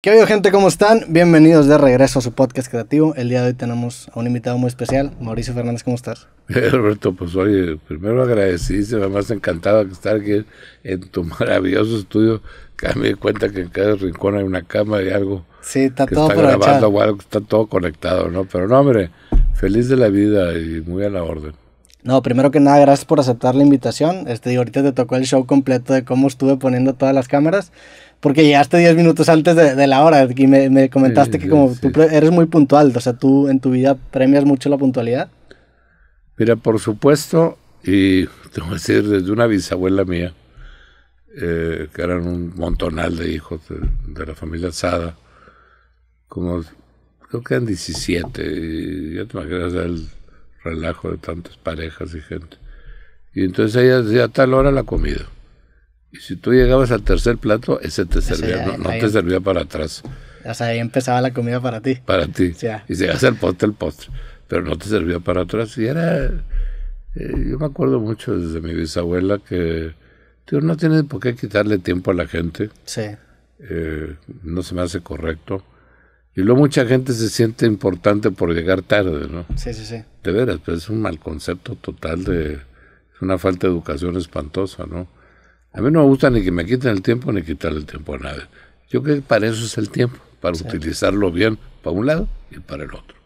¿Qué habido gente? ¿Cómo están? Bienvenidos de regreso a su podcast creativo. El día de hoy tenemos a un invitado muy especial, Mauricio Fernández, ¿cómo estás? Eh, Roberto, pues oye, primero agradecidísimo, además encantado de estar aquí en tu maravilloso estudio, que me di cuenta que en cada rincón hay una cama y algo. Sí, está todo está grabando o algo, está todo conectado, ¿no? Pero no, hombre, feliz de la vida y muy a la orden. No, primero que nada, gracias por aceptar la invitación. Este, y ahorita te tocó el show completo de cómo estuve poniendo todas las cámaras porque llegaste 10 minutos antes de, la hora y me, comentaste que como tú eres muy puntual, o sea, tú en tu vida premias mucho la puntualidad. Mira, por supuesto, y tengo que decir desde una bisabuela mía, eh, que eran un montonal de hijos de, de, la familia Sada, como creo que eran 17, y ya te imaginas el relajo de tantas parejas y gente. Y entonces ella decía a tal hora la comida y si tú llegabas al tercer plato, ese te servía, no, te servía para atrás. O sea, ahí empezaba la comida para ti. Para ti. Y se llegas al postre, el postre. Pero no te servía para atrás. Y era. Eh, yo me acuerdo mucho desde mi bisabuela que. tú no tienes por qué quitarle tiempo a la gente. Sí. Eh, no se me hace correcto. Y luego mucha gente se siente importante por llegar tarde, ¿no? Sí, sí, sí. De veras, pero pues, es un mal concepto total de. Es una falta de educación espantosa, ¿no? A mí no me gusta ni que me quiten el tiempo ni quitarle el tiempo a nadie. Yo creo que para eso es el tiempo, para utilizarlo bien para un lado y para el otro.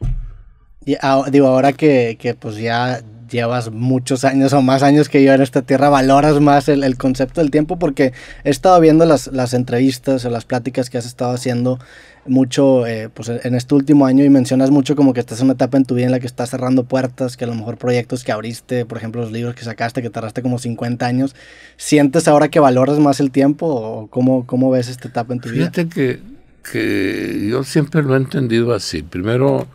Y, digo, ahora que, que, pues ya llevas muchos años o más años que yo en esta tierra, valoras más el, el concepto del tiempo porque he estado viendo las, las entrevistas o las pláticas que has estado haciendo mucho eh, pues e-, en este último año y mencionas mucho como que estás en una etapa en tu vida en la que estás cerrando puertas, que a lo mejor proyectos que abriste, por ejemplo los libros que sacaste, que tardaste como 50 años, ¿sientes ahora que valoras más el tiempo o cómo, cómo ves esta etapa en tu vida? Fíjate que, que yo siempre lo he entendido así. Primero,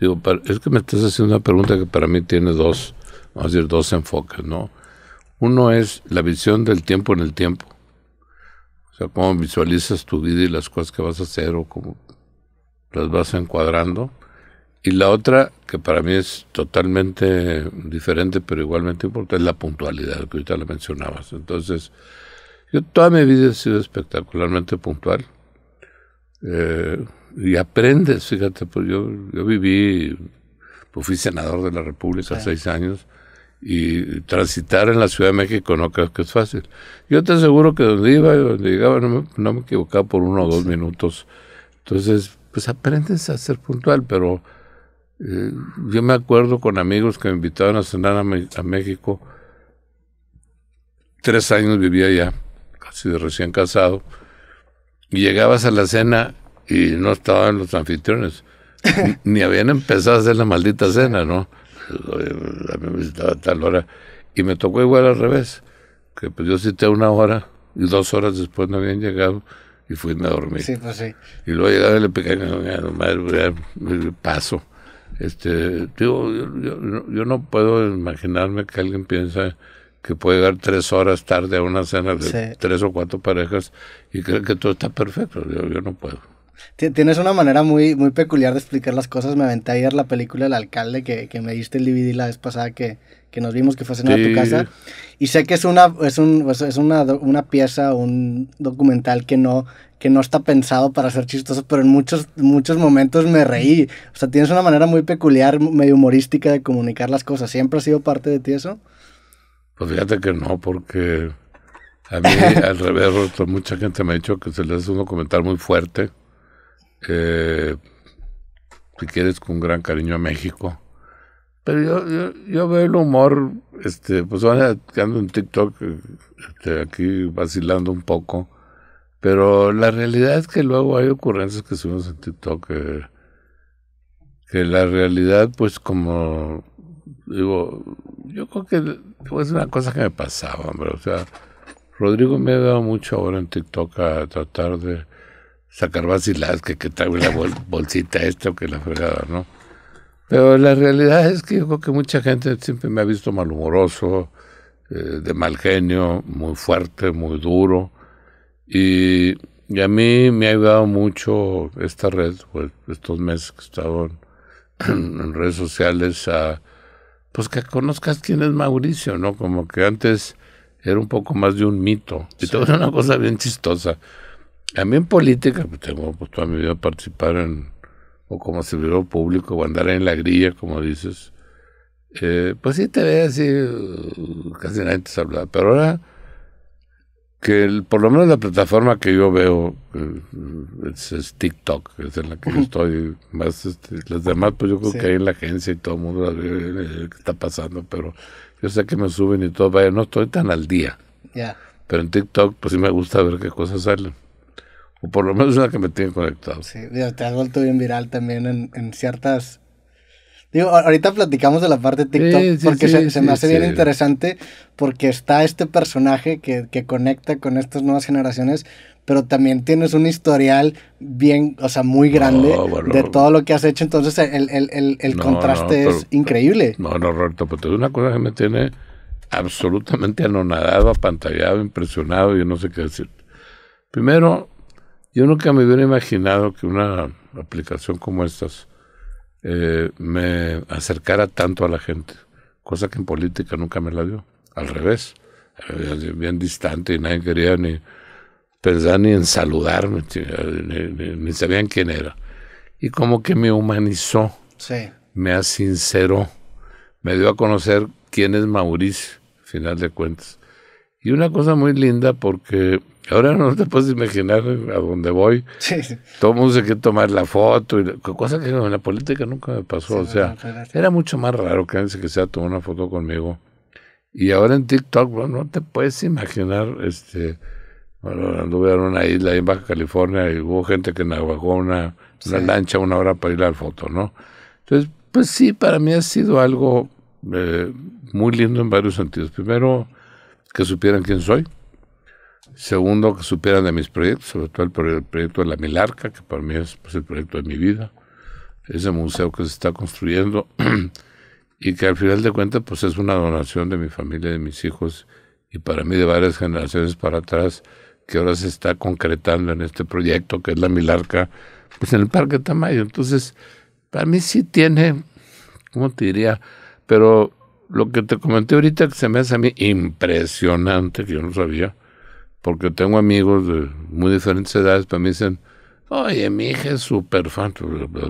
digo, es que me estás haciendo una pregunta que para mí tiene dos, vamos a decir, dos enfoques, ¿no? Uno es la visión del tiempo en el tiempo o sea, cómo visualizas tu vida y las cosas que vas a hacer o cómo las vas encuadrando. Y la otra, que para mí es totalmente diferente, pero igualmente importante, es la puntualidad, que ahorita la mencionabas. Entonces, yo toda mi vida he sido espectacularmente puntual. Eh, y aprendes, fíjate, pues yo, yo viví, pues fui senador de la República seis años, y transitar en la Ciudad de México no creo que es fácil. Yo te aseguro que donde iba y donde llegaba no me, no me, equivocaba por uno o dos minutos. Entonces, pues aprendes a ser puntual, pero eh, yo me acuerdo con amigos que me invitaban a cenar a, a México. Tres años vivía allá, casi de recién casado, y llegabas a la cena y no estaban los anfitriones. ni habían empezado a hacer la maldita cena, ¿no? Eh, a mí visitaba tal hora. Y me tocó igual al revés, que pues yo cité una hora y dos horas después no habían llegado y fui a dormir pues Y luego llegaba y le pegué madre, pues paso. Este, yo, no puedo imaginarme que alguien piensa que puede llegar tres horas tarde a una cena de tres o cuatro parejas y cree que todo está perfecto. yo no puedo. Tienes una manera muy, muy peculiar de explicar las cosas. Me aventé a ayer la película El Alcalde, que, me diste el DVD la vez pasada que, que nos vimos que fue a a tu casa. Y sé que es una, es un, pues, una, pieza, un documental que no, que no está pensado para ser chistoso, pero en muchos, muchos momentos me reí. O sea, tienes una manera muy peculiar, medio humorística de comunicar las cosas. ¿Siempre ha sido parte de ti eso? Pues fíjate que no, porque a mí al revés, mucha gente me ha dicho que se le hace un documental muy fuerte eh, si quieres, con gran cariño a México. Pero yo, yo, veo el humor, este, pues van haciendo en TikTok, este, aquí vacilando un poco. Pero la realidad es que luego hay ocurrencias que subimos en TikTok, eh, que la realidad, pues como, digo, yo creo que es una cosa que me pasaba, hombre. O sea, Rodrigo me ha dado mucho ahora en TikTok a tratar de sacar vacilas que, que trae la bolsita bolsita esto que la fregada, ¿no? Pero la realidad es que yo creo que mucha gente siempre me ha visto malhumoroso, eh, de mal genio, muy fuerte, muy duro. Y, a mí me ha ayudado mucho esta red, pues, estos meses que he estado en, redes sociales, a, pues que conozcas quién es Mauricio, ¿no? Como que antes era un poco más de un mito. Y todo era una cosa bien chistosa. A mí en política, pues tengo pues, toda mi vida participar en, o como servidor público, o andar en la grilla, como dices. Eh, pues sí te ve así, uh, casi nadie te habla. Pero ahora que por lo menos la plataforma que yo veo eh, es, TikTok, es en la que yo estoy. Más este, las demás, pues yo creo que hay en la agencia y todo el mundo eh, está pasando, pero yo sé que me suben y todo. Vaya, no estoy tan al día. Pero en TikTok, pues sí me gusta ver qué cosas salen. O por lo menos es la que me tiene conectado. Sí, te has vuelto bien viral también en, en ciertas... Digo, ahorita platicamos de la parte de TikTok porque se, se, me hace bien interesante porque está este personaje que, que conecta con estas nuevas generaciones, pero también tienes un historial bien, o sea, muy grande de todo lo que has hecho, entonces el, el, el, el contraste es increíble. No, no, Roberto, pero es una cosa que me tiene absolutamente anonadado, apantallado, impresionado, yo no sé qué decir. Primero, yo nunca me hubiera imaginado que una aplicación como estas eh, me acercara tanto a la gente, cosa que en política nunca me la dio. Al revés, eh, bien distante y nadie quería ni pensar ni en saludarme, eh, ni, sabían quién era. Y como que me humanizó, sí. me asinceró, me dio a conocer quién es Mauricio, final de cuentas. Y una cosa muy linda porque Ahora no te puedes imaginar a dónde voy. Sí. Todo el mundo se quiere tomar la foto, y cosa que en la política nunca me pasó. o sea, era mucho más raro que alguien que sea tomar una foto conmigo. Y ahora en TikTok, no te puedes imaginar, este, bueno, anduve en una isla en Baja California y hubo gente que me una, una lancha una hora para ir a la foto, ¿no? Entonces, pues sí, para mí ha sido algo eh, muy lindo en varios sentidos. Primero, que supieran quién soy Segundo, que supieran de mis proyectos, sobre todo el, proyecto de la Milarca, que para mí es pues, el proyecto de mi vida. Ese museo que se está construyendo y que al final de cuentas pues, es una donación de mi familia, de mis hijos y para mí de varias generaciones para atrás, que ahora se está concretando en este proyecto que es la Milarca, pues en el Parque Tamayo. Entonces, para mí sí tiene, ¿cómo te diría? Pero lo que te comenté ahorita que se me hace a mí impresionante, que yo no sabía, porque tengo amigos de muy diferentes edades, para mí dicen, oye, mi hija es súper fan,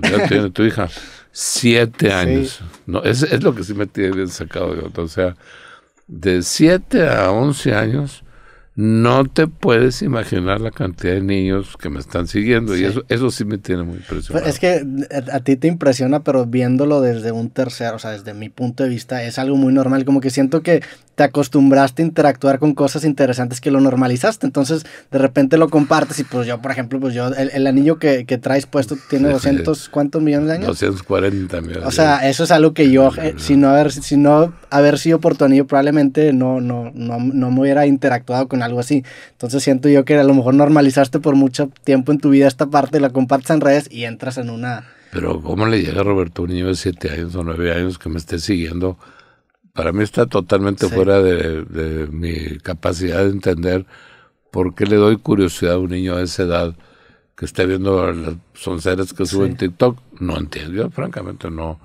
ya tiene tu hija siete años. No, es, lo que sí me tiene bien sacado de otro. O sea, de siete a once años, no te puedes imaginar la cantidad de niños que me están siguiendo y eso, eso sí me tiene muy impresionado. Pues es que eh, a, ti te impresiona, pero viéndolo desde un tercero, o sea, desde mi punto de vista, es algo muy normal. Como que siento que te acostumbraste a interactuar con cosas interesantes que lo normalizaste. Entonces, de repente lo compartes y pues yo, por ejemplo, pues yo, el, anillo que, traes puesto tiene 200, ¿cuántos millones de años? 240 millones. O sea, eso es algo que yo, eh, si, no haber, si no haber sido por tu anillo, probablemente no, no, no, no me hubiera interactuado con algo así. Entonces, siento yo que a lo mejor normalizaste por mucho tiempo en tu vida esta parte, la compartes en redes y entras en una... Pero ¿cómo le llega a Roberto, un niño de 7 años o 9 años que me esté siguiendo? para mí está totalmente fuera de, mi capacidad de entender por qué le doy curiosidad a un niño de esa edad que esté viendo las sonceras que suben TikTok. No entiendo, francamente no.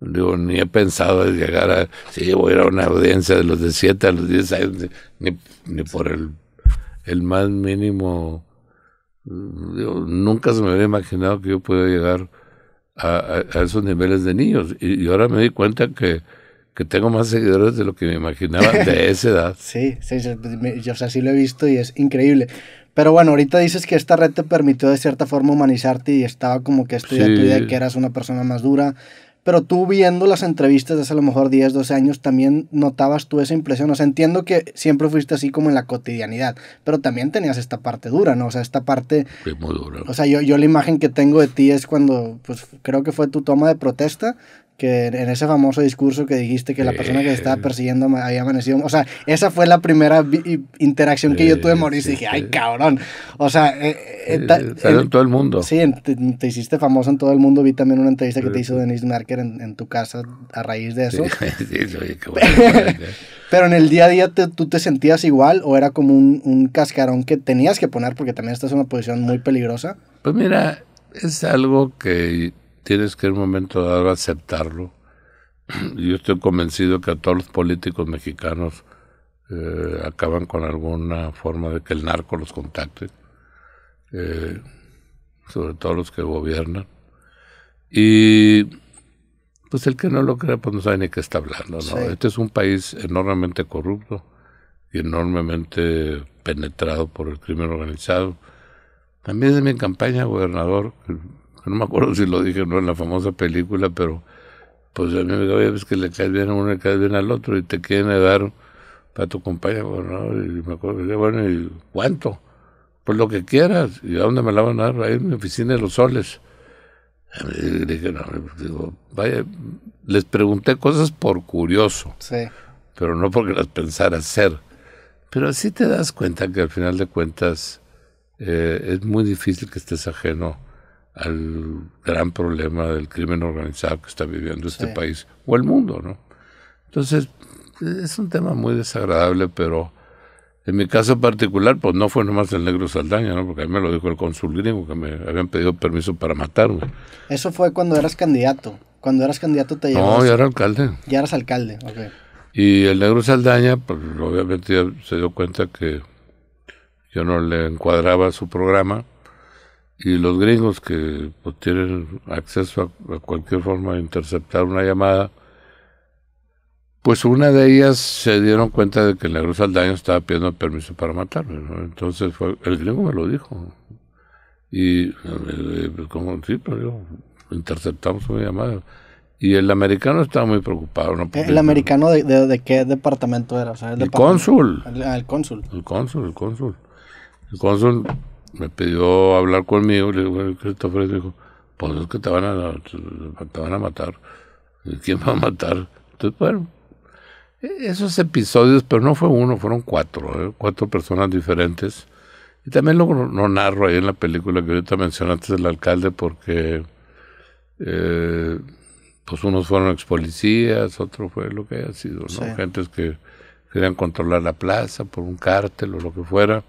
Digo, ni he pensado en llegar a. si voy a ir a una audiencia de los de 7 a los 10 años, ni, ni por el, el más mínimo. Mm, nunca se me había imaginado que yo pudiera llegar a, esos niveles de niños. y ahora me di cuenta que que tengo más seguidores de lo que me imaginaba de esa edad. sí, sí, pues, yo, o sí lo he visto y es increíble. Pero bueno, ahorita dices que esta red te permitió de cierta forma humanizarte y estaba como que estudiando tu idea que eras una persona más dura. Pero tú viendo las entrevistas de hace a lo mejor 10, 12 años, también notabas tú esa impresión. O sea, entiendo que siempre fuiste así como en la cotidianidad, pero también tenías esta parte dura, ¿no? O sea, esta parte... Fue muy dura. O sea, yo, yo la imagen que tengo de ti es cuando, pues creo que fue tu toma de protesta, que en ese famoso discurso que dijiste que la persona que te estaba persiguiendo había amanecido. O sea, esa fue la primera interacción que yo tuve, Mauricio. y dije, ay, cabrón. O sea, eh, eh, en, todo el mundo. Sí, te, hiciste famoso en todo el mundo. Vi también una entrevista que te hizo Denise Marker en, tu casa a raíz de eso. Pero en el día a día tú te sentías igual o era como un, un, cascarón que tenías que poner porque también estás en una posición muy peligrosa. Pues mira, es algo que tienes que en un momento dado aceptarlo. Yo estoy convencido que a todos los políticos mexicanos eh, acaban con alguna forma de que el narco los contacte, eh, sobre todo los que gobiernan. Y pues el que no lo crea, pues no sabe ni qué está hablando. Este es un país enormemente corrupto y enormemente penetrado por el crimen organizado. También en mi campaña, gobernador, no me acuerdo si lo dije no en la famosa película, pero pues a mí me oye ves que le caes bien a uno, y le caes bien al otro, y te quieren dar para tu compañero, ¿no? Y me acuerdo que bueno, ¿y cuánto? Pues lo que quieras, ¿y a dónde me la van a dar? Ahí en mi oficina de los soles. dije, no, digo, vaya, les pregunté cosas por curioso, pero no porque las pensara hacer. Pero así te das cuenta que al final de cuentas eh, es muy difícil que estés ajeno al gran problema del crimen organizado que está viviendo este país o el mundo, ¿no? Entonces, es un tema muy desagradable, pero en mi caso particular, pues no fue nomás el negro Saldaña, ¿no? Porque a mí me lo dijo el cónsul que me habían pedido permiso para matarme. Eso fue cuando eras candidato. Cuando eras candidato te llevas... No, ya era alcalde. Ya eras alcalde, ok. Y el negro Saldaña, pues obviamente se dio cuenta que yo no le encuadraba su programa y los gringos que pues, tienen acceso a, cualquier forma de interceptar una llamada, pues una de ellas se dieron cuenta de que el negro Saldaño estaba pidiendo permiso para matarme. Entonces fue, el gringo me lo dijo. Y, eh, como, sí, pero yo, interceptamos una llamada. Y el americano estaba muy preocupado. Eh, ¿El americano de, de, qué departamento era? Ah, el, cónsul. El cónsul, el cónsul. El cónsul me pidió hablar conmigo, le digo, Dijo, pues es que te van a, te van a matar. ¿Quién va a matar? Entonces, bueno, e-, esos episodios, pero no fue uno, fueron cuatro, ¿eh? cuatro personas diferentes. Y también lo, no narro ahí en la película que ahorita antes del alcalde, porque eh, pues unos fueron ex policías, otro fue lo que haya sido, ¿no? Gentes que querían controlar la plaza por un cártel o lo que fuera.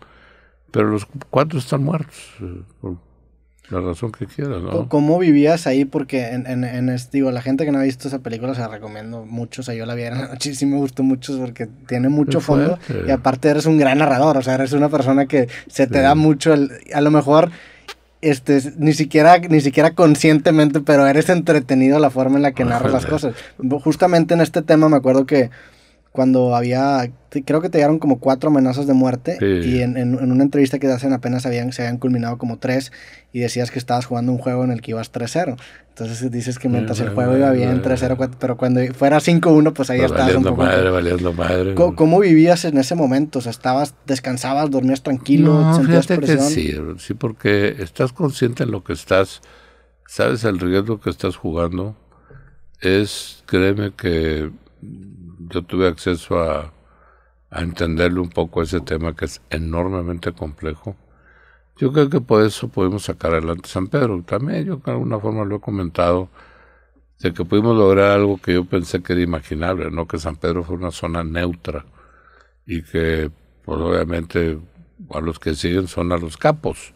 Pero los cuatro están muertos, eh, por la razón que quieran, ¿Cómo vivías ahí? Porque, en, digo, la gente que no ha visto esa película se la recomiendo mucho. O yo la vi en la noche y sí me gustó mucho porque tiene mucho fondo. Y aparte eres un gran narrador, o sea, eres una persona que se te da mucho, el, a lo mejor este, ni siquiera, ni siquiera conscientemente, pero eres entretenido la forma en la que narras las cosas. Justamente en este tema me acuerdo que cuando había, creo que te llegaron como cuatro amenazas de muerte y en, una entrevista que te hacen apenas habían, se habían culminado como tres y decías que estabas jugando un juego en el que ibas 3-0. Entonces dices que mientras eh, el juego iba bien 3-0, pero cuando fuera 5-1 pues ahí pues estabas Madre, valiendo madre. ¿Cómo, vivías en ese momento? O sea, estabas, descansabas, dormías tranquilo, sentías presión. sí, sí, porque estás consciente de lo que estás, sabes el riesgo que estás jugando. Es, créeme que yo tuve acceso a, entenderle un poco ese tema que es enormemente complejo. Yo creo que por eso pudimos sacar adelante San Pedro. También yo de alguna forma lo he comentado, de que pudimos lograr algo que yo pensé que era imaginable, ¿no? que San Pedro fue una zona neutra y que pues, obviamente a los que siguen son a los capos,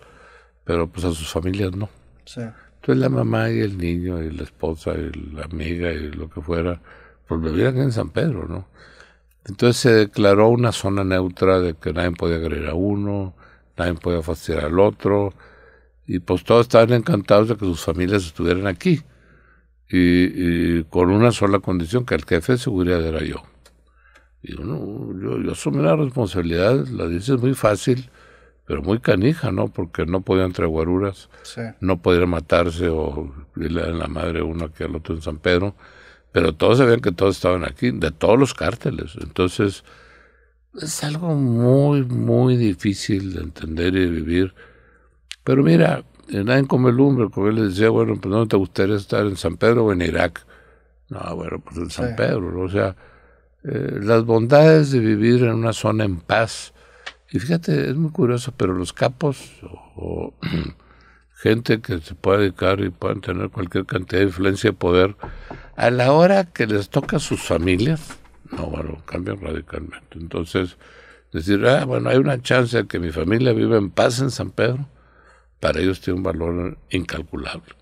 pero pues a sus familias no. Entonces la mamá y el niño y la esposa y la amiga y lo que fuera, pues vivían en San Pedro, ¿no? Entonces se declaró una zona neutra de que nadie podía agredir a uno, nadie podía fastidiar al otro, y pues todos estaban encantados de que sus familias estuvieran aquí, y, con una sola condición, que el jefe de seguridad era yo. Y yo, yo asumí la responsabilidad, la dices muy fácil, pero muy canija, ¿no? Porque no podían traer guaruras, no podían matarse o irle a la madre uno que al otro en San Pedro pero todos sabían que todos estaban aquí, de todos los cárteles. Entonces, es algo muy, muy difícil de entender y de vivir. Pero mira, nadie el lumbre, como él le decía, bueno, pues no te gustaría estar en San Pedro o en Irak. No, bueno, pues en San Pedro, o sea, eh, las bondades de vivir en una zona en paz. Y fíjate, es muy curioso, pero los capos o gente que se puede dedicar y puedan tener cualquier cantidad de influencia y poder, a la hora que les toca a sus familias, no, bueno, cambian radicalmente. Entonces, decir, ah, bueno, hay una chance de que mi familia viva en paz en San Pedro, para ellos tiene un valor incalculable.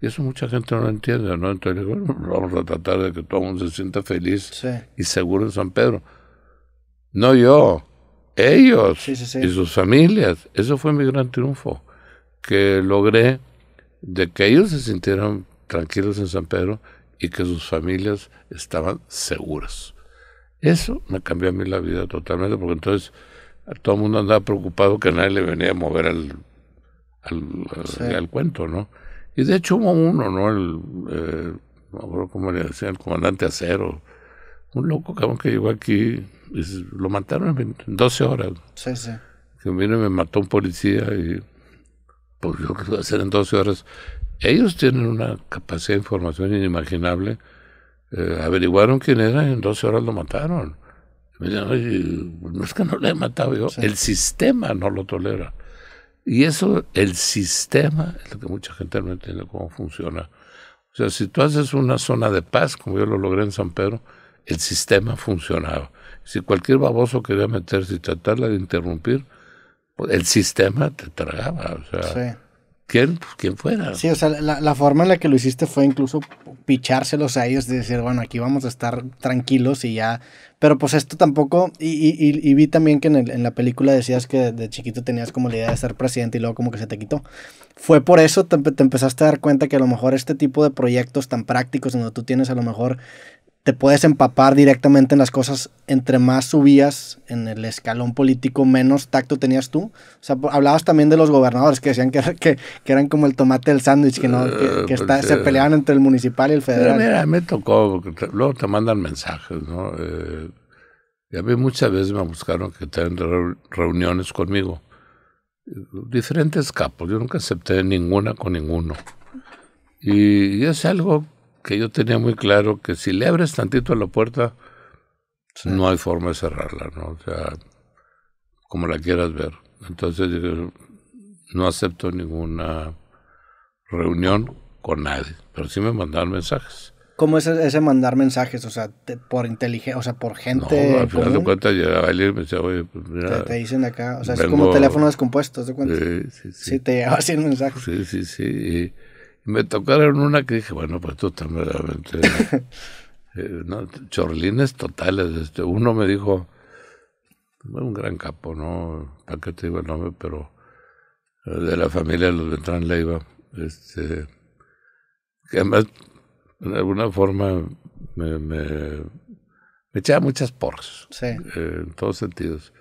Y eso mucha gente no lo entiende, ¿no? Entonces, bueno, vamos a tratar de que todo el mundo se sienta feliz y seguro en San Pedro. No yo, ellos y sus familias. Eso fue mi gran triunfo que logré de que ellos se sintieran tranquilos en San Pedro y que sus familias estaban seguras. Eso me cambió a mí la vida totalmente, porque entonces todo el mundo andaba preocupado que nadie le venía a mover al, al, cuento, ¿no? Y de hecho hubo uno, ¿no? El, eh, cómo le decían, el comandante Acero, un loco cabrón que llegó aquí, y lo mataron en 12 horas. Sí, sí. Que vino y me mató un policía y pues yo qué voy a hacer en 12 horas. Ellos tienen una capacidad de información inimaginable. Eh, averiguaron quién era y en 12 horas lo mataron. me dicen, pues, no es que no lo haya matado yo, el sistema no lo tolera. Y eso, el sistema, es lo que mucha gente no entiende cómo funciona. O sea, si tú haces una zona de paz, como yo lo logré en San Pedro, el sistema funcionaba. Si cualquier baboso quería meterse y tratarla de interrumpir, el sistema te tragaba. O sea, sí. Pues, ¿quién, fuera? Sí, o sea, la, la, forma en la que lo hiciste fue incluso pichárselos a ellos, de decir, bueno, aquí vamos a estar tranquilos y ya. Pero pues esto tampoco, y, vi también que en, la película decías que de chiquito tenías como la idea de ser presidente y luego como que se te quitó. ¿Fue por eso te, empezaste a dar cuenta que a lo mejor este tipo de proyectos tan prácticos, donde tú tienes a lo mejor te puedes empapar directamente en las cosas. Entre más subías en el escalón político, menos tacto tenías tú. O sea, hablabas también de los gobernadores que decían que, que, eran como el tomate del sándwich, que, no, eh, pues se peleaban entre el municipal y el federal. Mira, me tocó, luego te mandan mensajes, ¿no? Eh, muchas veces me buscaron que tengan reuniones conmigo. Diferentes capos, yo nunca acepté ninguna con ninguno. y es algo que yo tenía muy claro que si le abres tantito a la puerta, no hay forma de cerrarla, ¿no? O sea, como la quieras ver. Entonces yo no acepto ninguna reunión con nadie, pero sí me mandaron mensajes. ¿Cómo es ese mandar mensajes? O sea, por inteligencia, o sea, por gente. No, al final de cuentas llegaba él y me decía, oye, pues mira. Te, dicen acá, o sea, es como teléfonos compuestos ¿te cuentas? Sí, sí, sí. Sí, te llegaba mensajes. Sí, sí, sí me tocaron una que dije, bueno, pues tú también. Eh, chorlines totales. Este, uno me dijo, un gran capo, ¿no? ¿Para qué te digo el nombre? Pero eh, de la familia de los Ventrán Leiva, este, que además, de alguna forma, me, echaba muchas porras, sí. Eh, en todos sentidos.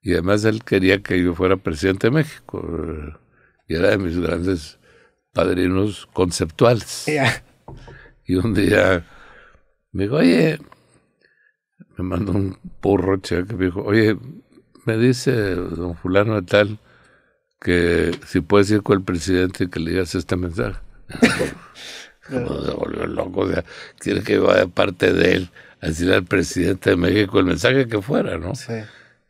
Y además él quería que yo fuera presidente de México, y era de mis grandes padrinos conceptuales. Y un día me dijo, oye, me mandó un porro que me dijo, oye, me dice don fulano de tal que si puedes ir con el presidente que le digas este mensaje. Como volvió loco, o sea, quiere que vaya parte de él a decirle al presidente de México el mensaje que fuera, ¿no? Sí.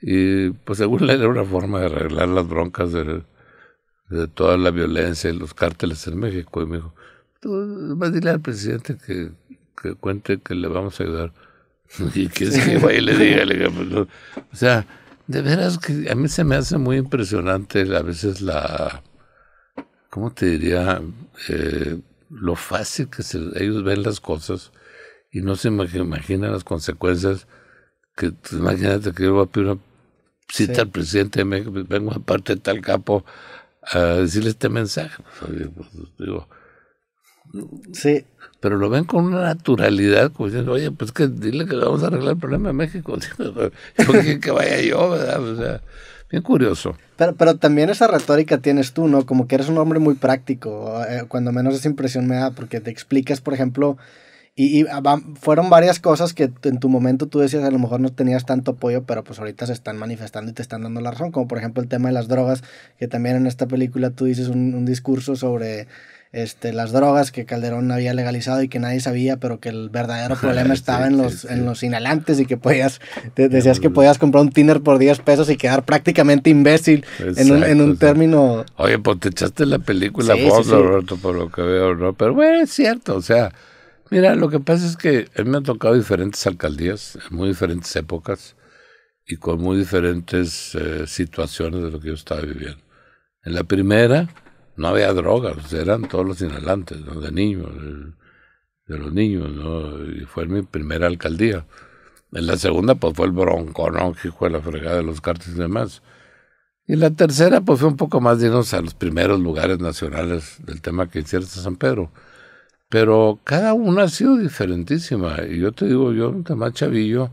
Y pues según él era una forma de arreglar las broncas del de toda la violencia y los cárteles en México. Y me dijo, tú vas a al presidente que, cuente que le vamos a ayudar. y que vaya y le diga, pues, o sea, de veras que a mí se me hace muy impresionante a veces la, ¿cómo te diría? Eh, lo fácil que se, ellos ven las cosas y no se imaginan las consecuencias que pues, imagínate que yo voy a pedir una cita al presidente de México, pues, vengo aparte de tal capo a decirle este mensaje. Pues, sí. Pero lo ven con una naturalidad, como diciendo, oye, pues que dile que vamos a arreglar el problema en México. Yo que vaya yo, ¿verdad? bien curioso. Pero, pero también esa retórica tienes tú, ¿no? Como que eres un hombre muy práctico. Eh, cuando menos esa impresión me da, porque te explicas, por ejemplo, y, ah, fueron varias cosas que en tu momento tú decías, a lo mejor no tenías tanto apoyo, pero pues ahorita se están manifestando y te están dando la razón, como por ejemplo el tema de las drogas, que también en esta película tú dices un, discurso sobre este, las drogas que Calderón había legalizado y que nadie sabía, pero que el verdadero problema estaba en, los, en los inhalantes y que podías, decías que podías comprar un tiner por 10 pesos y quedar prácticamente imbécil en, un, en un término. Oye, pues te echaste la película vos, Roberto, por lo que veo, ¿no? Pero bueno, es cierto, o sea, Mira, lo que pasa es que a me han tocado diferentes alcaldías, en muy diferentes épocas y con muy diferentes eh, situaciones de lo que yo estaba viviendo. En la primera no había drogas, eran todos los inhalantes, de niños, de, los niños, ¿no? y fue mi primera alcaldía. En la segunda, pues fue el bronco, Que fue la fregada de los cartes y demás. Y la tercera, pues fue un poco más dignos a los primeros lugares nacionales del tema que hicieron San Pedro. Pero cada una ha sido diferentísima. Y yo te digo, yo era más chavillo,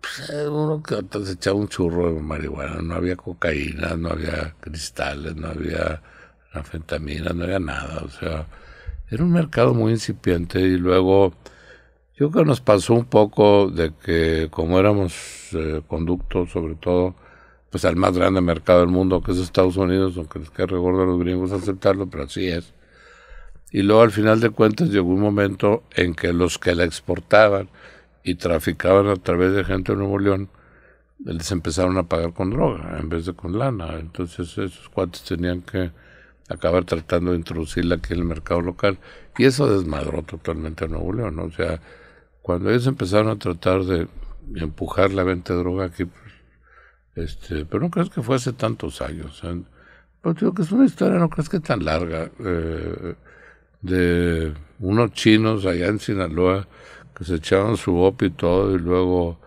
pues, eh, uno que se echaba un churro de marihuana, no había cocaína, no había cristales, no había anfetamina, no había nada. O sea, era un mercado muy incipiente y luego yo creo que nos pasó un poco de que como éramos eh, conductos sobre todo, pues al más grande mercado del mundo que es Estados Unidos, aunque les quede regordo a los gringos aceptarlo, pero así es y luego al final de cuentas llegó un momento en que los que la exportaban y traficaban a través de gente de Nuevo León, les empezaron a pagar con droga en vez de con lana. Entonces esos cuates tenían que acabar tratando de introducirla aquí en el mercado local. Y eso desmadró totalmente a Nuevo León. O sea, cuando ellos empezaron a tratar de empujar la venta de droga aquí, pues, este, pero no crees que fue hace tantos años. ¿eh? Pero digo que es una historia, no crees que tan larga. Eh, de unos chinos allá en Sinaloa que se echaban su opio y todo, y luego,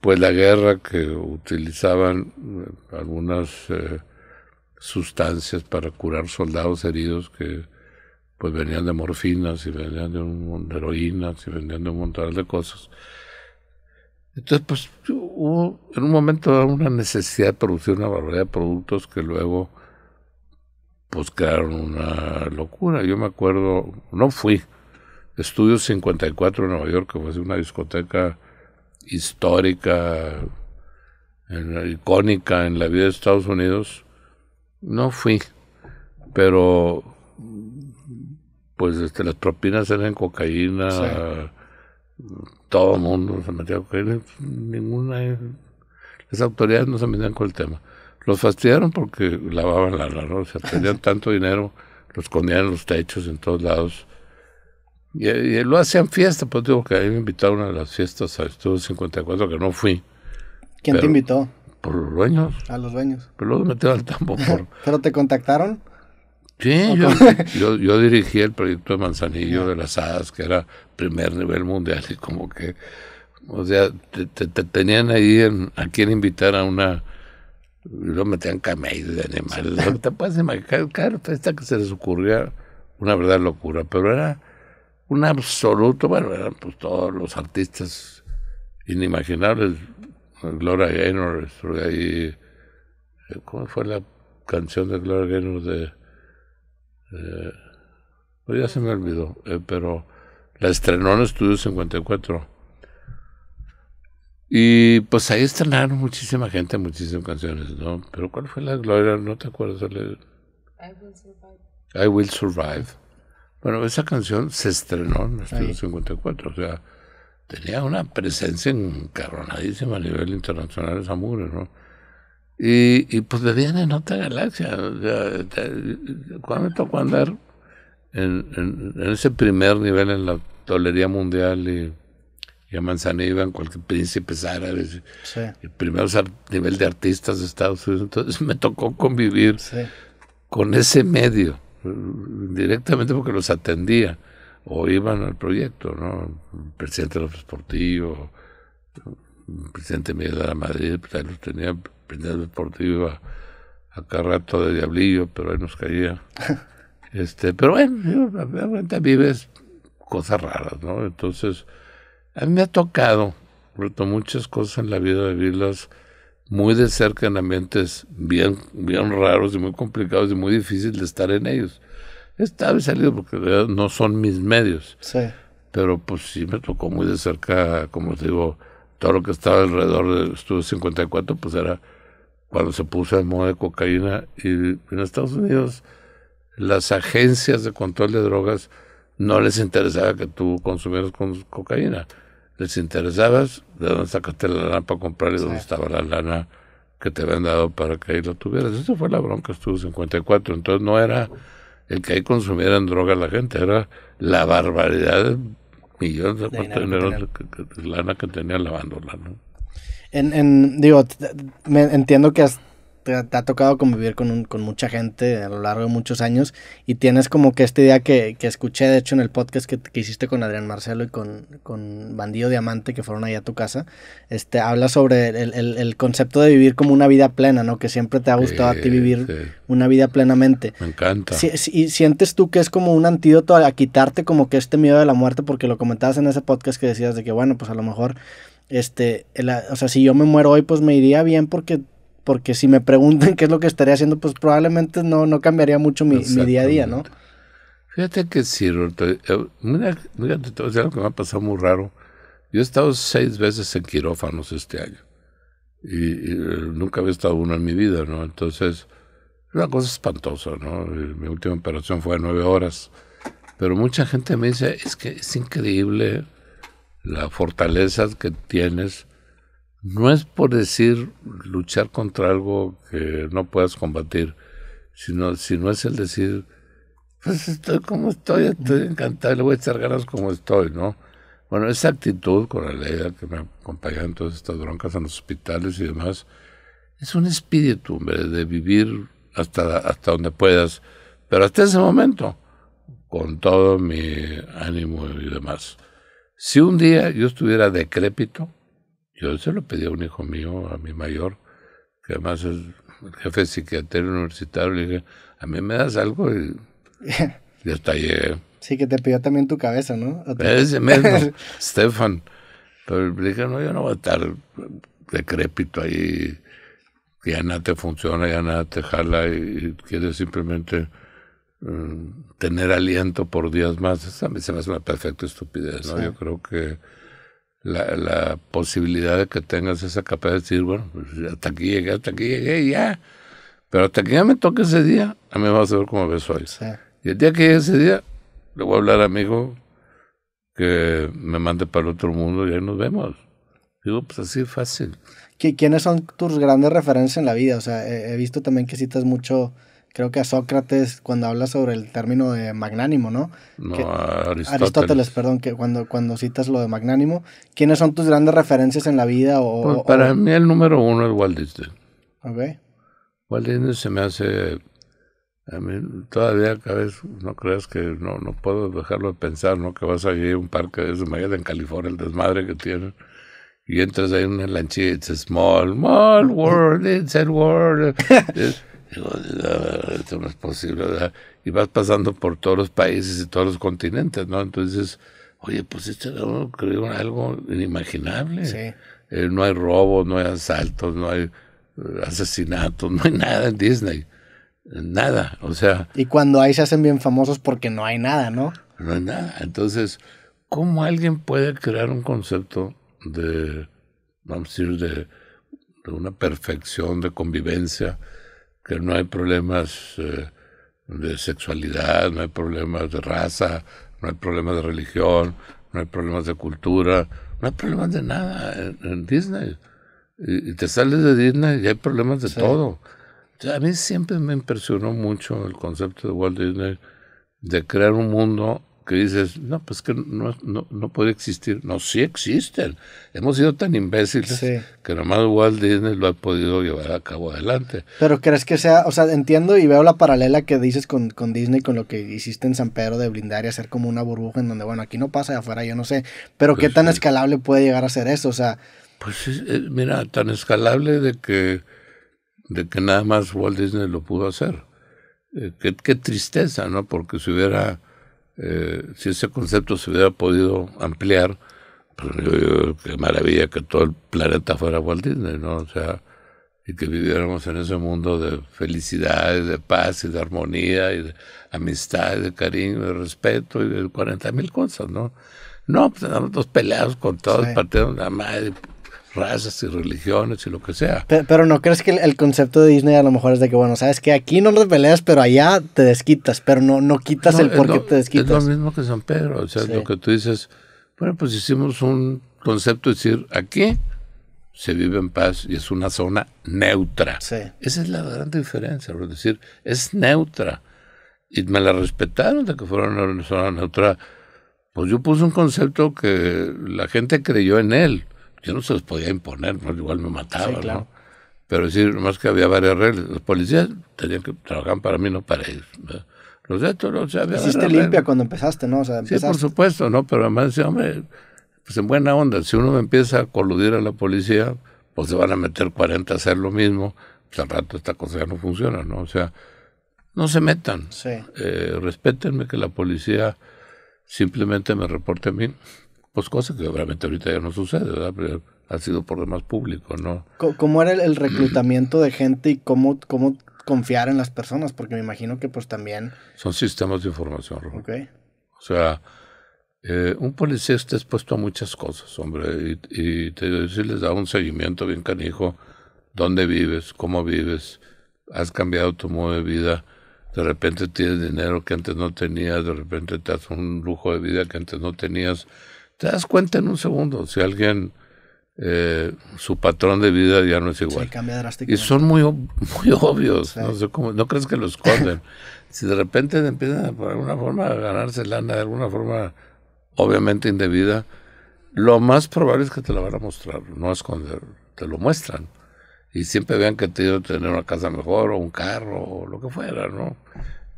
pues la guerra que utilizaban eh, algunas eh, sustancias para curar soldados heridos que pues venían de morfinas y venían de, un, heroínas y venían de un montón de cosas. Entonces, pues hubo en un momento una necesidad de producir una variedad de productos que luego pues crearon una locura. Yo me acuerdo, no fui, Estudio 54 en Nueva York, que fue una discoteca histórica, icónica en la vida de Estados Unidos. No fui, pero pues este, las propinas eran cocaína, todo el mundo se metía cocaína, ninguna, eh, las autoridades no se metían con el tema. Los fastidiaron porque lavaban la lana, o sea, tenían tanto dinero, los escondían en los techos, en todos lados. Y, lo hacían fiesta, pues digo que me invitaron a las fiestas a Estudio 54, que no fui. ¿Quién te invitó? Por los dueños. A los dueños. Pero luego metieron al Por... ¿Pero te contactaron? Sí, yo, yo, dirigí el proyecto de Manzanillo de las Hadas, que era primer nivel mundial, y como que, o sea, te, tenían ahí a quien invitar a una lo metían camellos de animales. Te puedes imaginar, claro, esta que se les ocurría una verdad locura, pero era un absoluto, bueno, eran pues todos los artistas inimaginables, Gloria Gaynor, eh, ¿cómo fue la canción de Gloria Gaynor de... Eh? ya se me olvidó, eh, pero la estrenó en Estudio 54 y pues ahí estrenaron muchísima gente, muchísimas canciones, ¿no? Pero ¿cuál fue la gloria? No te acuerdas. De... I Will Survive. I Will Survive. Bueno, esa canción se estrenó en 1954. o sea, tenía una presencia encarronadísima a nivel internacional esa mugre, ¿no? Y, pues, pues viene en otra galaxia. O cuando me tocó andar en, en ese primer nivel en la tolería mundial y a Manzanillo iban cualquier príncipes árabes, el primer nivel de artistas de Estados Unidos. Entonces me tocó convivir con ese medio, directamente porque los atendía o iban al proyecto, ¿no? presidente de los el presidente Miguel de la Madrid, pues ahí los tenía, el presidente deportivo a, a rato de diablillo, pero ahí nos caía. este, pero bueno, realmente vives cosas raras, ¿no? Entonces a mí me ha tocado, tanto, muchas cosas en la vida de vivirlas muy de cerca en ambientes bien, bien raros y muy complicados y muy difíciles de estar en ellos. He salido porque no son mis medios. Sí. Pero pues sí me tocó muy de cerca, como te digo, todo lo que estaba alrededor del estudio 54, pues era cuando se puso el modo de cocaína. Y en Estados Unidos las agencias de control de drogas no les interesaba que tú consumieras con cocaína les interesabas, de dónde sacaste la lana para comprar y dónde estaba la lana que te habían dado para que ahí lo tuvieras. Esa fue la bronca, estuvo 54. Entonces no era el que ahí consumieran drogas la gente, era la barbaridad de millones de, de de, lana que tenía lavándola. ¿no? En, en, digo, me entiendo que hasta te, ha tocado convivir con, con, mucha gente a lo largo de muchos años y tienes como que esta idea que, escuché, de hecho, en el podcast que, hiciste con Adrián Marcelo y con, con, Bandido Diamante, que fueron ahí a tu casa, este, habla sobre el, concepto de vivir como una vida plena, ¿no? Que siempre te ha gustado a ti vivir una vida plenamente. Me encanta. y sientes tú que es como un antídoto a, quitarte como que este miedo de la muerte, porque lo comentabas en ese podcast que decías de que, bueno, pues a lo mejor este, o sea, si yo me muero hoy, pues me iría bien porque porque si me preguntan qué es lo que estaría haciendo, pues probablemente no, no cambiaría mucho mi, día a día, ¿no? Fíjate que sí, Roberto. Eh, eh, mira, te voy a algo que me ha pasado muy raro. Yo he estado seis veces en quirófanos este año. Y, eh, nunca había estado uno en mi vida, ¿no? Entonces, una cosa espantosa, ¿no? Mi última operación fue de nueve horas. Pero mucha gente me dice, es que es increíble la fortaleza que tienes no es por decir luchar contra algo que no puedas combatir, sino, no es el decir, pues estoy como estoy, estoy encantado, le voy a echar ganas como estoy, ¿no? Bueno, esa actitud con la ley que me acompaña en todas estas broncas en los hospitales y demás, es un espíritu, hombre, de vivir hasta, hasta donde puedas, pero hasta ese momento, con todo mi ánimo y demás. Si un día yo estuviera decrépito, yo se lo pedí a un hijo mío, a mi mayor, que además es jefe de psiquiatría universitario, le dije, a mí me das algo y, ya está ¿eh? Sí, que te pidió también tu cabeza, ¿no? Ese mismo, Stefan. Pero le dije, no, yo no voy a estar decrépito ahí, ya nada te funciona, ya nada te jala y, quieres simplemente mm, tener aliento por días más. Esa a se me hace una perfecta estupidez, ¿no? Yo creo que la, posibilidad de que tengas esa capacidad de decir, bueno, pues, hasta aquí llegué, hasta aquí llegué, ya. Pero hasta que ya me toque ese día, a mí me va a hacer como beso hoy. Y el día que llegue ese día, le voy a hablar a mi hijo que me mande para el otro mundo y ahí nos vemos. Digo, pues así fácil. ¿Quiénes son tus grandes referencias en la vida? O sea, he visto también que citas mucho creo que a Sócrates cuando habla sobre el término de magnánimo, ¿no? no Aristóteles. perdón, que cuando, cuando citas lo de magnánimo, ¿quiénes son tus grandes referencias en la vida? Pues, o, para mí el número uno es Walt Disney. Okay. Walt Disney se me hace, a mí todavía cada vez no creas que no, puedo dejarlo de pensar, ¿no? Que vas a ir un parque de Esmeralda en California, el desmadre que tiene. Y entras ahí en una lanchita, small, small world, it's a world. esto no es posible, Y vas pasando por todos los países y todos los continentes, ¿no? Entonces, oye, pues esto era algo inimaginable. Sí. Eh, no hay robos, no hay asaltos, no hay eh, asesinatos, no hay nada en Disney. Nada, o sea. Y cuando ahí se hacen bien famosos porque no hay nada, ¿no? No hay nada. Entonces, ¿cómo alguien puede crear un concepto de, vamos a decir, de, de una perfección, de convivencia? que no hay problemas eh, de sexualidad, no hay problemas de raza, no hay problemas de religión, no hay problemas de cultura, no hay problemas de nada en, Disney. Y, te sales de Disney y hay problemas de todo. a mí siempre me impresionó mucho el concepto de Walt Disney de crear un mundo que dices, no, pues que no, no, puede existir. No, sí existen. Hemos sido tan imbéciles que que más Walt Disney lo ha podido llevar a cabo adelante. Pero crees que sea, o sea, entiendo y veo la paralela que dices con, Disney, con lo que hiciste en San Pedro de blindar y hacer como una burbuja en donde, bueno, aquí no pasa, afuera yo no sé. Pero qué pues tan escalable puede llegar a ser eso, o sea. Pues eh, mira, tan escalable de que, de que nada más Walt Disney lo pudo hacer. Eh, qué tristeza, ¿no? Porque si hubiera eh, si ese concepto se hubiera podido ampliar, pues, qué maravilla que todo el planeta fuera Walt Disney, ¿no? O sea, y que viviéramos en ese mundo de felicidad, de paz, y de armonía, y de amistad, de cariño, de respeto, y de 40 mil cosas, ¿no? No, pues andamos todos peleados con todos, sí. partidos de la madre, razas y religiones y lo que sea. Pero, no crees que el, concepto de Disney a lo mejor es de que, bueno, sabes que aquí no los peleas, pero allá te desquitas, pero no, no quitas el por qué te desquitas. Es lo mismo que San Pedro, o sea, lo que tú dices, bueno, pues hicimos un concepto de decir, aquí se vive en paz y es una zona neutra. Esa es la gran diferencia, es decir, es neutra. Y me la respetaron de que fuera una zona neutra. Pues yo puse un concepto que la gente creyó en él yo no se los podía imponer, igual me mataban, ¿no? Pero es decir, más que había varias reglas. Los policías tenían que trabajar para mí, no para ellos. Los datos no o había Hiciste limpia cuando empezaste, ¿no? Sí, por supuesto, ¿no? Pero además decía, hombre, pues en buena onda, si uno empieza a coludir a la policía, pues se van a meter 40 a hacer lo mismo, pues al rato esta cosa ya no funciona, ¿no? O sea, no se metan. Sí. Eh, respétenme que la policía simplemente me reporte a mí. Pues cosas que obviamente ahorita ya no sucede, ¿verdad? Pero ha sido por demás público, ¿no? ¿Cómo era el reclutamiento de gente y cómo, cómo confiar en las personas? Porque me imagino que pues también... Son sistemas de información, ¿no? Ok. O sea, eh, un policía está expuesto a muchas cosas, hombre, y, y te, si les da un seguimiento bien canijo, dónde vives, cómo vives, has cambiado tu modo de vida, de repente tienes dinero que antes no tenías, de repente te das un lujo de vida que antes no tenías, te das cuenta en un segundo si alguien, eh, su patrón de vida ya no es igual. Sí, cambia drásticamente. Y son muy, muy obvios, no, sé cómo, no crees que lo esconden. si de repente empiezan por alguna forma a ganarse lana, de alguna forma obviamente indebida, lo más probable es que te la van a mostrar, no a esconder, te lo muestran. Y siempre vean que te tener una casa mejor o un carro o lo que fuera, ¿no?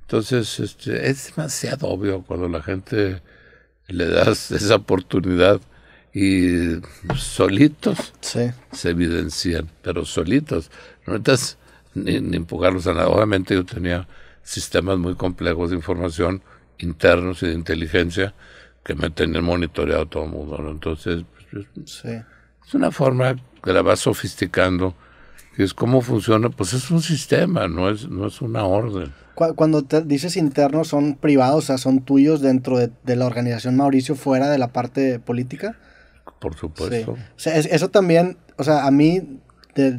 Entonces, este, es demasiado obvio cuando la gente le das esa oportunidad y solitos se evidencian, pero solitos. No necesitas ni, empujarlos a nada. Obviamente yo tenía sistemas muy complejos de información internos y de inteligencia que me tenían monitoreado todo el mundo. Entonces, pues, es una forma que la vas sofisticando es cómo funciona, pues es un sistema, no es, no es una orden. Cuando dices internos, ¿son privados, o sea, son tuyos dentro de, la organización Mauricio, fuera de la parte política? Por supuesto. eso también, o sea, a mí,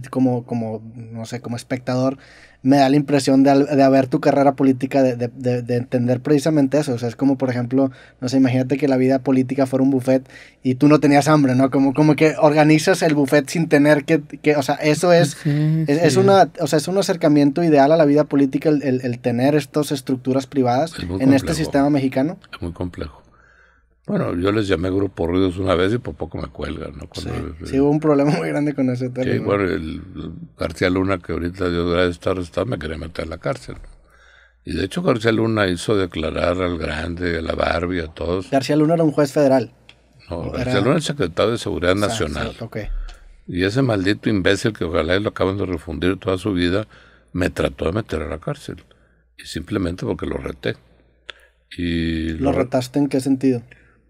como, como, no sé, como espectador, me da la impresión de, de haber tu carrera política, de, de, entender precisamente eso. O sea, es como, por ejemplo, no sé, imagínate que la vida política fuera un buffet y tú no tenías hambre, ¿no? Como, como que organizas el buffet sin tener que, que o sea, eso es, es, una, o sea, es un acercamiento ideal a la vida política el, tener estas estructuras privadas en este sistema mexicano. Es muy complejo. Bueno, yo les llamé grupo ruidos una vez y por poco me cuelgan, ¿no? Sí, eh, hubo un problema muy grande con ese tema. Sí, García Luna, que ahorita Dios gracias estar arrestado, me quería meter a la cárcel. Y de hecho García Luna hizo declarar al grande, a la Barbie, a todos. García Luna era un juez federal. No, García Luna es secretario de Seguridad Nacional. Y ese maldito imbécil que ojalá lo acaban de refundir toda su vida, me trató de meter a la cárcel. Y simplemente porque lo reté. ¿Lo retaste en qué sentido?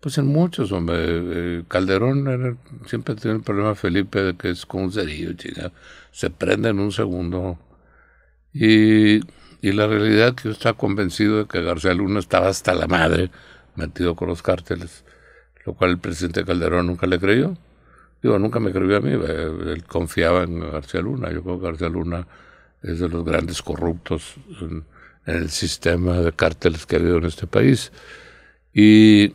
Pues en muchos, hombre. Eh, Calderón siempre tiene el problema Felipe de que es como un cerillo, chica. Se prende en un segundo. Y, y la realidad es que yo estaba convencido de que García Luna estaba hasta la madre metido con los cárteles, lo cual el presidente Calderón nunca le creyó. Digo, nunca me creyó a mí, eh, él confiaba en García Luna. Yo creo que García Luna es de los grandes corruptos en, en el sistema de cárteles que ha habido en este país. Y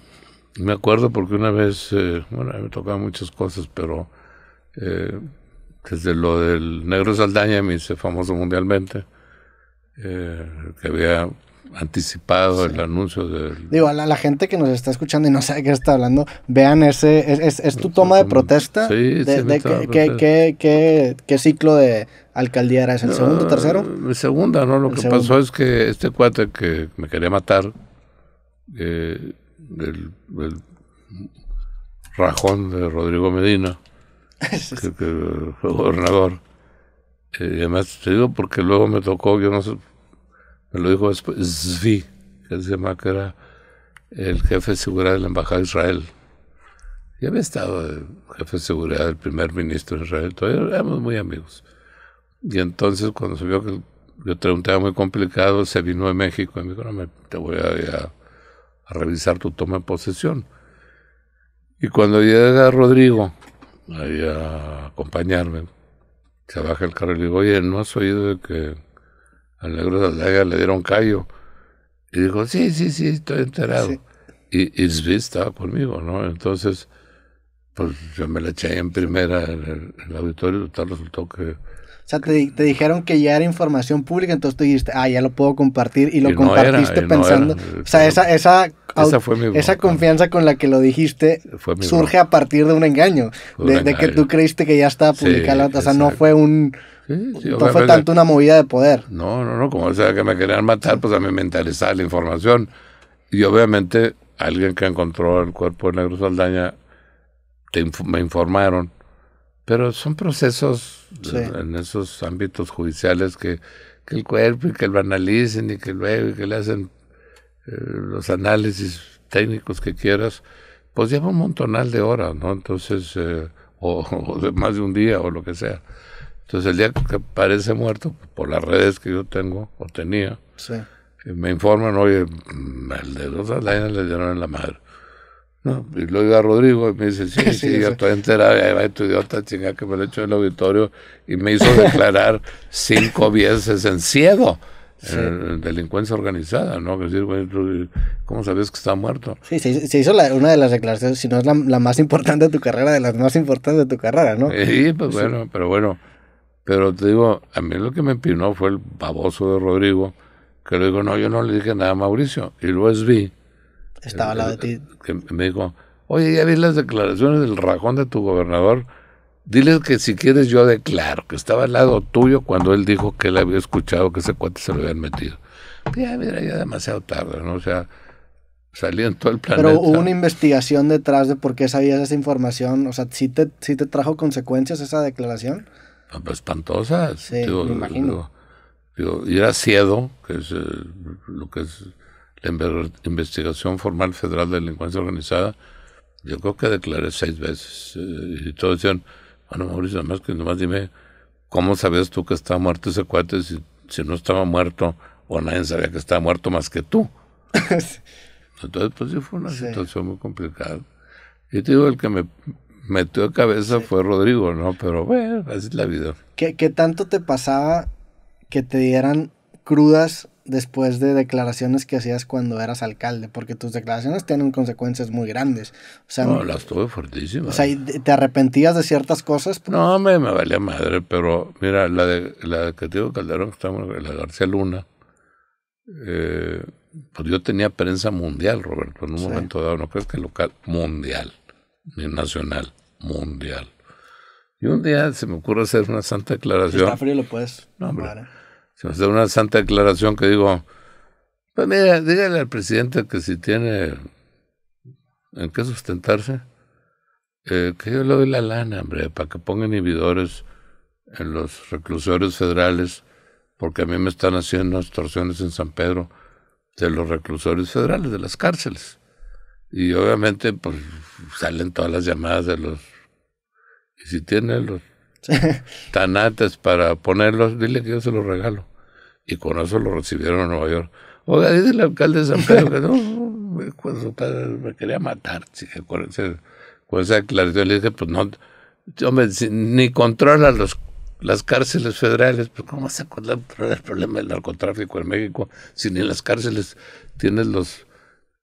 me acuerdo porque una vez, eh, bueno, me tocaban muchas cosas, pero eh, desde lo del Negro Saldaña me hice famoso mundialmente, eh, que había anticipado el anuncio del... Digo, a la, gente que nos está escuchando y no sabe qué está hablando, vean ese, es, tu toma de protesta. Sí, de, qué, ciclo de alcaldía era el segundo, ah, tercero. segunda, ¿no? Lo que pasó es que este cuate que me quería matar, eh, del, rajón de Rodrigo Medina, que, fue gobernador. Eh, y además te digo porque luego me tocó, yo no sé, me lo dijo después, Zvi, que se llama que era el jefe de seguridad de la Embajada de Israel. y había estado el jefe de seguridad del primer ministro de Israel, todavía éramos muy amigos. Y entonces cuando se vio que yo traía un muy complicado, se vino a México y me dijo, no, me, te voy a a revisar tu toma de posesión. Y cuando llega Rodrigo ahí a acompañarme, se baja el carro y le digo, oye, ¿no has oído de que al negro Saldaña le dieron callo? Y digo, sí, sí, sí, estoy enterado. Y Isbi estaba conmigo, ¿no? Entonces, pues yo me la eché en primera en el, auditorio, tal resultó que o sea, te, dijeron que ya era información pública, entonces tú dijiste, ah, ya lo puedo compartir y lo compartiste pensando. o sea, esa, esa, confianza con la que lo dijiste surge a partir de un engaño, de, que tú creíste que ya estaba publicada. o sea, no fue un... fue tanto una movida de poder. No, no, no, como sea que me querían matar, pues a mí me interesaba la información. Y obviamente alguien que encontró el cuerpo de Negro Saldaña me informaron pero son procesos en esos ámbitos judiciales que, el cuerpo y que lo analicen y que luego y que le hacen eh, los análisis técnicos que quieras, pues lleva un montonal de horas, ¿no? Entonces, eh, o, de más de un día o lo que sea. Entonces, el día que aparece muerto, por las redes que yo tengo o tenía, me informan, oye, al de dos años le dieron en la madre. Y lo digo a Rodrigo y me dice, sí, sí, yo estoy enterado, tu idiota chingada que me lo hecho en el auditorio y me hizo declarar cinco veces en ciego. delincuencia organizada, ¿no? Es ¿cómo sabes que está muerto? Sí, se hizo, una de las declaraciones, si no es la, más importante de tu carrera, de las más importantes de tu carrera, ¿no? Sí, pues bueno, pero bueno, pero te digo, a mí lo que me empinó fue el baboso de Rodrigo, que le digo, no, yo no le dije nada a Mauricio, y luego vi estaba al lado de ti. me dijo, oye, ya vi las declaraciones del rajón de tu gobernador. Diles que si quieres yo declaro que estaba al lado tuyo cuando él dijo que él había escuchado que ese cuate se lo habían metido. Pues ya, mira, ya demasiado tarde, ¿no? O sea, salió en todo el planeta. Pero hubo una investigación detrás de por qué sabías esa información. O sea, ¿sí te, te trajo consecuencias esa declaración? espantosa ah, pues, espantosas. Sí, imagino. y era Ciedo, que es eh, lo que es la investigación formal federal de delincuencia organizada, yo creo que declaré seis veces. Eh, y todos decían, bueno, Mauricio, más que nomás dime, ¿cómo sabías tú que estaba muerto ese cuate si, si no estaba muerto o nadie sabía que estaba muerto más que tú? Entonces, pues sí fue una situación muy complicada. Yo te digo, el que me metió de cabeza fue Rodrigo, ¿no? Pero bueno, así es la vida. ¿Qué, ¿Qué tanto te pasaba que te dieran crudas después de declaraciones que hacías cuando eras alcalde, porque tus declaraciones tienen consecuencias muy grandes. no, las tuve fuertísimas. O sea, ¿te arrepentías de ciertas cosas? No, me, me valía madre, pero mira, la de, la de que Calderón, la García Luna, eh, pues yo tenía prensa mundial, Roberto, en un momento dado, no creo que local, mundial, ni nacional, mundial. Y un día se me ocurre hacer una santa declaración. Está frío, lo puedes. No, hombre. ¿eh? se me hace una santa declaración que digo, pues mira, dígale al presidente que si tiene en qué sustentarse, eh, que yo le doy la lana, hombre, para que ponga inhibidores en los reclusores federales, porque a mí me están haciendo extorsiones en San Pedro de los reclusores federales, de las cárceles. Y obviamente, pues salen todas las llamadas de los. Y si tiene los tanates para ponerlos, dile que yo se los regalo. Y con eso lo recibieron en Nueva York. Oiga, dice el alcalde de San Pedro que no, me quería matar, con, esa Le dije, pues no, me ni controla los, las cárceles federales, pues ¿cómo se a el problema del narcotráfico en México si ni en las cárceles tienes los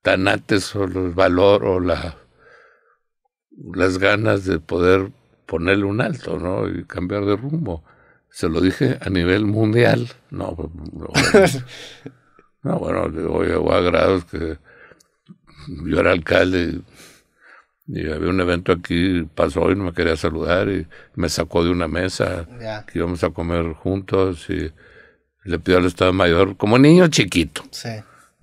tanates o los valor o las ganas de poder ponerle un alto, ¿no? Y cambiar de rumbo. Se lo dije a nivel mundial. No, bueno, no, bueno llegó a grados que yo era alcalde y, había un evento aquí, pasó y no me quería saludar y me sacó de una mesa que íbamos a comer juntos y le pidió al Estado Mayor, como niño chiquito, sí.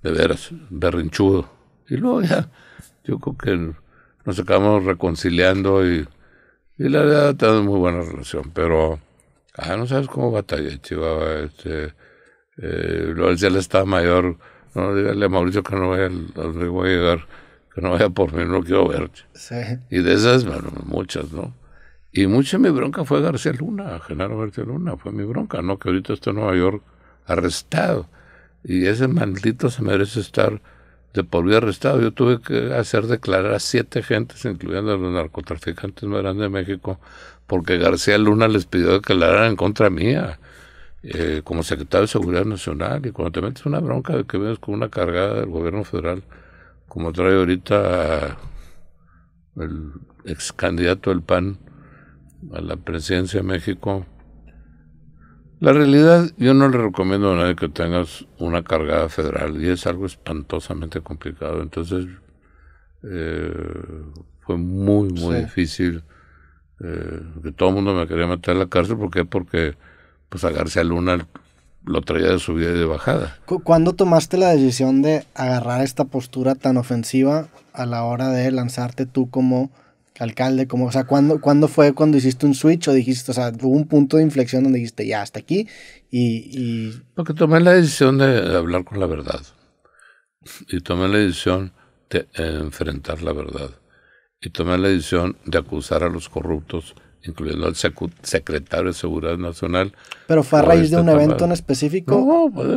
de veras, berrinchudo. Y luego ya, yo creo que nos acabamos reconciliando y y la verdad, tenemos muy buena relación, pero ah, no sabes cómo batalla Chihuahua. Este, eh, el Estado mayor, no dígale a Mauricio que no vaya, voy a llegar, que no vaya por mí, no quiero verte. Sí. Y de esas, bueno, muchas, ¿no? Y mucha de mi bronca fue García Luna, Genaro García Luna, fue mi bronca, ¿no? Que ahorita está en Nueva York arrestado. Y ese maldito se merece estar de por vida arrestado. Yo tuve que hacer declarar a siete gentes, incluyendo a los narcotraficantes más grandes de México, porque García Luna les pidió declarar en contra mía. Eh, como secretario de Seguridad Nacional, y cuando te metes una bronca de que vienes con una cargada del gobierno federal, como trae ahorita el ex candidato del PAN a la presidencia de México, la realidad, yo no le recomiendo a nadie que tengas una cargada federal y es algo espantosamente complicado. Entonces, eh, fue muy, muy difícil. Eh, todo el mundo me quería meter a la cárcel. ¿Por qué? Porque pues, a García Luna lo traía de subida y de bajada. ¿Cuándo tomaste la decisión de agarrar esta postura tan ofensiva a la hora de lanzarte tú como alcalde? Como, o sea, ¿cuándo, ¿cuándo, fue cuando hiciste un switch o dijiste, o sea, hubo un punto de inflexión donde dijiste, ya, hasta aquí? Y, Porque tomé la decisión de hablar con la verdad. Y tomé la decisión de enfrentar la verdad. Y tomé la decisión de acusar a los corruptos, incluyendo al secretario de Seguridad Nacional. ¿Pero fue a raíz de este un evento en específico? No, pues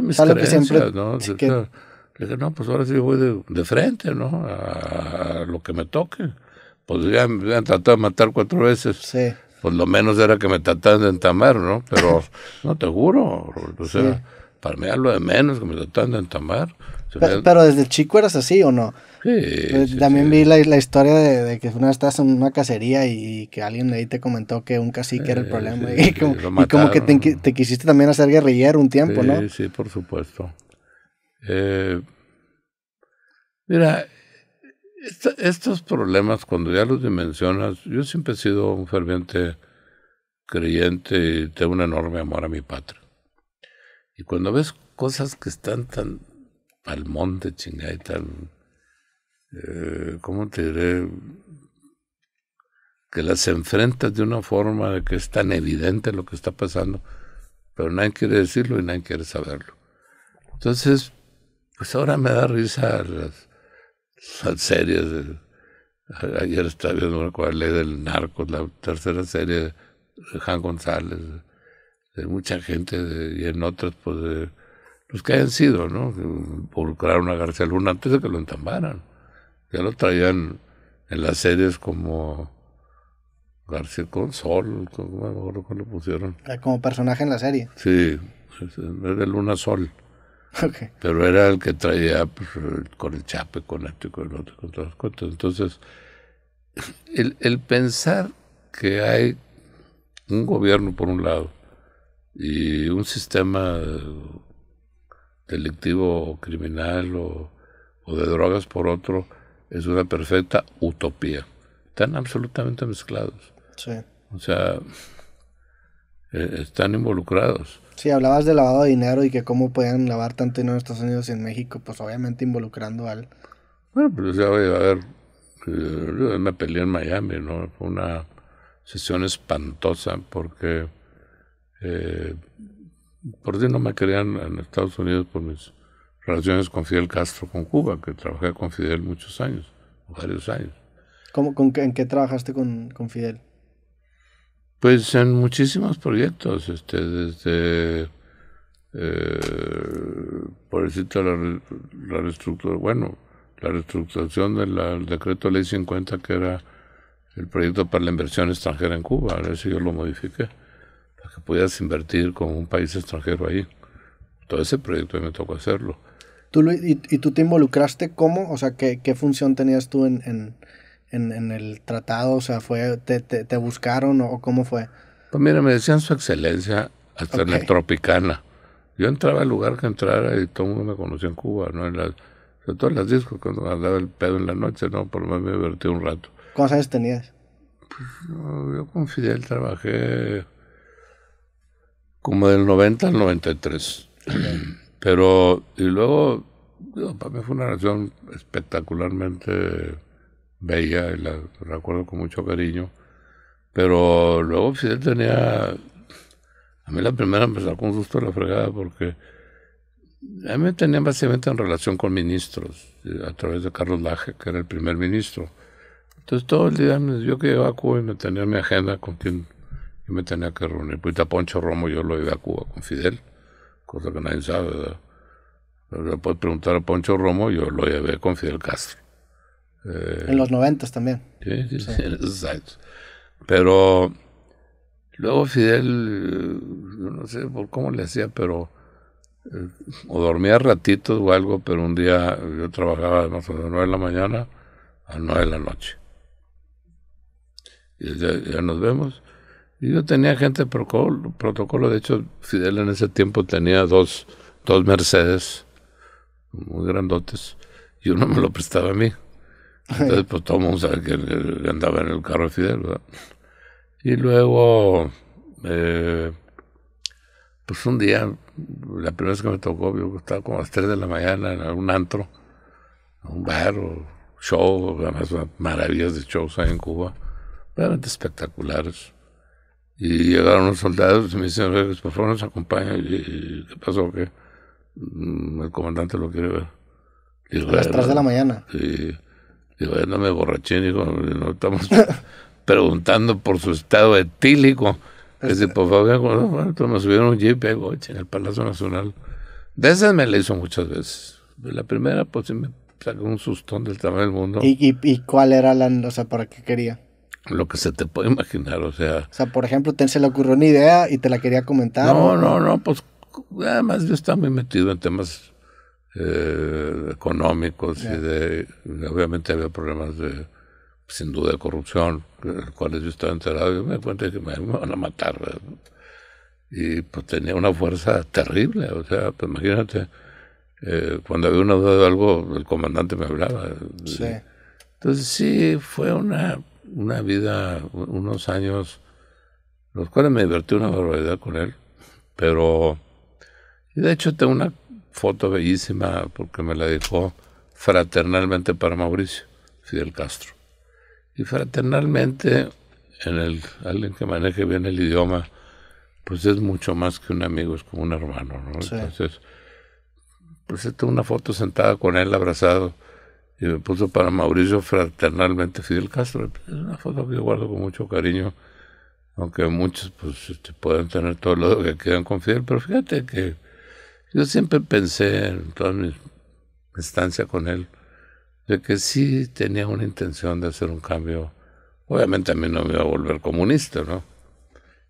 ¿no? pues ahora sí voy de, frente, ¿no? a lo que me toque pues ya me han tratado de matar cuatro veces. Sí. Pues lo menos era que me trataban de entamar, ¿no? Pero no te juro, o sea, para mí era lo de menos que me trataban de entamar. Pero, desde chico eras así o no? Sí. Eh, también vi la, historia de, que una vez estás en una cacería y, que alguien ahí te comentó que un cacique era el eh, problema. y, como, que te, quisiste también hacer guerrillero un tiempo, ¿no? Sí, sí, por supuesto. Eh, mira, estos problemas, cuando ya los dimensionas, yo siempre he sido un ferviente creyente y tengo un enorme amor a mi patria. Y cuando ves cosas que están tan al monte, chingada, y tan, eh, ¿cómo te diré? Que las enfrentas de una forma que es tan evidente lo que está pasando, pero nadie quiere decirlo y nadie quiere saberlo. Entonces, pues ahora me da risa las las series. Ayer estaba viendo una cual del narco, la tercera serie de Juan González, de mucha gente, y en otras, pues, los que hayan sido, ¿no? Involucraron a García Luna antes de que lo entambaran. Ya lo traían en las series como García con Sol, como, lo pusieron. Ah, como personaje en la serie. Sí, pues, en de Luna Sol. Pero era el que traía pues, con el chape, con esto y con el otro, con todas las cosas. Entonces, el, pensar que hay un gobierno por un lado y un sistema delictivo o criminal o, de drogas por otro es una perfecta utopía. Están absolutamente mezclados. O sea, eh, están involucrados. Sí, hablabas de lavado de dinero y que cómo pueden lavar tanto dinero en Estados Unidos y en México, pues obviamente involucrando al... Bueno, pero pues, ya voy a ver, yo eh, me peleé en Miami, ¿no? Fue una sesión espantosa porque... Eh, por qué no me querían en Estados Unidos por mis relaciones con Fidel Castro con Cuba, que trabajé con Fidel muchos años, varios años. ¿Cómo, con ¿En qué trabajaste con Fidel? Pues en muchísimos proyectos, este, desde, eh, por decirte, la, reestructura, bueno, la reestructuración del decreto ley 50 que era el proyecto para la inversión extranjera en Cuba, a yo lo modifiqué, para que pudieras invertir con un país extranjero ahí. Todo ese proyecto me tocó hacerlo. ¿Tú, y, tú te involucraste cómo? O sea, ¿qué, función tenías tú en, en, en el tratado? O sea, fue te, te, buscaron o cómo fue? Pues mira, me decían su excelencia hasta en la Tropicana. Yo entraba al lugar que entrara y todo el mundo me conocía en Cuba, ¿no? En las, sobre todo en las discos, cuando andaba el pedo en la noche, ¿no? Por lo menos me divertí un rato. ¿Cuántos años tenías? Pues yo con Fidel trabajé como del 90 al 93. Pero, y luego, para mí fue una relación espectacularmente veía y la recuerdo con mucho cariño. Pero luego Fidel pues, tenía. A mí la primera me sacó un susto de la fregada porque a mí me tenía básicamente en relación con ministros, eh, a través de Carlos Laje, que era el primer ministro. Entonces todo el día yo que iba a Cuba y me tenía mi agenda con quien y me tenía que reunir. Pues a Poncho Romo yo lo iba a Cuba con Fidel, cosa que nadie sabe, ¿verdad? Pero le puedes preguntar a Poncho Romo, yo lo llevé con Fidel Castro. Eh, en los noventas también. Sí, sí, sí. Pero luego Fidel, eh, no sé por cómo le hacía, pero eh, o dormía ratitos o algo, pero un día yo trabajaba de 9 de la mañana a 9 de la noche. Y ya, nos vemos. Y yo tenía gente de protocolo, protocolo, de hecho Fidel en ese tiempo tenía dos, dos Mercedes muy grandotes y uno me lo prestaba a mí. Entonces, pues todo el mundo sabe que, andaba en el carro de Fidel, ¿verdad? Y luego, eh, pues un día, la primera vez que me tocó, yo estaba como a las 3 de la mañana en algún antro, en un bar o show, además maravillas de shows ahí en Cuba, realmente espectaculares. Y llegaron los soldados y me dicen, pues, por favor nos acompañan. Y, ¿Qué pasó? que mm, El comandante lo quiere ver. Y a las 3 de la mañana. Sí. Digo, ya no me borraché, digo, no estamos preguntando por su estado etílico. Dice, por favor, me subieron un jeep en el Palacio Nacional. De esas me la hizo muchas veces. la primera, pues sí me sacó un sustón del tamaño del mundo. ¿Y, y, y cuál era la, o sea, para qué quería? Lo que se te puede imaginar, o sea. O sea, por ejemplo, te, se le ocurrió una idea y te la quería comentar. No, no, no, no pues además yo estaba muy metido en temas eh, económicos y de, obviamente había problemas de, sin duda, de corrupción, los cuales yo estaba enterado y me di cuenta que me, van a matar. Y pues tenía una fuerza terrible, o sea, pues imagínate, eh, cuando había una duda de algo, el comandante me hablaba. Eh, sí. entonces sí, fue una, una vida, unos años, los cuales me divertí una barbaridad con él, pero... Y de hecho tengo una foto bellísima porque me la dejó fraternalmente para Mauricio, Fidel Castro. Y fraternalmente, en el, alguien que maneje bien el idioma, pues es mucho más que un amigo, es como un hermano, ¿no? Entonces, pues tengo una foto sentada con él abrazado y me puso para Mauricio fraternalmente Fidel Castro. Es una foto que yo guardo con mucho cariño, aunque muchos pues este, pueden tener todo lo que quieran con Fidel, pero fíjate que yo siempre pensé en toda mi estancia con él de que sí tenía una intención de hacer un cambio. Obviamente a mí no me iba a volver comunista, ¿no?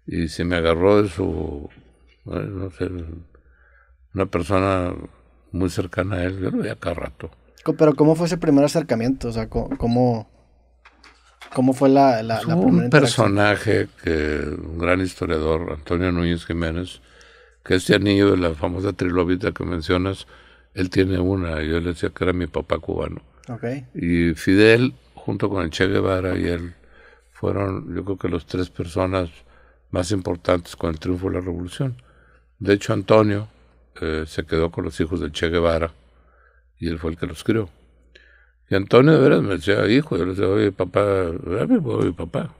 Y se me agarró de su, no sé, una persona muy cercana a él, yo lo veía cada rato. Pero ¿cómo fue ese primer acercamiento? O sea, ¿cómo, cómo fue la, Un personaje que un gran historiador, Antonio Núñez Jiménez, que este anillo de la famosa trilobita que mencionas, él tiene una, yo le decía que era mi papá cubano. Y Fidel, junto con el Che Guevara y él, fueron yo creo que las tres personas más importantes con el triunfo de la revolución. De hecho, Antonio eh, se quedó con los hijos del Che Guevara y él fue el que los crió. Y Antonio de veras me decía, hijo, yo le decía, oye, papá, mi papá.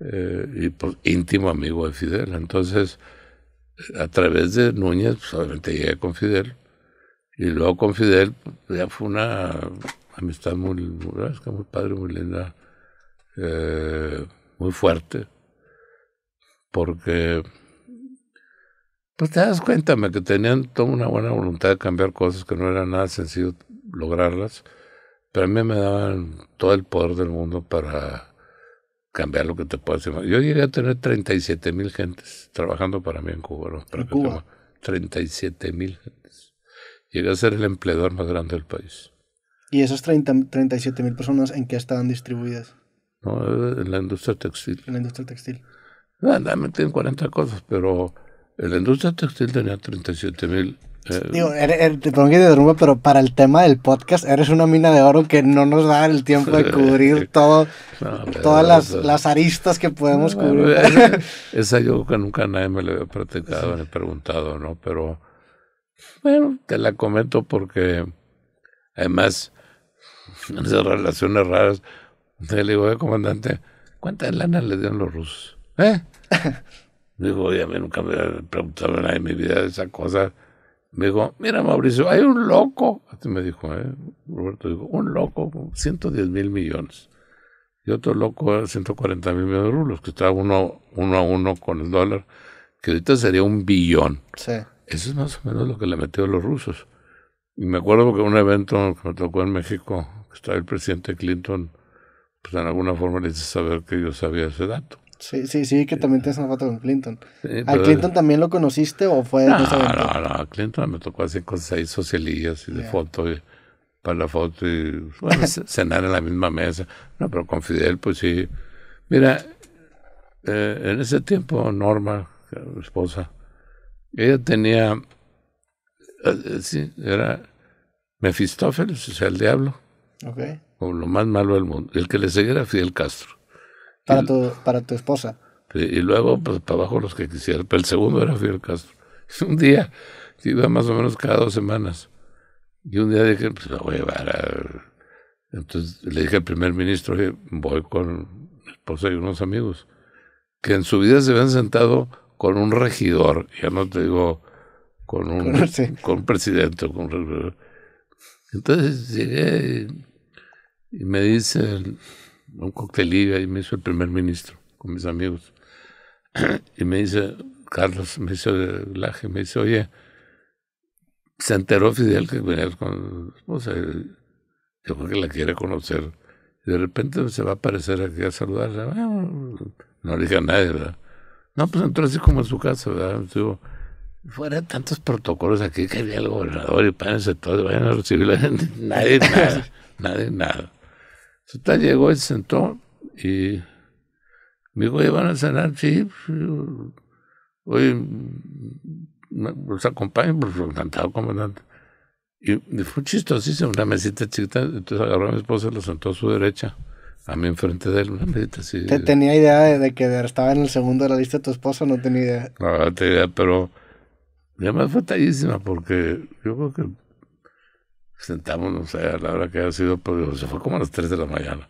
Eh, y pues íntimo amigo de Fidel. Entonces, a través de Núñez, pues obviamente llegué con Fidel. Y luego con Fidel, pues, ya fue una amistad muy, muy, muy padre, muy linda, eh, muy fuerte. Porque, pues te das cuenta que tenían toda una buena voluntad de cambiar cosas que no era nada sencillo lograrlas. Pero a mí me daban todo el poder del mundo para cambiar lo que te puedas imaginar. Yo llegué a tener 37.000 mil gentes trabajando para mí en Cuba. ¿no? Para ¿En Cuba? 37 mil gentes. Llegué a ser el empleador más grande del país. ¿Y esas 37.000 mil personas en qué estaban distribuidas? No, en la industria textil. En la industria textil. Ah, Nada, no, en 40 cosas, pero en la industria textil tenía 37.000 mil Er, er, te pongo que pero para el tema del podcast, eres una mina de oro que no nos da el tiempo de cubrir todo, todas las, las, aristas que podemos cubrir. Esa, yo que nunca nadie me le había preguntado, ¿no? Pero bueno, te la comento porque además en esas relaciones raras, le digo, comandante, ¿cuántas lana le dieron los rusos? ¿Eh? Digo, a mí nunca me preguntado nada en mi vida esa cosa me dijo, mira Mauricio, hay un loco. Así me dijo, ¿eh? Roberto un loco, 110 mil millones. Y otro loco, 140 mil millones de rublos, que estaba uno, uno a uno con el dólar, que ahorita sería un billón. Sí. Eso es más o menos lo que le metió los rusos. Y me acuerdo que un evento que me tocó en México, que estaba el presidente Clinton, pues en alguna forma le hice saber que yo sabía ese dato. Sí, sí, sí, que también tienes una foto con Clinton. ¿A Clinton también lo conociste o fue no, no, no, a Clinton me tocó hacer cosas ahí socialillas y de foto para la foto y cenar en la misma mesa. No, pero con Fidel, pues sí. Mira, eh, en ese tiempo Norma, eh, esposa, ella tenía, eh, sí, era Mefistófeles, o sea, el diablo. O lo más malo del mundo. El que le seguía era Fidel Castro para, tu, para tu esposa. Y, luego, pues, para abajo los que quisieran. Pero el segundo era Fidel Castro. Un día, iba más o menos cada dos semanas. Y un día dije, pues voy a llevar Entonces le dije al primer ministro, que voy con mi esposa y unos amigos, que en su vida se habían sentado con un regidor, ya no te digo con un, con un presidente. Con Entonces llegué y me dicen, un coctelillo ahí me hizo el primer ministro con mis amigos. y me dice, Carlos, me hizo el laje, me dice, oye, se enteró Fidel que venía con Yo creo que la quiere conocer. Y de repente se va a aparecer aquí a saludarla. Ah, no le dije a nadie, ¿verdad? No, pues entró así como en su casa, ¿verdad? fuera tantos protocolos aquí que había el gobernador y párense todo vayan a recibir la gente. Nadie, nada, nadie, nada. Total, llegó y se sentó y me dijo, oye, ¿van a cenar? Sí, pues, oye, ¿los acompaño, Pues, pues encantado, comandante. Y fue chistosísimo, una mesita chiquita, entonces agarró a mi esposa y lo sentó a su derecha, a mí enfrente de él, una mesita así. ¿Te tenía idea de, que estaba en el segundo de la lista tu esposo? No tenía idea. No, no tenía idea, pero además fue tallísima porque yo creo que sentámonos a la hora que ha sido, pues, se fue como a las 3 de la mañana.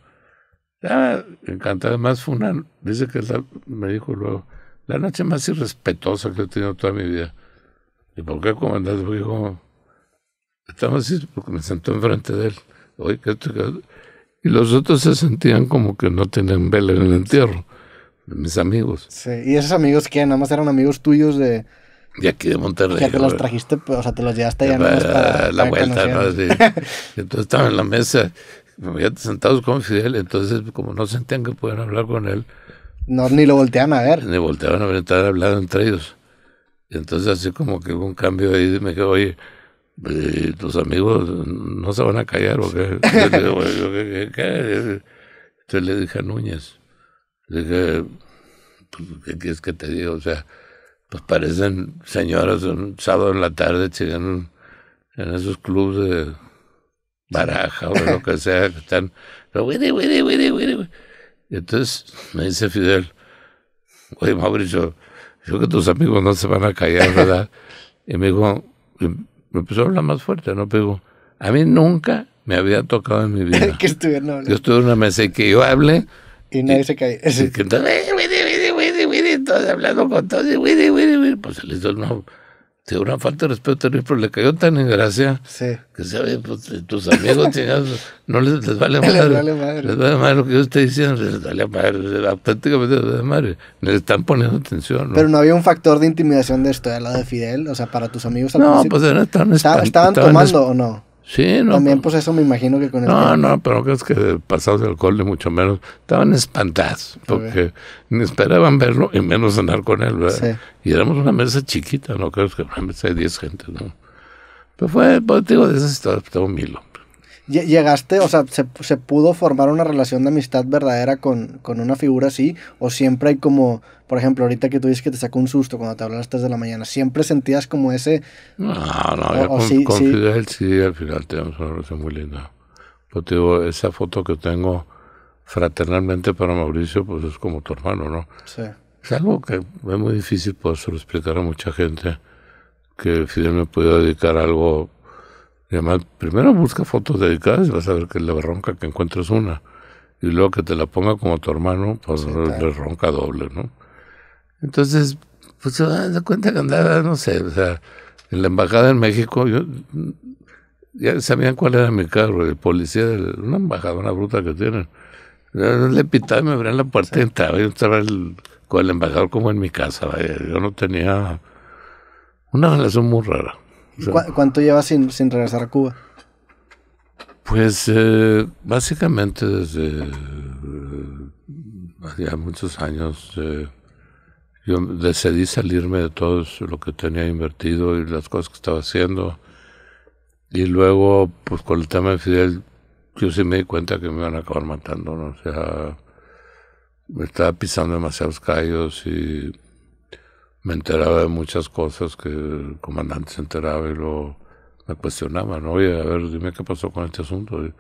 Ya, encantado. Además, fue una, dice que me dijo luego, la noche más irrespetuosa que he tenido toda mi vida. ¿Y por qué comandante? Porque dijo, estamos así, porque me sentó enfrente de él. Y los otros se sentían como que no tenían vela en el entierro. Mis amigos. Sí, y esos amigos que nada más eran amigos tuyos de de aquí de Monterrey. Ya que los trajiste, pues, o sea, te los llevaste ya. la vuelta, ¿no? Entonces estaban en la mesa, me había con Fidel, entonces como no sentían que podían hablar con él. No, ni lo volteaban a ver. Ni volteaban a ver, estaban hablando entre ellos. Entonces así como que hubo un cambio ahí, me dije, oye, eh, tus amigos no se van a callar, ¿o qué? Entonces le dije a Núñez, le dije, ¿qué quieres que te digo O sea pues parecen señoras un sábado en la tarde chingando en esos clubes de baraja o lo que sea que están entonces me dice Fidel oye Mauricio yo que tus amigos no se van a callar verdad y me dijo me empezó a hablar más fuerte no pero a mí nunca me había tocado en mi vida yo estuve en una mesa y que yo hable y nadie se cae todos, hablando con todos, y Pues se les dio una, dio una falta de respeto terrible, pero le cayó tan en gracia que sabe, pues, eh, tus amigos no les, les vale madre. Les vale madre. lo que yo estoy diciendo, les vale madre, prácticamente les vale madre. Les están poniendo tensión. Pero no había un factor de intimidación de esto, de lado de Fidel, o sea, para tus amigos No, pues eran, estaban, ¿Estaban, estaban tomando o no? También, pues eso me imagino que con el. Este no, no, pero creo que pasados de alcohol, ni mucho menos. Estaban espantados, porque ni esperaban verlo y menos andar con él, ¿verdad? Y éramos una mesa chiquita, ¿no? Creo que una mesa de 10 gente, ¿no? Pero fue, pues, digo, de esas historias, pues, milo. ¿Llegaste, o sea, se, pudo formar una relación de amistad verdadera con, con, una figura así? ¿O siempre hay como, por ejemplo, ahorita que tú dices que te sacó un susto cuando te hablaste desde de la mañana, ¿siempre sentías como ese... No, no, con, Fidel sí, al final tenemos una relación muy linda. Yo pues digo, esa foto que tengo fraternalmente para Mauricio, pues es como tu hermano, ¿no? Sí. Es algo que es muy difícil poder pues, explicar a mucha gente, que Fidel me puede dedicar algo y además, primero busca fotos dedicadas y vas a ver que la ronca que encuentres una. Y luego que te la ponga como tu hermano, pues le ronca doble, ¿no? Entonces, pues se da cuenta que andaba, no sé, o sea, en la embajada en México, yo, ya sabían cuál era mi carro, el policía, de una embajadora bruta que tienen. le pitaba y me abrían la puerta y entraba. con el embajador como en mi casa, Yo no tenía una relación muy rara. ¿Cuánto llevas sin, regresar a Cuba? Pues eh, básicamente desde eh, muchos años eh, yo decidí salirme de todo lo que tenía invertido y las cosas que estaba haciendo. Y luego, pues con el tema de Fidel, yo sí me di cuenta que me iban a acabar matando, ¿no? O sea, me estaba pisando demasiados callos y me enteraba de muchas cosas que el comandante se enteraba y lo me cuestionaba. ¿no? oye, a ver, dime qué pasó con este asunto. Y,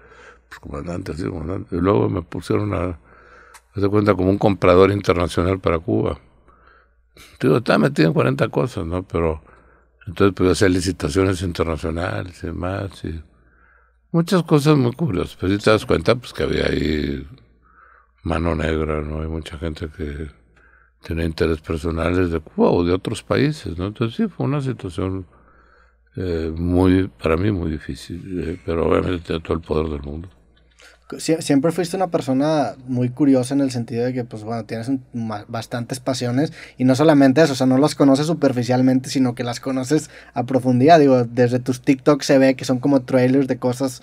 pues, comandante, así, comandante. Y luego me pusieron a, hacer cuenta, como un comprador internacional para Cuba. Digo, está metido en 40 cosas, ¿no? Pero entonces pude hacer licitaciones internacionales y demás. Y muchas cosas muy curiosas. Pero si te das cuenta, pues que había ahí mano negra, ¿no? Hay mucha gente que tiene intereses personales de Cuba o de otros países, ¿no? Entonces sí, fue una situación eh, muy, para mí muy difícil, eh, pero obviamente tenía todo el poder del mundo. siempre fuiste una persona muy curiosa en el sentido de que, pues bueno, tienes bastantes pasiones y no solamente eso, o sea, no las conoces superficialmente, sino que las conoces a profundidad. Digo, desde tus TikToks se ve que son como trailers de cosas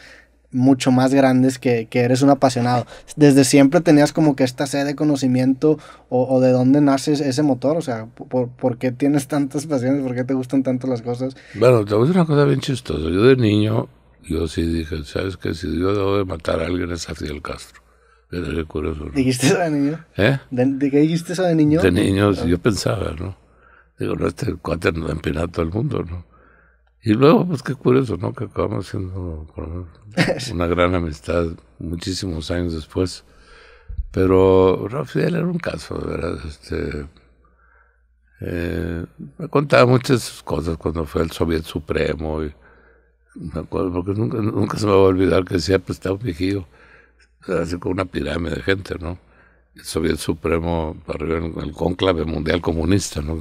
mucho más grandes que, que, eres un apasionado. Desde siempre tenías como que esta sed de conocimiento o, de dónde nace ese motor, o sea, por, por, qué tienes tantas pasiones? ¿Por qué te gustan tanto las cosas? Bueno, te voy a decir una cosa bien chistosa. Yo de niño, yo sí dije, ¿sabes qué? Si yo debo de matar a alguien es a Fidel Castro. Era curioso. ¿no? ¿Dijiste eso de niño? ¿Eh? ¿De, qué dijiste eso de niño? De niño, yo pensaba, ¿no? Digo, no, este cuate no empinar a todo el mundo, ¿no? Y luego, pues qué curioso, ¿no? Que acabamos siendo una gran amistad muchísimos años después. Pero Rafael era un caso, de verdad. Este, eh, me contaba muchas cosas cuando fue el Soviet Supremo. porque nunca, nunca se me va a olvidar que siempre pues, estaba un así como una pirámide de gente, ¿no? El Soviet Supremo, arriba en el cónclave mundial comunista, ¿no?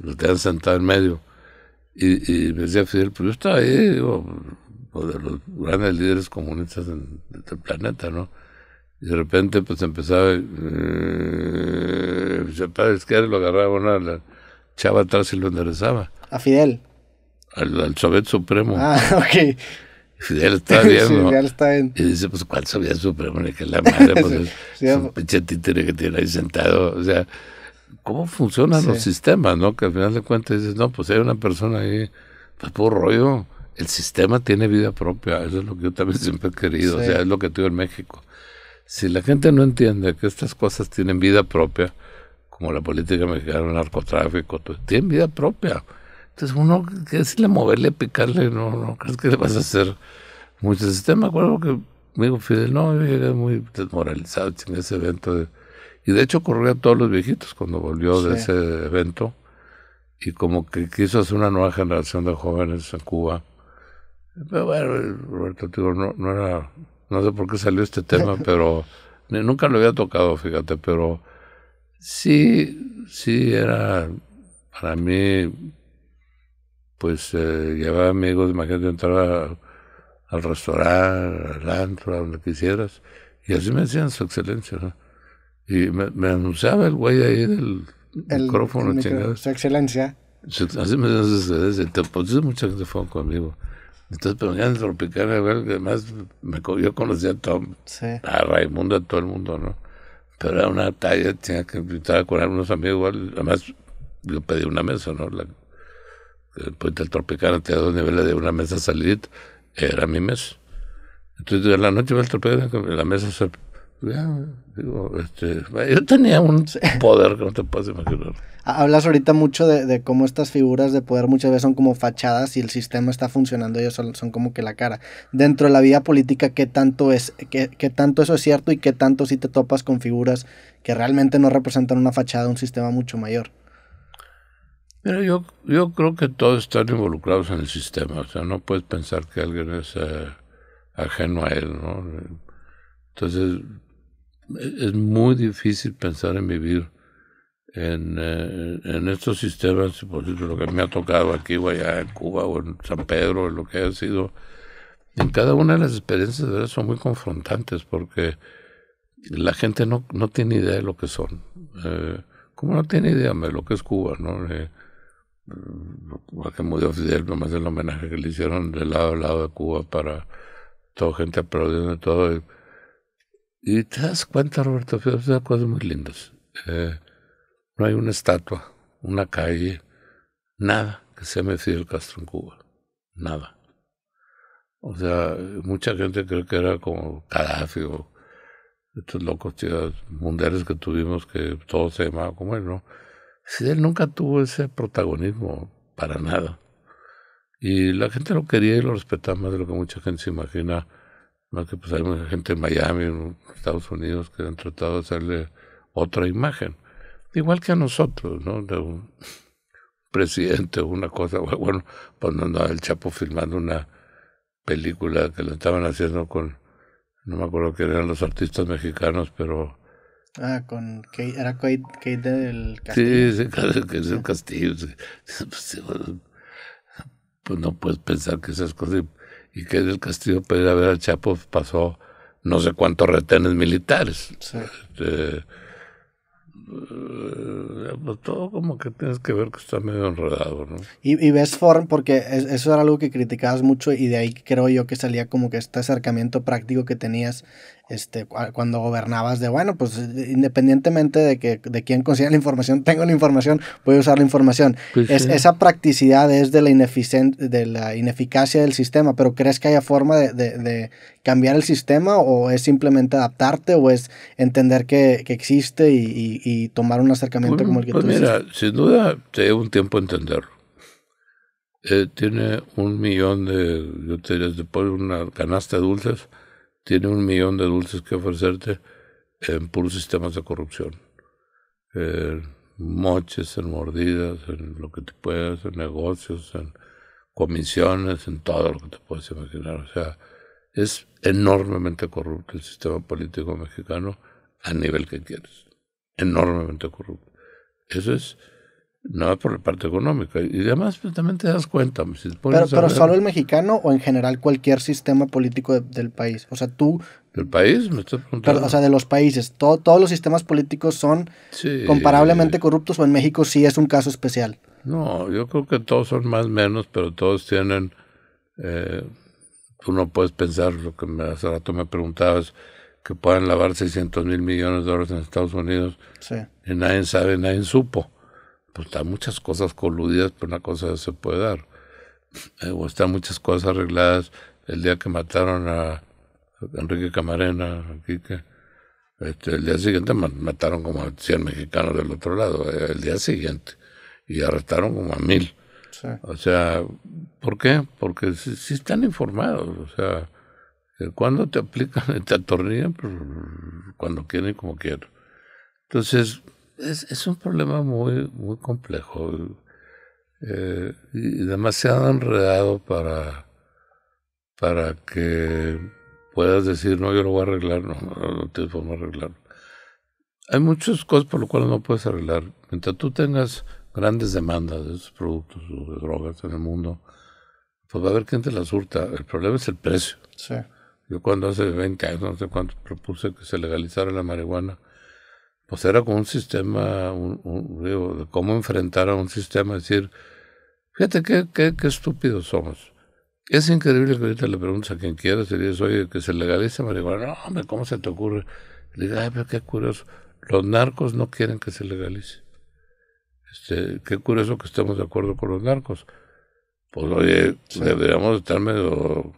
Los tenían sentado en medio. Y, y me decía Fidel, pues yo estaba ahí, digo, uno de los grandes líderes comunistas del este planeta, ¿no? Y de repente, pues empezaba, eh, para la lo agarraba una la chava atrás y lo enderezaba. ¿A Fidel? Al, al Soviet Supremo. Ah, ok. Fidel está viendo. Sí, está Y dice, pues, ¿cuál Soviet Supremo? Que la madre, pues, es, un que tiene ahí sentado. O sea, cómo funcionan los sistemas, ¿no? Que al final de cuentas dices, no, pues hay una persona ahí, pues por rollo, el sistema tiene vida propia, eso es lo que yo también siempre he querido, o sea, es lo que tengo en México. Si la gente no entiende que estas cosas tienen vida propia, como la política mexicana, el narcotráfico, todo, tienen vida propia. Entonces uno, que es le moverle, picarle? No, no, crees que le vas a hacer mucho sistema. Me acuerdo que me dijo Fidel, no, yo llegué muy desmoralizado en ese evento de y de hecho corrió a todos los viejitos cuando volvió de ese evento y como que quiso hacer una nueva generación de jóvenes en Cuba. Pero bueno, Roberto, no, era, no sé por qué salió este tema, pero nunca lo había tocado, fíjate, pero sí, sí era para mí, pues eh, llevaba amigos, imagínate entrar al restaurante, al antro, a donde quisieras, y así me decían su excelencia, ¿no? Y me, anunciaba el güey ahí el, micrófono, Su excelencia. Así me pues entonces mucha gente fue conmigo. Entonces, pero ya en el Tropicana, además me, yo conocía a Tom, sí. a Raimundo, a todo el mundo, ¿no? Pero era una talla, tenía que invitar con algunos amigos, además yo pedí una mesa, ¿no? La, el puente del Tropicana tenía dos niveles de una mesa salida, era mi mesa. Entonces, en la noche iba al Tropicana, la mesa se digo, este, yo tenía un poder que no te puedes imaginar. Hablas ahorita mucho de, cómo estas figuras de poder muchas veces son como fachadas y el sistema está funcionando, ellos son, como que la cara. Dentro de la vida política, ¿qué tanto, es, qué, qué tanto eso es cierto y qué tanto si te topas con figuras que realmente no representan una fachada un sistema mucho mayor? Mira, yo, yo creo que todos están involucrados en el sistema, o sea, no puedes pensar que alguien es eh, ajeno a él, ¿no? Entonces, es muy difícil pensar en vivir en, eh, en estos sistemas, por ejemplo, lo que me ha tocado aquí o allá en Cuba o en San Pedro, en lo que ha sido, en cada una de las experiencias de son muy confrontantes porque la gente no, no tiene idea de lo que son. Eh, como no tiene idea de lo que es Cuba? ¿no? Eh, que murió Fidel, más el homenaje que le hicieron de lado a lado de Cuba para toda gente aplaudiendo todo. Y te das cuenta, Roberto, que son cosas muy lindas. Eh, no hay una estatua, una calle, nada que se llame el Castro en Cuba. Nada. O sea, mucha gente cree que era como Gaddafi o estos locos tíos mundiales que tuvimos que todo se llamaba como él, ¿no? Él nunca tuvo ese protagonismo para nada. Y la gente lo quería y lo respetaba más de lo que mucha gente se imagina que pues hay mucha gente en Miami, en Estados Unidos, que han tratado de hacerle otra imagen. Igual que a nosotros, ¿no? De un presidente o una cosa. Bueno, poniendo pues, al Chapo filmando una película que lo estaban haciendo con, no me acuerdo quién eran los artistas mexicanos, pero... Ah, con era Kate, del Castillo. Sí, es Castillo. Pues, pues, pues, no puedes pensar que esas cosas y que del Castillo para ver al Chapo pasó no sé cuántos retenes militares. Este, eh, pues todo como que tienes que ver que está medio enredado, ¿no? Y, ves form, porque eso era algo que criticabas mucho y de ahí creo yo que salía como que este acercamiento práctico que tenías este, cuando gobernabas de, bueno, pues independientemente de, que, de quién consiga la información, tengo la información, voy a usar la información. Pues esa practicidad es de la, de la ineficacia del sistema, pero ¿crees que haya forma de, cambiar el sistema o es simplemente adaptarte o es entender que, existe y, tomar un acercamiento como el que pues tú mira, sin duda te lleva un tiempo entenderlo. Eh, tiene un millón de, yo te, diría, una canasta de dulces tiene un millón de dulces que ofrecerte en puros sistemas de corrupción. En moches, en mordidas, en lo que te puedas, en negocios, en comisiones, en todo lo que te puedas imaginar. O sea, es enormemente corrupto el sistema político mexicano a nivel que quieres. Enormemente corrupto. Eso es no, por la parte económica. Y además pues, también te das cuenta. Pues, pero, pero solo el mexicano o en general cualquier sistema político del país. O sea, tú... ¿Del país? Me estás preguntando. o sea, de los países. todos los sistemas políticos son comparablemente corruptos o en México sí es un caso especial. No, yo creo que todos son más o menos, pero todos tienen... Eh, tú no puedes pensar, lo que me, hace rato me preguntabas, que puedan lavar 600 mil millones de dólares en Estados Unidos. Sí. Y nadie sabe, nadie supo pues están muchas cosas coludidas, pero una cosa se puede dar. Eh, o están muchas cosas arregladas. El día que mataron a Enrique Camarena, este, el día siguiente mataron como a 100 mexicanos del otro lado, eh, el día siguiente, y arrestaron como a mil. O sea, ¿por qué? Porque si están informados, o sea, eh, cuando te aplican, te atornillan, pues, cuando quieren como quieren. Entonces, es, un problema muy, muy complejo eh, y demasiado enredado para, para que puedas decir, no, yo lo voy a arreglar, no, no, no tienes forma arreglarlo. Hay muchas cosas por las cuales no puedes arreglar. Mientras tú tengas grandes demandas de esos productos o de drogas en el mundo, pues va a haber gente que las hurta. El problema es el precio. Yo cuando hace 20 años, no sé cuánto, propuse que se legalizara la marihuana, pues era como un sistema, un, cómo enfrentar a un sistema, decir, fíjate qué, qué, qué estúpidos somos. Es increíble que ahorita le preguntes a quien quiera, y oye, que se legalice marihuana. No, hombre, ¿cómo se te ocurre? Le digo, ay, pero qué curioso. Los narcos no quieren que se legalice. Este, qué curioso que estemos de acuerdo con los narcos. Pues oye, deberíamos estar medio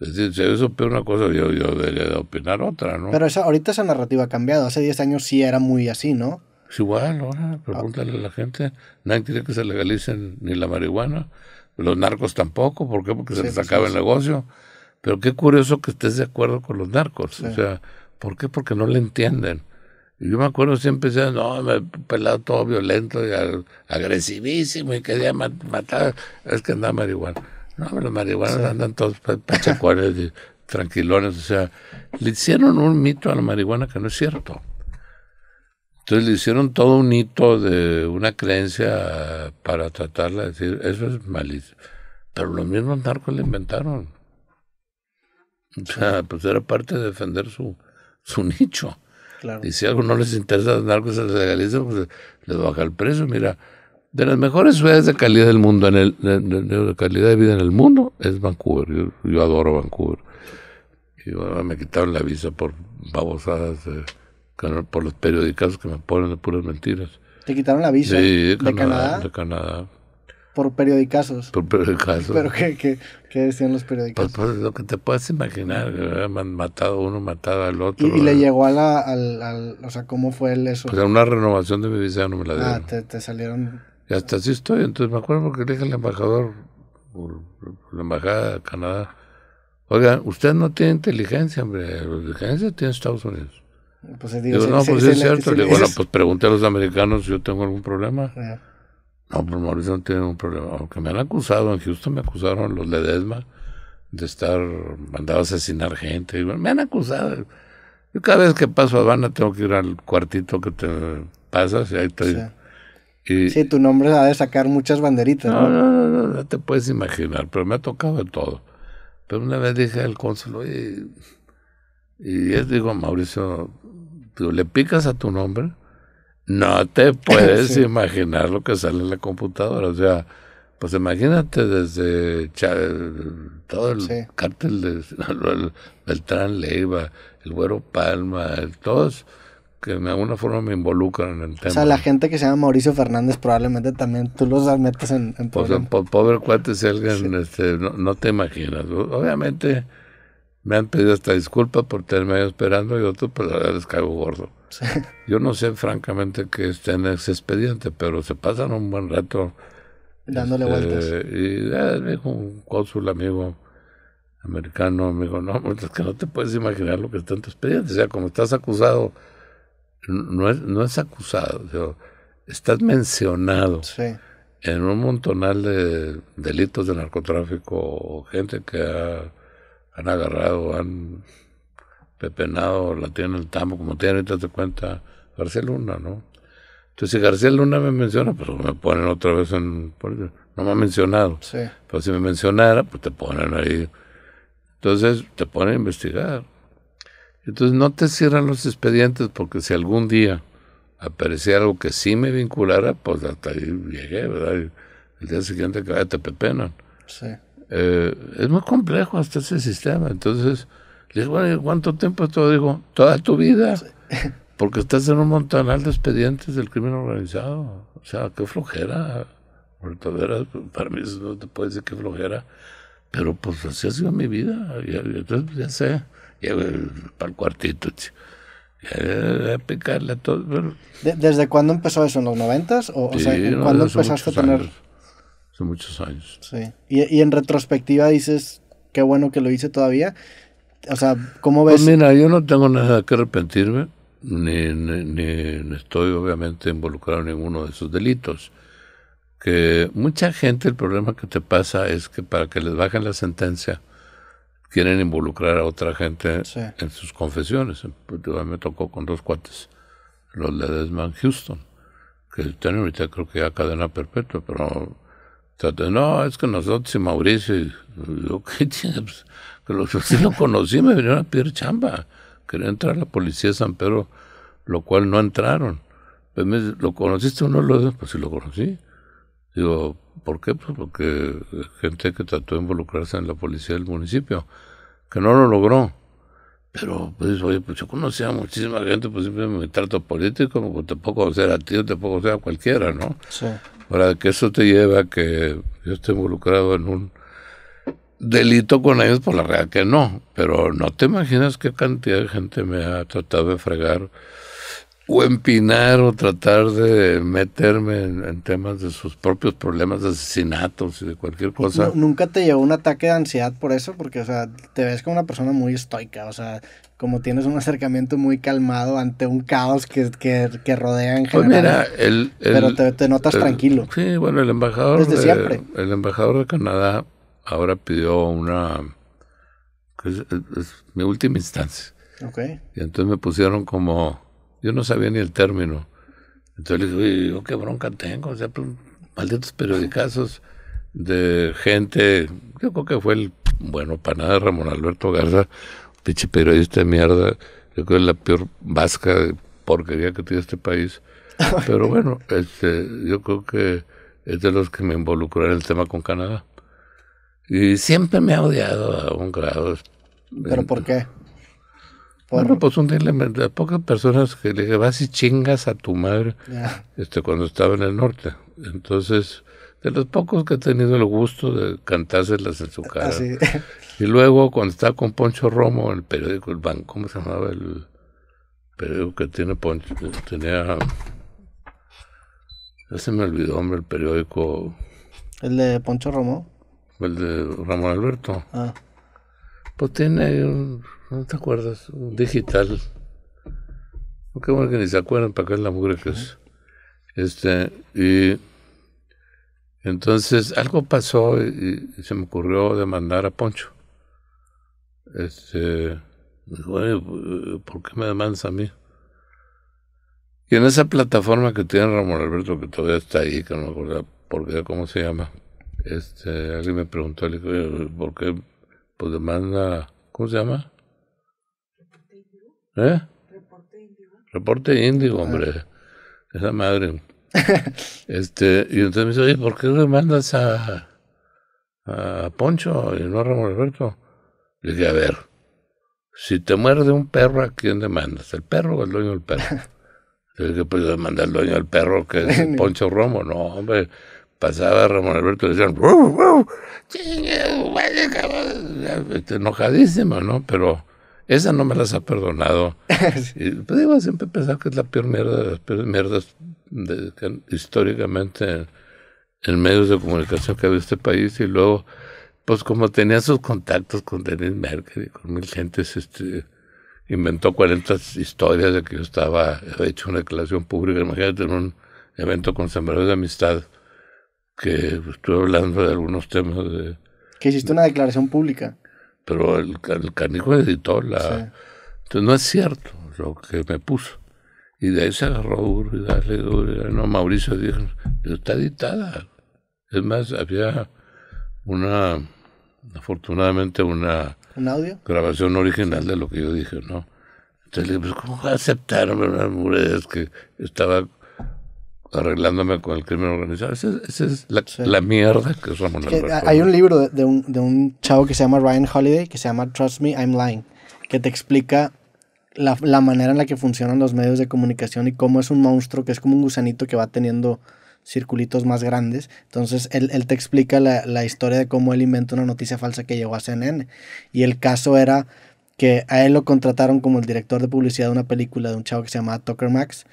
es decir, si yo una cosa, yo, debería de opinar otra, ¿no? Pero ahorita esa narrativa ha cambiado. Hace 10 años sí era muy así, ¿no? Es igual, ahora pregúntale a la gente. Nadie quiere que se legalicen ni la marihuana, los narcos tampoco. ¿Por qué? Porque se les acaba el negocio. Pero qué curioso que estés de acuerdo con los narcos. O sea, ¿por qué? Porque no le entienden. Y yo me acuerdo siempre decía, no, me pelado todo violento y agresivísimo y quería matar, es que andaba marihuana. No, los marihuanos andan todos pachacuales tranquilones. O sea, le hicieron un mito a la marihuana que no es cierto. Entonces le hicieron todo un hito de una creencia para tratarla de decir, eso es malísimo. Pero los mismos narcos le inventaron. O sea, pues era parte de defender su, su nicho. Y si algo no les interesa a los narcos se legaliza, pues les baja el precio. Mira, de las mejores ciudades de calidad del mundo, en el, de, calidad de vida en el mundo, es Vancouver. Yo, adoro Vancouver. Y me quitaron la visa por babosadas, por los periodicazos que me ponen de puras mentiras. ¿Te quitaron la visa? Sí, de, Canadá, De Canadá. Por periodicazos. Por periodicazos. ¿Pero qué, decían los periodicazos? Pues, pues, lo que te puedes imaginar, han matado uno, matado al otro. ¿Y, le eh. llegó a la, o sea, cómo fue el eso? Pues a una renovación de mi visa no me la ah, dieron. Ah, te salieron y hasta así estoy. Entonces me acuerdo que le dije al embajador, por, la embajada de Canadá, oiga, usted no tiene inteligencia, hombre, la pues, inteligencia tiene Estados Unidos. Pues, digo, no, pues es cierto. Le bueno, pues pregunté a los americanos si yo tengo algún problema. No, pero pues, Mauricio no tiene ningún problema. Aunque me han acusado, en Houston me acusaron los Ledesma de estar mandado a asesinar gente. Me han acusado. Yo cada vez que paso a Habana tengo que ir al cuartito que te pasas y ahí sí, tu nombre ha de sacar muchas banderitas. No, no, no, no, no te puedes imaginar, pero me ha tocado de todo. Pero una vez dije al cónsul, oye, y él digo, Mauricio, ¿tú ¿le picas a tu nombre? No te puedes imaginar lo que sale en la computadora. O sea, pues imagínate desde todo el cártel de Beltrán Leiva, el Güero Palma, todos que de alguna forma me involucran en el tema. O sea, la gente que se llama Mauricio Fernández probablemente también tú los metes en... en pues, pues, pobre cuate si alguien... este, no, te imaginas. Obviamente me han pedido hasta disculpas por tenerme esperando y otros pues les caigo gordo. Yo no sé francamente qué está en ese expediente, pero se pasan un buen rato... Dándole este, vueltas. Y ya eh, dijo un cónsul amigo americano, amigo, no, es que no te puedes imaginar lo que está en tu expediente. O sea, como estás acusado no es, no es acusado, estás mencionado en un montonal de delitos de narcotráfico, gente que han agarrado, han pepenado, la tienen en el tambo, como tienen ahorita te cuenta García Luna, ¿no? Entonces, si García Luna me menciona, pues me ponen otra vez en... No me ha mencionado. Pero si me mencionara, pues te ponen ahí. Entonces, te ponen a investigar. Entonces no te cierran los expedientes porque si algún día aparecía algo que sí me vinculara, pues hasta ahí llegué, ¿verdad? el día siguiente que ah, te pepenan. Sí. Eh, es muy complejo hasta ese sistema. Entonces, le bueno, ¿cuánto tiempo todo Digo, toda tu vida. Porque estás en un montonal de expedientes del crimen organizado. O sea, qué flojera. para mí eso no te puede decir qué flojera. Pero pues así ha sido mi vida. Y, entonces, pues, ya sé para el cuartito. A picarle todo. ¿Desde cuándo empezó eso? ¿En los noventas? ¿O, sea, cuándo empezaste a tener...? Hace muchos años. Sí. Y, y en retrospectiva dices, qué bueno que lo hice todavía. O sea, ¿cómo pues ves? Pues mira, yo no tengo nada que arrepentirme, ni, ni, ni, estoy obviamente involucrado en ninguno de esos delitos. Que mucha gente, el problema que te pasa es que para que les bajen la sentencia, quieren involucrar a otra gente en sus confesiones. Pues, me tocó con dos cuates, los de Desmond Houston, que tienen ahorita creo que ya cadena perpetua, pero no, es que nosotros y Mauricio, yo, pues, Que los lo conocí, me vinieron a pedir chamba. Quería entrar a la policía de San Pedro, lo cual no entraron. Pues, ¿lo conociste uno no? los dos? Pues sí lo conocí. Digo, ¿por qué? Pues porque gente que trató de involucrarse en la policía del municipio, que no lo logró. Pero, pues, oye, pues yo conocía a muchísima gente, pues siempre me trato político, pues te puedo ser a ti, te puedo a cualquiera, ¿no? Sí. Para que eso te lleva a que yo esté involucrado en un delito con ellos, por la realidad que no. Pero no te imaginas qué cantidad de gente me ha tratado de fregar o empinar o tratar de meterme en, temas de sus propios problemas de asesinatos y de cualquier cosa. ¿Nunca te llevó un ataque de ansiedad por eso? Porque, o sea, te ves como una persona muy estoica, o sea, como tienes un acercamiento muy calmado ante un caos que, rodea en pues general. pero te, notas tranquilo. Sí, bueno, el embajador, de, el embajador de Canadá ahora pidió una... Es, mi última instancia. Y entonces me pusieron como yo no sabía ni el término. Entonces le dije, yo qué bronca tengo, pues, malditos periodicazos de gente, yo creo que fue el, bueno, para nada Ramón Alberto Garza, pinche periodista de mierda, yo creo que es la peor vasca de porquería que tiene este país. Pero bueno, este, yo creo que es de los que me involucró en el tema con Canadá. Y siempre me ha odiado a un grado. ¿Pero por qué? Bueno, pues un día de pocas personas que le vas y chingas a tu madre este, cuando estaba en el norte. Entonces, de los pocos que he tenido el gusto de cantárselas en su ah, cara. Y luego, cuando estaba con Poncho Romo, el periódico, el banco, ¿cómo se llamaba el periódico que tiene Poncho? Tenía. Ya se me olvidó, hombre, el periódico. ¿El de Poncho Romo? El de Ramón Alberto. Ah. Pues tiene un ¿No te acuerdas? Un digital. No, qué bueno que ni se acuerdan para qué es la mugre que es. Este, y entonces algo pasó y, se me ocurrió demandar a Poncho. Este, dijo, ¿por qué me demandas a mí? Y en esa plataforma que tiene Ramón Alberto, que todavía está ahí, que no me acuerdo por qué, cómo se llama, este, alguien me preguntó, le dijo, ¿por qué? Pues demanda, ¿cómo se llama? ¿Eh? Reporte índigo. Reporte índigo, ah. hombre. Esa madre. este, y entonces me dice, oye, ¿por qué le mandas a, a Poncho y no a Ramón Alberto? Le dije, a ver, si te muerde un perro, ¿a quién le mandas? ¿El perro o el dueño del perro? Le dije, pues le manda al dueño del perro, que es Poncho Romo. No, hombre, pasaba Ramón Alberto y le decían, cabrón. Este, enojadísimo, ¿no? Pero esa no me las ha perdonado. pues siempre pensaba que es la peor mierda de las peores mierdas de, históricamente en, medios de comunicación que ha habido este país. Y luego, pues como tenía sus contactos con Denis Merkel y con mil gentes, este, inventó 40 historias de que yo estaba, he hecho una declaración pública. Imagínate en un evento con Sembradores de Amistad que estuve hablando de algunos temas de... Que hiciste una declaración pública pero el, el editó la... Entonces no es cierto lo que me puso. Y de ahí se agarró y No, Mauricio dijo, está editada. Es más, había una, afortunadamente, una grabación original de lo que yo dije, ¿no? Entonces le dije, pues, ¿cómo aceptaron? Es que estaba arreglándome con el crimen organizado. Esa, es la, mierda que es Ramón Hay un libro de, un, chavo que se llama Ryan Holiday, que se llama Trust Me, I'm Lying, que te explica la, manera en la que funcionan los medios de comunicación y cómo es un monstruo que es como un gusanito que va teniendo circulitos más grandes. Entonces, él, te explica la, historia de cómo él inventa una noticia falsa que llegó a CNN. Y el caso era que a él lo contrataron como el director de publicidad de una película de un chavo que se llama Tucker Max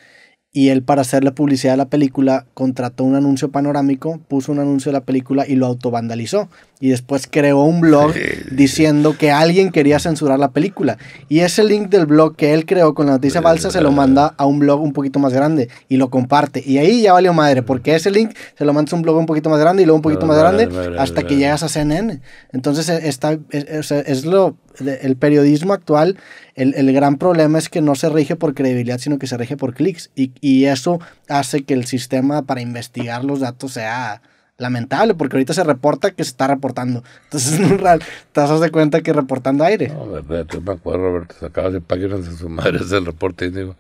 y él para hacer la publicidad de la película contrató un anuncio panorámico, puso un anuncio de la película y lo autovandalizó. Y después creó un blog diciendo que alguien quería censurar la película. Y ese link del blog que él creó con la noticia falsa se lo manda a un blog un poquito más grande y lo comparte. Y ahí ya valió madre, porque ese link se lo mandas a un blog un poquito más grande y luego un poquito más grande hasta que llegas a CNN. Entonces e, está, e, e, es lo el periodismo actual, el, gran problema es que no se rige por credibilidad, sino que se rige por clics. Y, y, eso hace que el sistema para investigar los datos sea lamentable, porque ahorita se reporta que se está reportando. Entonces, te das de cuenta que reportando aire. No, yo me acuerdo, Roberto, sacabas de páginas de su madre ese reporte y digo,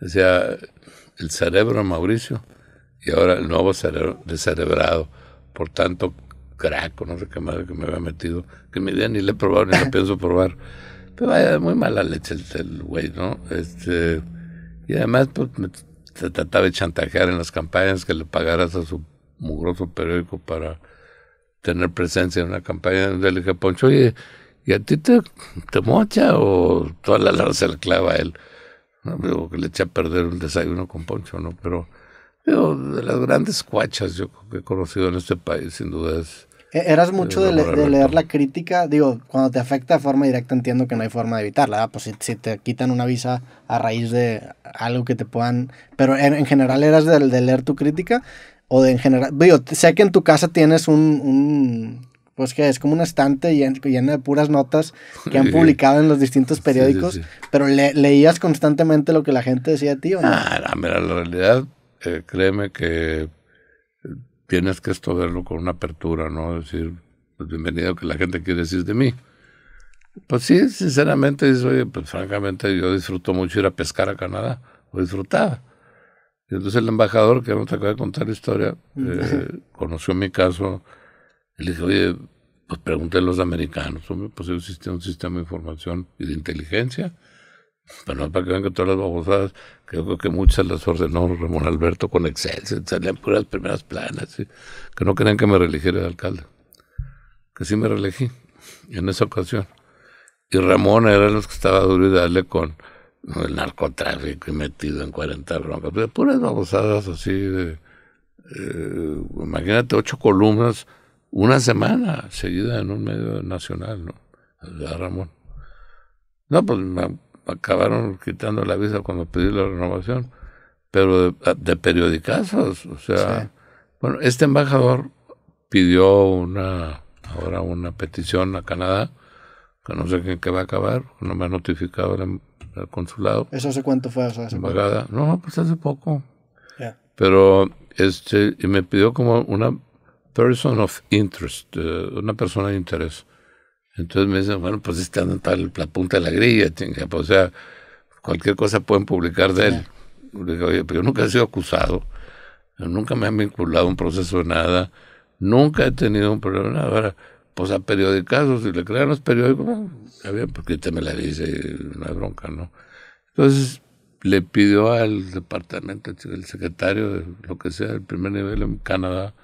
decía, el cerebro Mauricio, y ahora el nuevo cerebro descerebrado. Por tanto, crack no sé qué madre que me había metido, que mi ni le he probado ni la pienso probar. Pero vaya, muy mala leche el güey, ¿no? Este, y además, pues, se trataba de chantajear en las campañas que le pagaras a su mugroso periódico para tener presencia en una campaña. Donde le dije, Poncho, oye, ¿y a ti te, te mocha o toda la larga se le clava a él? No, digo, que le eché a perder un desayuno con Poncho, ¿no? Pero, de las grandes cuachas yo que he conocido en este país, sin duda es e, eras mucho de, leer la crítica, digo, cuando te afecta de forma directa entiendo que no hay forma de evitarla, pues si, te quitan una visa a raíz de algo que te puedan, pero en, general eras de, de, leer tu crítica o de en general, digo, sé que en tu casa tienes un, un pues que es como un estante lleno, lleno de puras notas que han publicado en los distintos periódicos, pero le, leías constantemente lo que la gente decía de ti o no? Ah, la realidad, eh, créeme que tienes que esto verlo con una apertura, ¿no? Decir, pues bienvenido que la gente quiere decir de mí. Pues sí, sinceramente, oye, pues francamente yo disfruto mucho ir a pescar a Canadá, o disfrutaba. entonces el embajador, que no te acaba de contar la historia, mm. eh, conoció mi caso y le dije, oye, pues pregúntale a los americanos, pues existe un sistema de información y de inteligencia pero pues no para que vean que todas las babosadas, creo que muchas las ordenó Ramón Alberto con Excel, salían puras primeras planas, que no querían que me reeligiera el alcalde. Que sí me reelegí en esa ocasión. Y Ramón era el que estaba duro y darle con el narcotráfico y metido en 40 broncas. puras babosadas así de, eh, imagínate, ocho columnas una semana seguida en un medio nacional, ¿no? A Ramón. No, pues acabaron quitando la visa cuando pedí la renovación, pero de, ah, periodicazos. O sea, bueno, este embajador pidió una, ahora una petición a Canadá, que no sé qué va a acabar, no me ha notificado el, em, consulado. ¿Eso hace cuánto fue? hace No, pues hace poco. Pero, este, y me pidió como una person of interest, eh, una persona de interés. Entonces me dicen, bueno, pues están en tal, la punta de la grilla, chinga, pues, o sea, cualquier cosa pueden publicar de él. pero yo nunca he sido acusado, nunca me han vinculado a un proceso de nada, nunca he tenido un problema. Ahora, pues a periodicazos, si le crean los periódicos, ah, bien, porque usted me la dice, una bronca, ¿no? Entonces le pidió al departamento, el secretario, de lo que sea, del primer nivel en Canadá,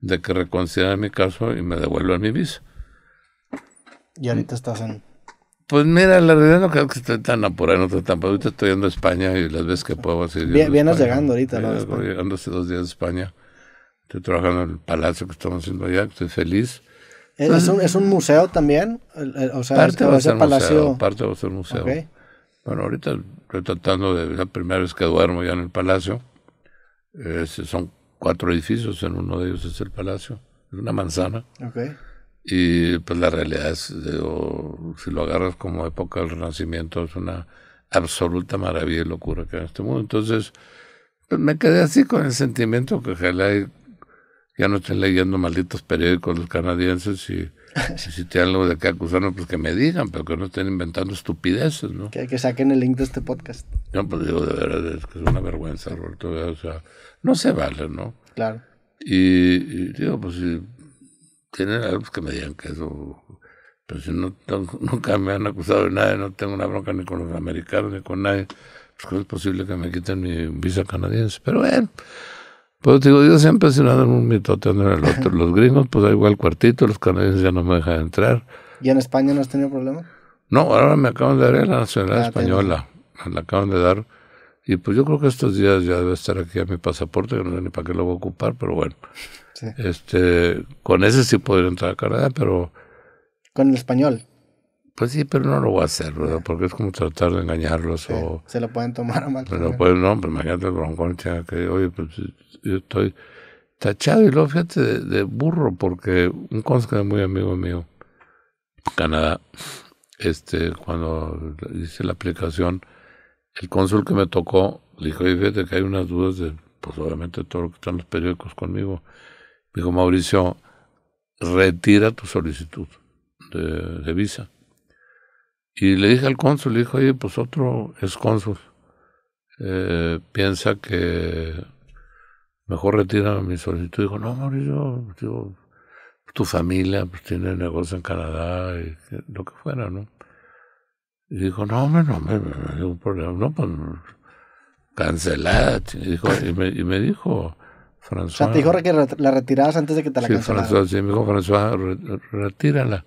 de que reconsidera mi caso y me devuelva mi visa. Y ahorita estás en... Pues mira, la realidad no creo que esté tan apurado, no estoy tan Ahorita estoy yendo a España y las veces que puedo. vienes llegando ahorita, ¿no? llegando hace dos días a España. Estoy trabajando en el palacio que estamos haciendo allá, estoy feliz. Eh, ¿Es, un, museo también? parte va a ser palacio. Museo, parte va a ser museo. Bueno, ahorita estoy tratando de la primera vez que duermo ya en el palacio. son cuatro edificios, en uno de ellos es el palacio, es una manzana. ok. Y pues la realidad es, eh, si lo agarras como época del Renacimiento, es una absoluta maravilla y locura que hay en este mundo. Entonces, pues, me quedé así con el sentimiento que ojalá ya no estén leyendo malditos periódicos canadienses y si tienen algo de qué acusarnos, pues que me digan, pero que no estén inventando estupideces, ¿no? Que, que saquen el link de este podcast. No, pues digo, de verdad, es que es una vergüenza, Roberto. O sea, no se vale, ¿no? Claro. Y, digo, pues si tienen algo pues, que me digan que eso. Pero si no, nunca me han acusado de nada, no tengo una bronca ni con los americanos ni con nadie, pues es posible que me quiten mi visa canadiense. Pero bueno, pues digo, yo siempre he sido un mitote en el otro. Los gringos, pues da igual cuartito, los canadienses ya no me dejan entrar. ¿Y en España no has tenido problema? No, ahora me acaban de dar la nacionalidad ah, española. Me la acaban de dar y pues yo creo que estos días ya debe estar aquí a mi pasaporte, que no sé ni para qué lo voy a ocupar, pero bueno. Este, con ese sí podría entrar a Canadá, pero... Con el español. Pues sí, pero no lo voy a hacer, ¿verdad? Porque es como tratar de engañarlos o... Se lo pueden tomar a mal. pues no, pues imagínate el broncón que, oye, pues yo estoy tachado y luego fíjate de, burro porque un de muy amigo mío, Canadá, este, cuando hice la aplicación, el cónsul que me tocó dijo, fíjate que hay unas dudas de, pues obviamente todo lo que están los periódicos conmigo. dijo, Mauricio, retira tu solicitud de, visa. Y le dije al cónsul, le dijo, oye, pues otro es cónsul. Eh, piensa que mejor retira mi solicitud. Dijo, no, Mauricio, tu familia pues, tiene negocio en Canadá, y lo que fuera, ¿no? Y dijo, no, hombre, no, dio un problema, no, pues cancelada. Y, dijo, y, me, y me dijo, François. O sea, te dijo que la retirabas antes de que te la sí, François, sí, me dijo, François, retírala.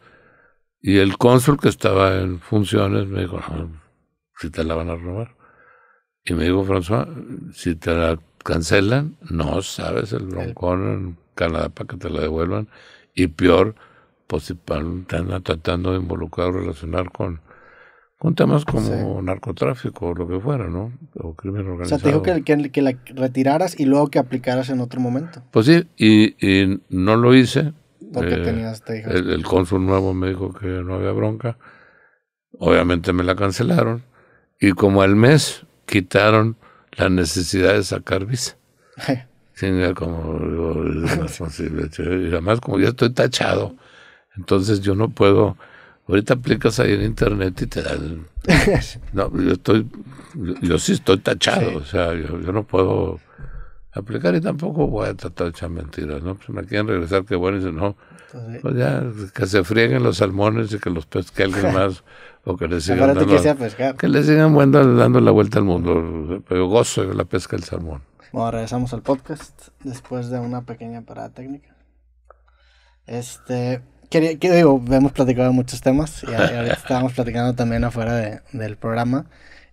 Y el cónsul que estaba en funciones me dijo, si te la van a robar. Y me dijo, François, si te la cancelan, no sabes el broncón en Canadá para que te la devuelvan. Y peor, pues si están tratando de involucrar o relacionar con con temas como narcotráfico o lo que fuera, ¿no? O crimen organizado. O sea, te dijo que, que, la retiraras y luego que aplicaras en otro momento. Pues sí, y, no lo hice. Porque qué eh, tenías, te El, cónsul nuevo me dijo que no había bronca. Obviamente me la cancelaron. Y como al mes quitaron la necesidad de sacar visa. sí, como más Y además, como ya estoy tachado, entonces yo no puedo Ahorita aplicas ahí en internet y te dan. No, yo estoy. Yo sí estoy tachado, o sea, yo, no puedo aplicar y tampoco voy a tratar de echar mentiras, ¿no? Pues me quieren regresar, que bueno, y si no, pues ya, que se frieguen los salmones y que los pesque alguien más, o que les sigan dando. Que, sea sigan dando la vuelta al mundo. Pero gozo de la pesca del salmón. Bueno, regresamos al podcast después de una pequeña parada técnica. Este, quería, que digo, hemos platicado muchos temas y, ahorita estábamos platicando también afuera del programa.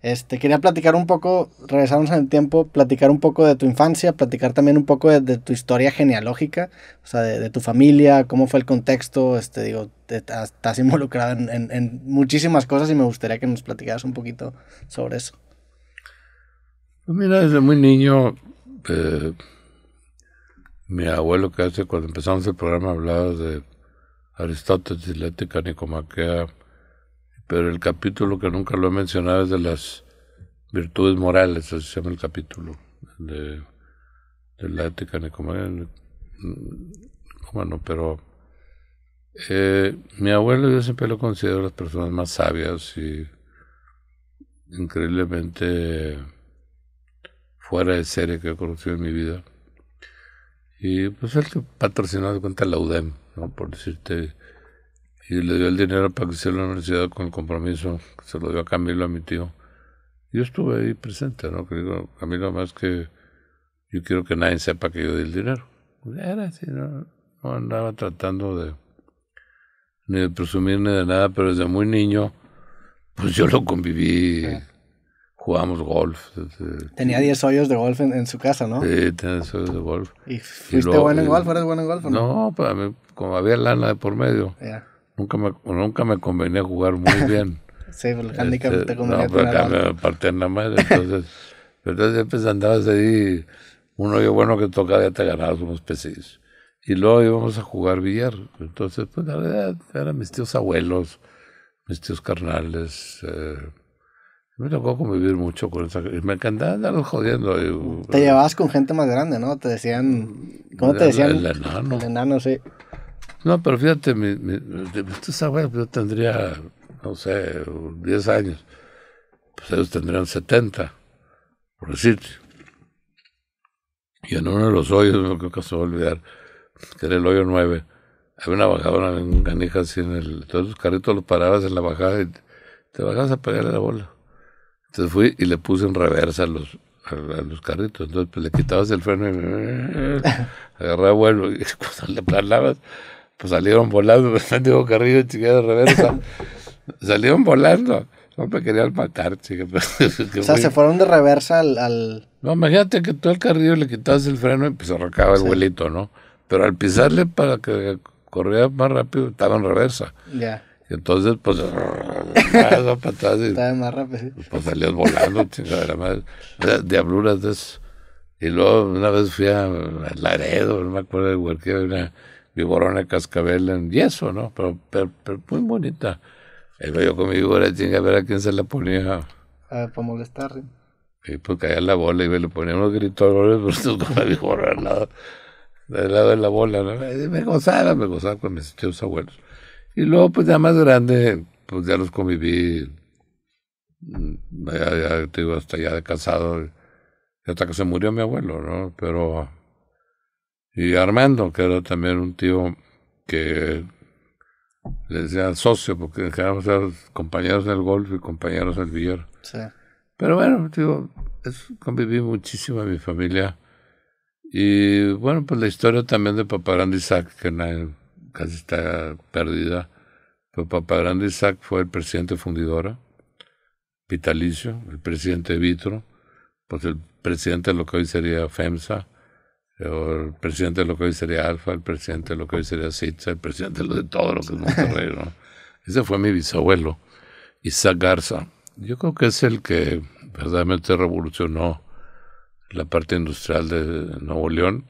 Este, quería platicar un poco, regresamos en el tiempo, platicar un poco de tu infancia, platicar también un poco de, tu historia genealógica, o sea, de, tu familia, cómo fue el contexto, este, digo, estás involucrado en, muchísimas cosas y me gustaría que nos platicaras un poquito sobre eso. Pues mira, desde muy niño, eh, mi abuelo que hace cuando empezamos el programa hablaba de Aristóteles y la ética nicomaquea, pero el capítulo que nunca lo he mencionado es de las virtudes morales, así se llama el capítulo de, la ética nicomaquea. Bueno, pero eh, mi abuelo yo siempre lo considero las personas más sabias y increíblemente fuera de serie que he conocido en mi vida. Y pues él que patrocinó de cuenta la UDEM por decirte, y le dio el dinero para que hiciera la universidad con el compromiso, se lo dio a Camilo, a mi tío. Yo estuve ahí presente, ¿no? Camilo, más que yo quiero que nadie sepa que yo di el dinero. Era así, no, andaba tratando de ni de presumir ni de nada, pero desde muy niño, pues yo lo conviví jugábamos golf. Tenía 10 hoyos de golf en, su casa, ¿no? Sí, tenía 10 hoyos de golf. ¿Y fuiste eh, bueno en golf? ¿Eres bueno en golf no? No, para mí, como había lana de por medio, nunca, me, nunca me convenía jugar muy bien. sí, pero pues, el este, te convenía. No, pero acá me partían la madre, entonces... entonces pues andabas ahí, un hoyo bueno que tocaba ya te ganabas unos pesos Y luego íbamos a jugar billar. Entonces, pues, la verdad, eran mis tíos abuelos, mis tíos carnales, eh, me tocó convivir mucho con esa. Me encantaba andar jodiendo. te eh, llevabas con gente más grande, ¿no? Te decían. ¿Cómo te decían? El, enano. El enano, sí. No, pero fíjate, mi, tú sabes, yo tendría, no sé, 10 años. Pues ellos tendrían 70, por decirte. Y en uno de los hoyos, no creo que se va a olvidar, que era el hoyo 9, había una bajada, una canija así en el. todos los carritos los parabas en la bajada y te bajabas a pegarle la bola. Entonces fui y le puse en reversa a los, los carritos. Entonces pues, le quitabas el freno y agarré vuelo. Y cuando le pues salieron volando. Me digo carrillo chiquillo de reversa. salieron volando. No me querían matar, chica. o sea, se fueron de reversa al, No, imagínate que tú al carrillo le quitabas el freno y pues arrancaba el vuelito, ¿no? Pero al pisarle para que corría más rápido, estaba en reversa. Ya. Entonces, pues, patadas y, más rápido. Pues salías volando, chingada madre. Diabluras de eso. Y luego una vez fui a Laredo, no me acuerdo de cualquier, una viborona cascabel en yeso, ¿no? Pero, muy bonita. Y luego yo con mi víbora chinga a ver a quién se la ponía. Ah, para molestar. Y pues caía la bola y me le ponía unos gritos con la víbora al lado, al lado de la bola, ¿no? me gozaba, me gozaba con mis tíos abuelos. Y luego, pues ya más grande, pues ya los conviví, mm, ya, ya hasta ya de casado, hasta que se murió mi abuelo, ¿no? Pero, y Armando, que era también un tío que le decía socio, porque ser compañeros del golf y compañeros del billar. Sí. Pero bueno, digo, es, conviví muchísimo en mi familia. Y bueno, pues la historia también de papá grande Isaac, que nadie casi está perdida. Pero Papá Grande Isaac fue el presidente Fundidora, Vitalicio, el presidente de Vitro, pues el presidente de lo que hoy sería FEMSA, el presidente de lo que hoy sería Alfa, el presidente de lo que hoy sería CITSA, el presidente de, de todo lo que es Monterrey. Ese fue mi bisabuelo, Isaac Garza. Yo creo que es el que verdaderamente revolucionó la parte industrial de Nuevo León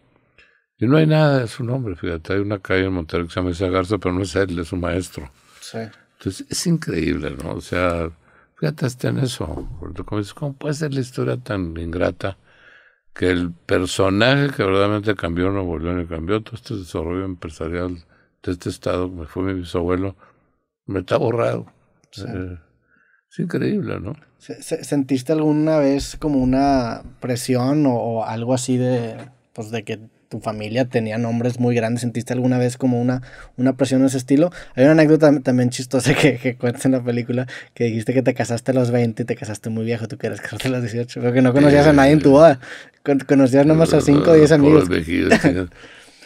y no hay nada de su nombre, fíjate, hay una calle en Monterrey que se llama Isa Garza, pero no es él, es su maestro. Sí. Entonces, es increíble, ¿no? O sea, fíjate hasta en eso. ¿Cómo puede ser la historia tan ingrata que el personaje que verdaderamente cambió no volvió ni cambió todo este desarrollo empresarial de este estado, me fue mi bisabuelo, me está borrado? Eh, es increíble, ¿no? ¿Sentiste alguna vez como una presión o, o algo así de, pues de que tu familia tenía nombres muy grandes, ¿sentiste alguna vez como una, una presión de ese estilo? Hay una anécdota también chistosa que, que cuentas en la película, que dijiste que te casaste a los 20 y te casaste muy viejo, tú quieres casarte a los 18, pero que no conocías a nadie en tu boda, conocías nomás a 5 o 10 amigos.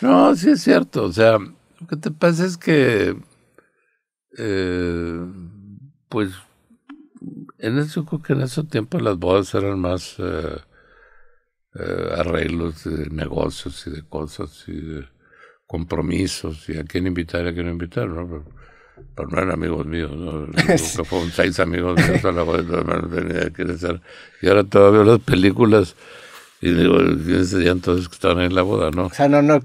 no, sí es cierto, o sea, lo que te pasa es que, eh, pues, en eso, creo que en ese tiempo las bodas eran más... Eh, eh, arreglos de negocios y de cosas y de compromisos y a quién invitar y a quién no invitar, ¿no? Pero, pues, pues no eran amigos míos, ¿no? Nunca fueron seis amigos a la no tenía que ser. Y ahora todavía las películas... Y digo, ¿quiénes serían entonces que estaban en la boda, no? O sea, no, no,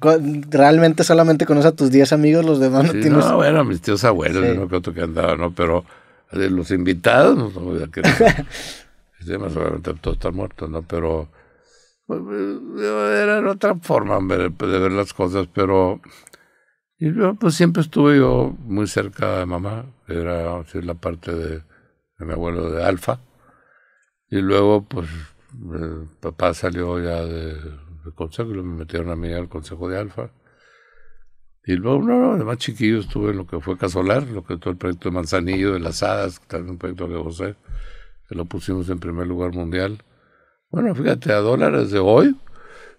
realmente solamente conoces a tus 10 amigos, los demás no tienes... No, bueno, mis tíos abuelos, no que que andaba, ¿no? Pero los invitados, no, no, que... sí, más obviamente todos están muertos, ¿no? Pero era otra forma de ver las cosas, pero y yo pues siempre estuve yo muy cerca de mamá, era así, la parte de, mi abuelo de Alfa, y luego pues eh, papá salió ya del de consejo y me metieron a mí al consejo de Alfa. Y luego, no, no, más chiquillo estuve en lo que fue Casolar, lo que todo el proyecto de Manzanillo, de las Hadas, también un proyecto que José que lo pusimos en primer lugar mundial. Bueno, fíjate, a dólares de hoy,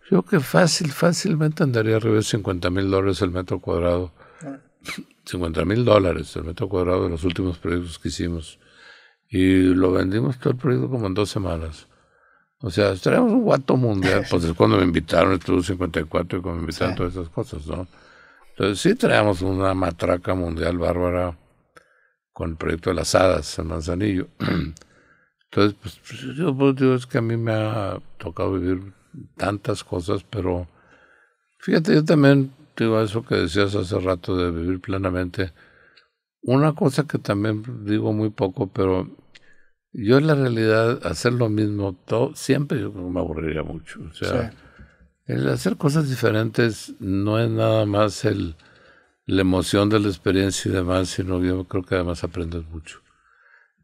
yo que fácil, fácilmente andaría arriba de 50 mil dólares el metro cuadrado. 50 ah. mil dólares el metro cuadrado de los últimos proyectos que hicimos. Y lo vendimos todo el proyecto como en dos semanas. O sea, traíamos un guato mundial. Pues es cuando me invitaron, estuvo 54 y cuando me invitaron todas esas cosas, ¿no? Entonces sí traíamos una matraca mundial bárbara con el proyecto de las hadas en Manzanillo. Entonces, pues, pues yo pues, digo, es que a mí me ha tocado vivir tantas cosas, pero fíjate, yo también digo eso que decías hace rato de vivir plenamente. Una cosa que también digo muy poco, pero yo en la realidad hacer lo mismo todo, siempre me aburriría mucho. O sea, el hacer cosas diferentes no es nada más el, la emoción de la experiencia y demás, sino yo creo que además aprendes mucho.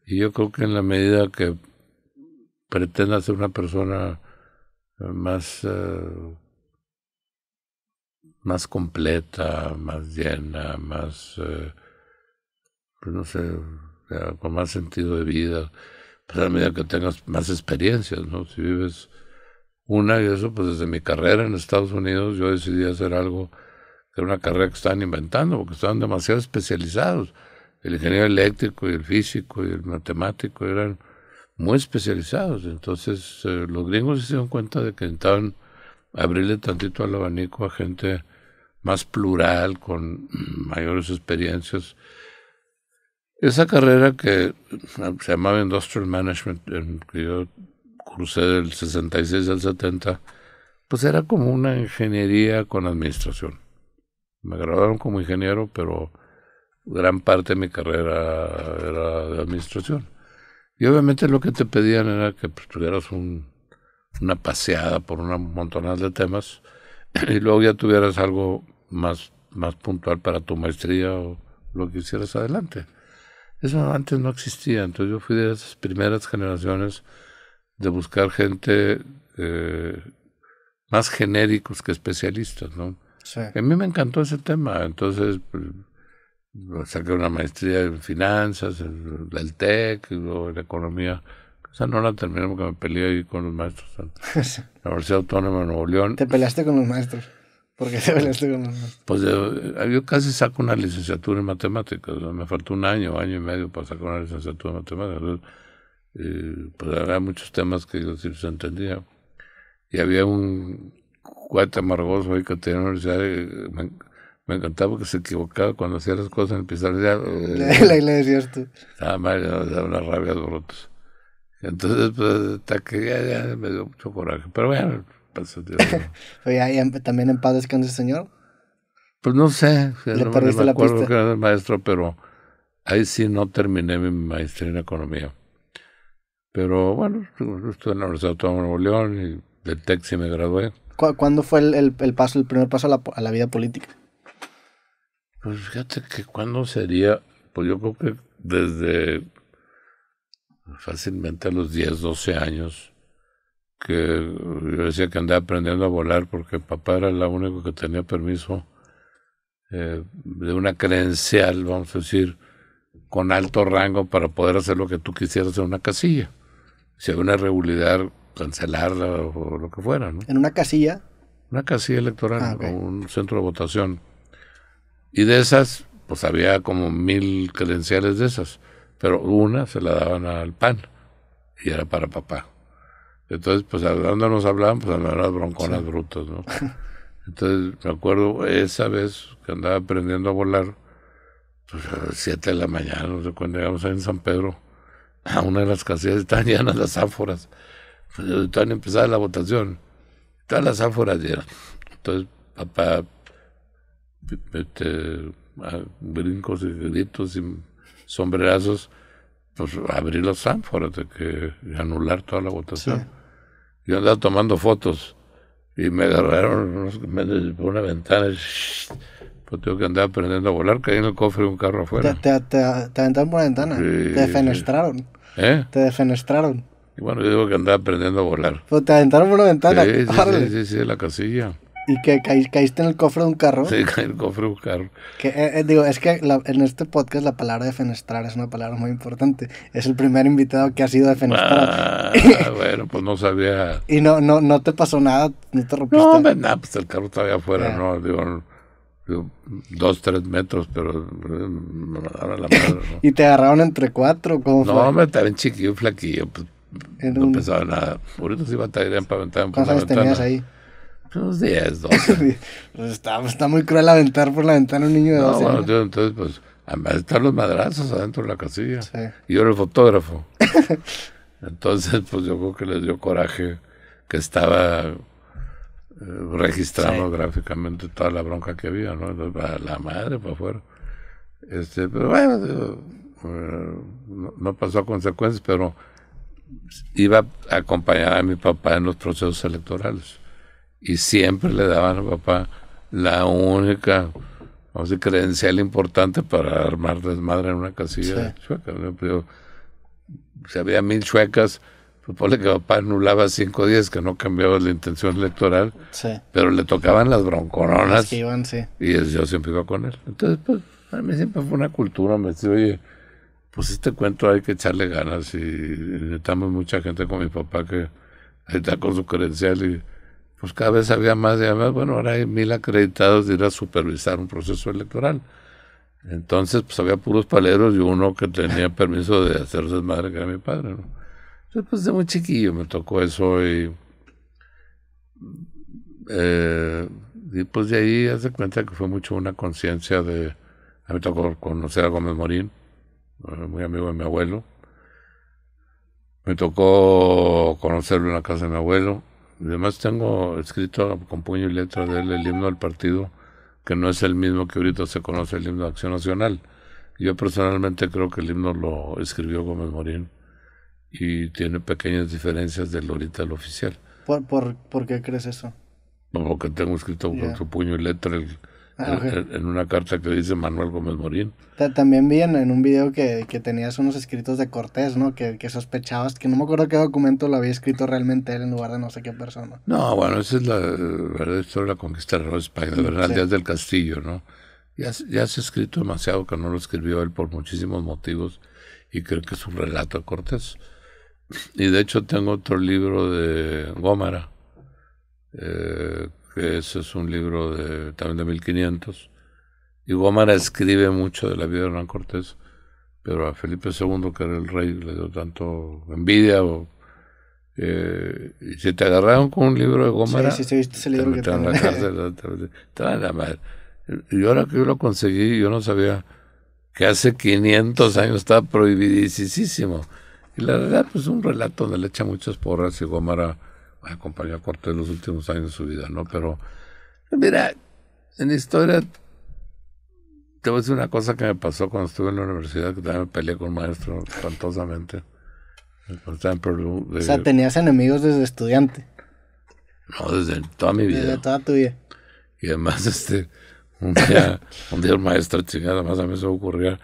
Y yo creo que en la medida que pretenda ser una persona eh, más, eh, más completa, más llena, más, eh, pues no sé, con más sentido de vida, pues a medida que tengas más experiencias, ¿no? Si vives una y eso, pues desde mi carrera en Estados Unidos yo decidí hacer algo de una carrera que estaban inventando, porque estaban demasiado especializados el ingeniero eléctrico y el físico y el matemático eran muy especializados. Entonces eh, los gringos se dieron cuenta de que intentaban abrirle tantito al abanico a gente más plural, con mayores experiencias. Esa carrera que se llamaba Industrial Management, en que yo crucé del 66 al 70, pues era como una ingeniería con administración. Me graduaron como ingeniero, pero gran parte de mi carrera era de administración. Y obviamente lo que te pedían era que pues, tuvieras una paseada por una montonada de temas y luego ya tuvieras algo más, más puntual para tu maestría o lo que hicieras adelante. Eso antes no existía, entonces yo fui de esas primeras generaciones de buscar gente eh, más genéricos que especialistas, ¿no? A mí me encantó ese tema, entonces... Pues, saqué una maestría en finanzas, el TEC, en economía. O sea, no la terminé porque me peleé ahí con los maestros. La Universidad Autónoma de Nuevo León. ¿Te peleaste con los maestros? ¿Por qué te pues, peleaste con los maestros? Pues yo, casi saco una licenciatura en matemáticas. me faltó un año, año y medio para sacar una licenciatura en matemáticas. pues había muchos temas que yo sí se entendía. Y había un cuate amargoso ahí que tenía una universidad. Eh, me encantaba que se equivocaba cuando hacía las cosas en el pizarro. Ya, la iglesia es Estaba mal, daba una rabia de rotos. Entonces, pues, ya, ya, me dio mucho coraje. Pero bueno, pasó tiempo. Oye, también en paz descansa el Señor? Pues no sé. ¿Le no perdiste la pista? maestro, pero ahí sí no terminé mi maestría en economía. Pero bueno, estuve en la Universidad de Nuevo León y del TEC me gradué. ¿Cuándo fue el, el, el, paso, el primer paso a la, a la vida política? Pues fíjate que cuando sería, pues yo creo que desde fácilmente a los 10, 12 años, que yo decía que andaba aprendiendo a volar porque papá era el único que tenía permiso eh, de una credencial, vamos a decir, con alto rango para poder hacer lo que tú quisieras en una casilla. Si había una irregularidad, cancelarla o, lo que fuera. ¿no? ¿En una casilla? Una casilla electoral, ah, o un centro de votación. Y de esas, pues había como mil credenciales de esas, pero una se la daban al PAN y era para papá. Entonces, pues dónde nos hablaban, pues a las bronconas brutos ¿no? Entonces, me acuerdo esa vez que andaba aprendiendo a volar, pues a las 7 de la mañana, cuando llegamos ahí en San Pedro, a una de las casillas estaban llenas las ánforas. Pues, estaban empezada la votación, estaban las ánforas llenas. Entonces, papá este, brincos y gritos y sombrerazos, pues abrir los ánforas, que anular toda la votación. Yo andaba tomando fotos y me agarraron por una ventana. pues tengo que andar aprendiendo a volar, caí en el cofre de un carro afuera. Te, te, aventaron por una ventana, te defenestraron. ¿Eh? Te defenestraron. Y bueno, yo digo que andaba aprendiendo a volar. Pues te aventaron por una ventana. Sí, sí, sí, sí, sí, la casilla. ¿Y que caíste en el cofre de un carro? Sí, caí en el cofre de un carro. Eh, eh, digo, es que en este podcast la palabra de fenestrar es una palabra muy importante. Es el primer invitado que ha sido defenestrado. Ah, bueno, pues no sabía. ¿Y no, no, no te pasó nada? ¿No te rompiste? No, nada, pues el carro estaba afuera, ¿no? Digo, dos, tres metros, pero eh, la ¿Y te agarraron entre cuatro? ¿Cómo no, me estaba en chiquillo, flaquillo, pues, no pensaba en nada. Ahorita sí iba a estar empamentado en ¿Cuántos años tenías ahí? Unos 10, 12. está, muy cruel aventar por la ventana un niño de 12 entonces, pues, además están los madrazos adentro de la casilla. Y yo era el fotógrafo. entonces, pues yo creo que les dio coraje que estaba eh, registrando gráficamente toda la bronca que había, ¿no? la madre para afuera. Este, pero bueno, eh, no, no pasó a consecuencias, pero iba a acompañar a mi papá en los procesos electorales y siempre le daban a papá la única credencial importante para armar desmadre en una casilla si había mil chuecas, supone pues que papá anulaba cinco días, que no cambiaba la intención electoral, pero le tocaban las broncoronas. Y yo siempre iba con él. Entonces, pues, a mí siempre fue una cultura, me decía, oye, pues este cuento hay que echarle ganas y necesitamos mucha gente con mi papá que está con su credencial y pues cada vez había más y más. Bueno, ahora hay mil acreditados de ir a supervisar un proceso electoral. Entonces, pues había puros paleros y uno que tenía permiso de hacerse madre, que era mi padre. ¿no? Entonces, pues de muy chiquillo me tocó eso y. Eh, pues de ahí hace cuenta que fue mucho una conciencia de. A mí me tocó conocer a Gómez Morín, eh, muy amigo de mi abuelo. Me tocó conocerlo en la casa de mi abuelo. Además tengo escrito con puño y letra de él el himno del partido, que no es el mismo que ahorita se conoce el himno de Acción Nacional. Yo personalmente creo que el himno lo escribió Gómez Morín y tiene pequeñas diferencias del ahorita lo oficial. ¿Por, qué crees eso? Porque tengo escrito con puño y letra el, Ah, en, una carta que dice Manuel Gómez Morín. También vi en, un video que, que, tenías unos escritos de Cortés, ¿no? Que, sospechabas, que no me acuerdo qué documento lo había escrito realmente él en lugar de no sé qué persona. No, bueno, esa es la verdad, historia de la conquista de España, de verdad, Díaz del Castillo, ¿no? Ya, se ha escrito demasiado que no lo escribió él por muchísimos motivos y creo que es un relato de Cortés. Y de hecho tengo otro libro de Gómara, eh, que ese es un libro de, también de 1500. Y Gómez escribe mucho de la vida de Hernán Cortés, pero a Felipe II, que era el rey, le dio tanto envidia. O, eh, y si te agarraron con un libro de Gómez. sí, te en la cárcel, la Y ahora que yo lo conseguí, yo no sabía que hace 500 años estaba prohibidísimo. Y la verdad, pues un relato donde le echa muchas porras y Gómez acompañó a Cortés los últimos años de su vida, ¿no? Pero, mira, en historia, te voy a decir una cosa que me pasó cuando estuve en la universidad, que también me peleé con un maestro espantosamente. O sea, tenías enemigos desde estudiante. No, desde toda mi vida. Desde toda tu vida. Y además, este, un día, un día el maestro, chingada, además a mí se me ocurría,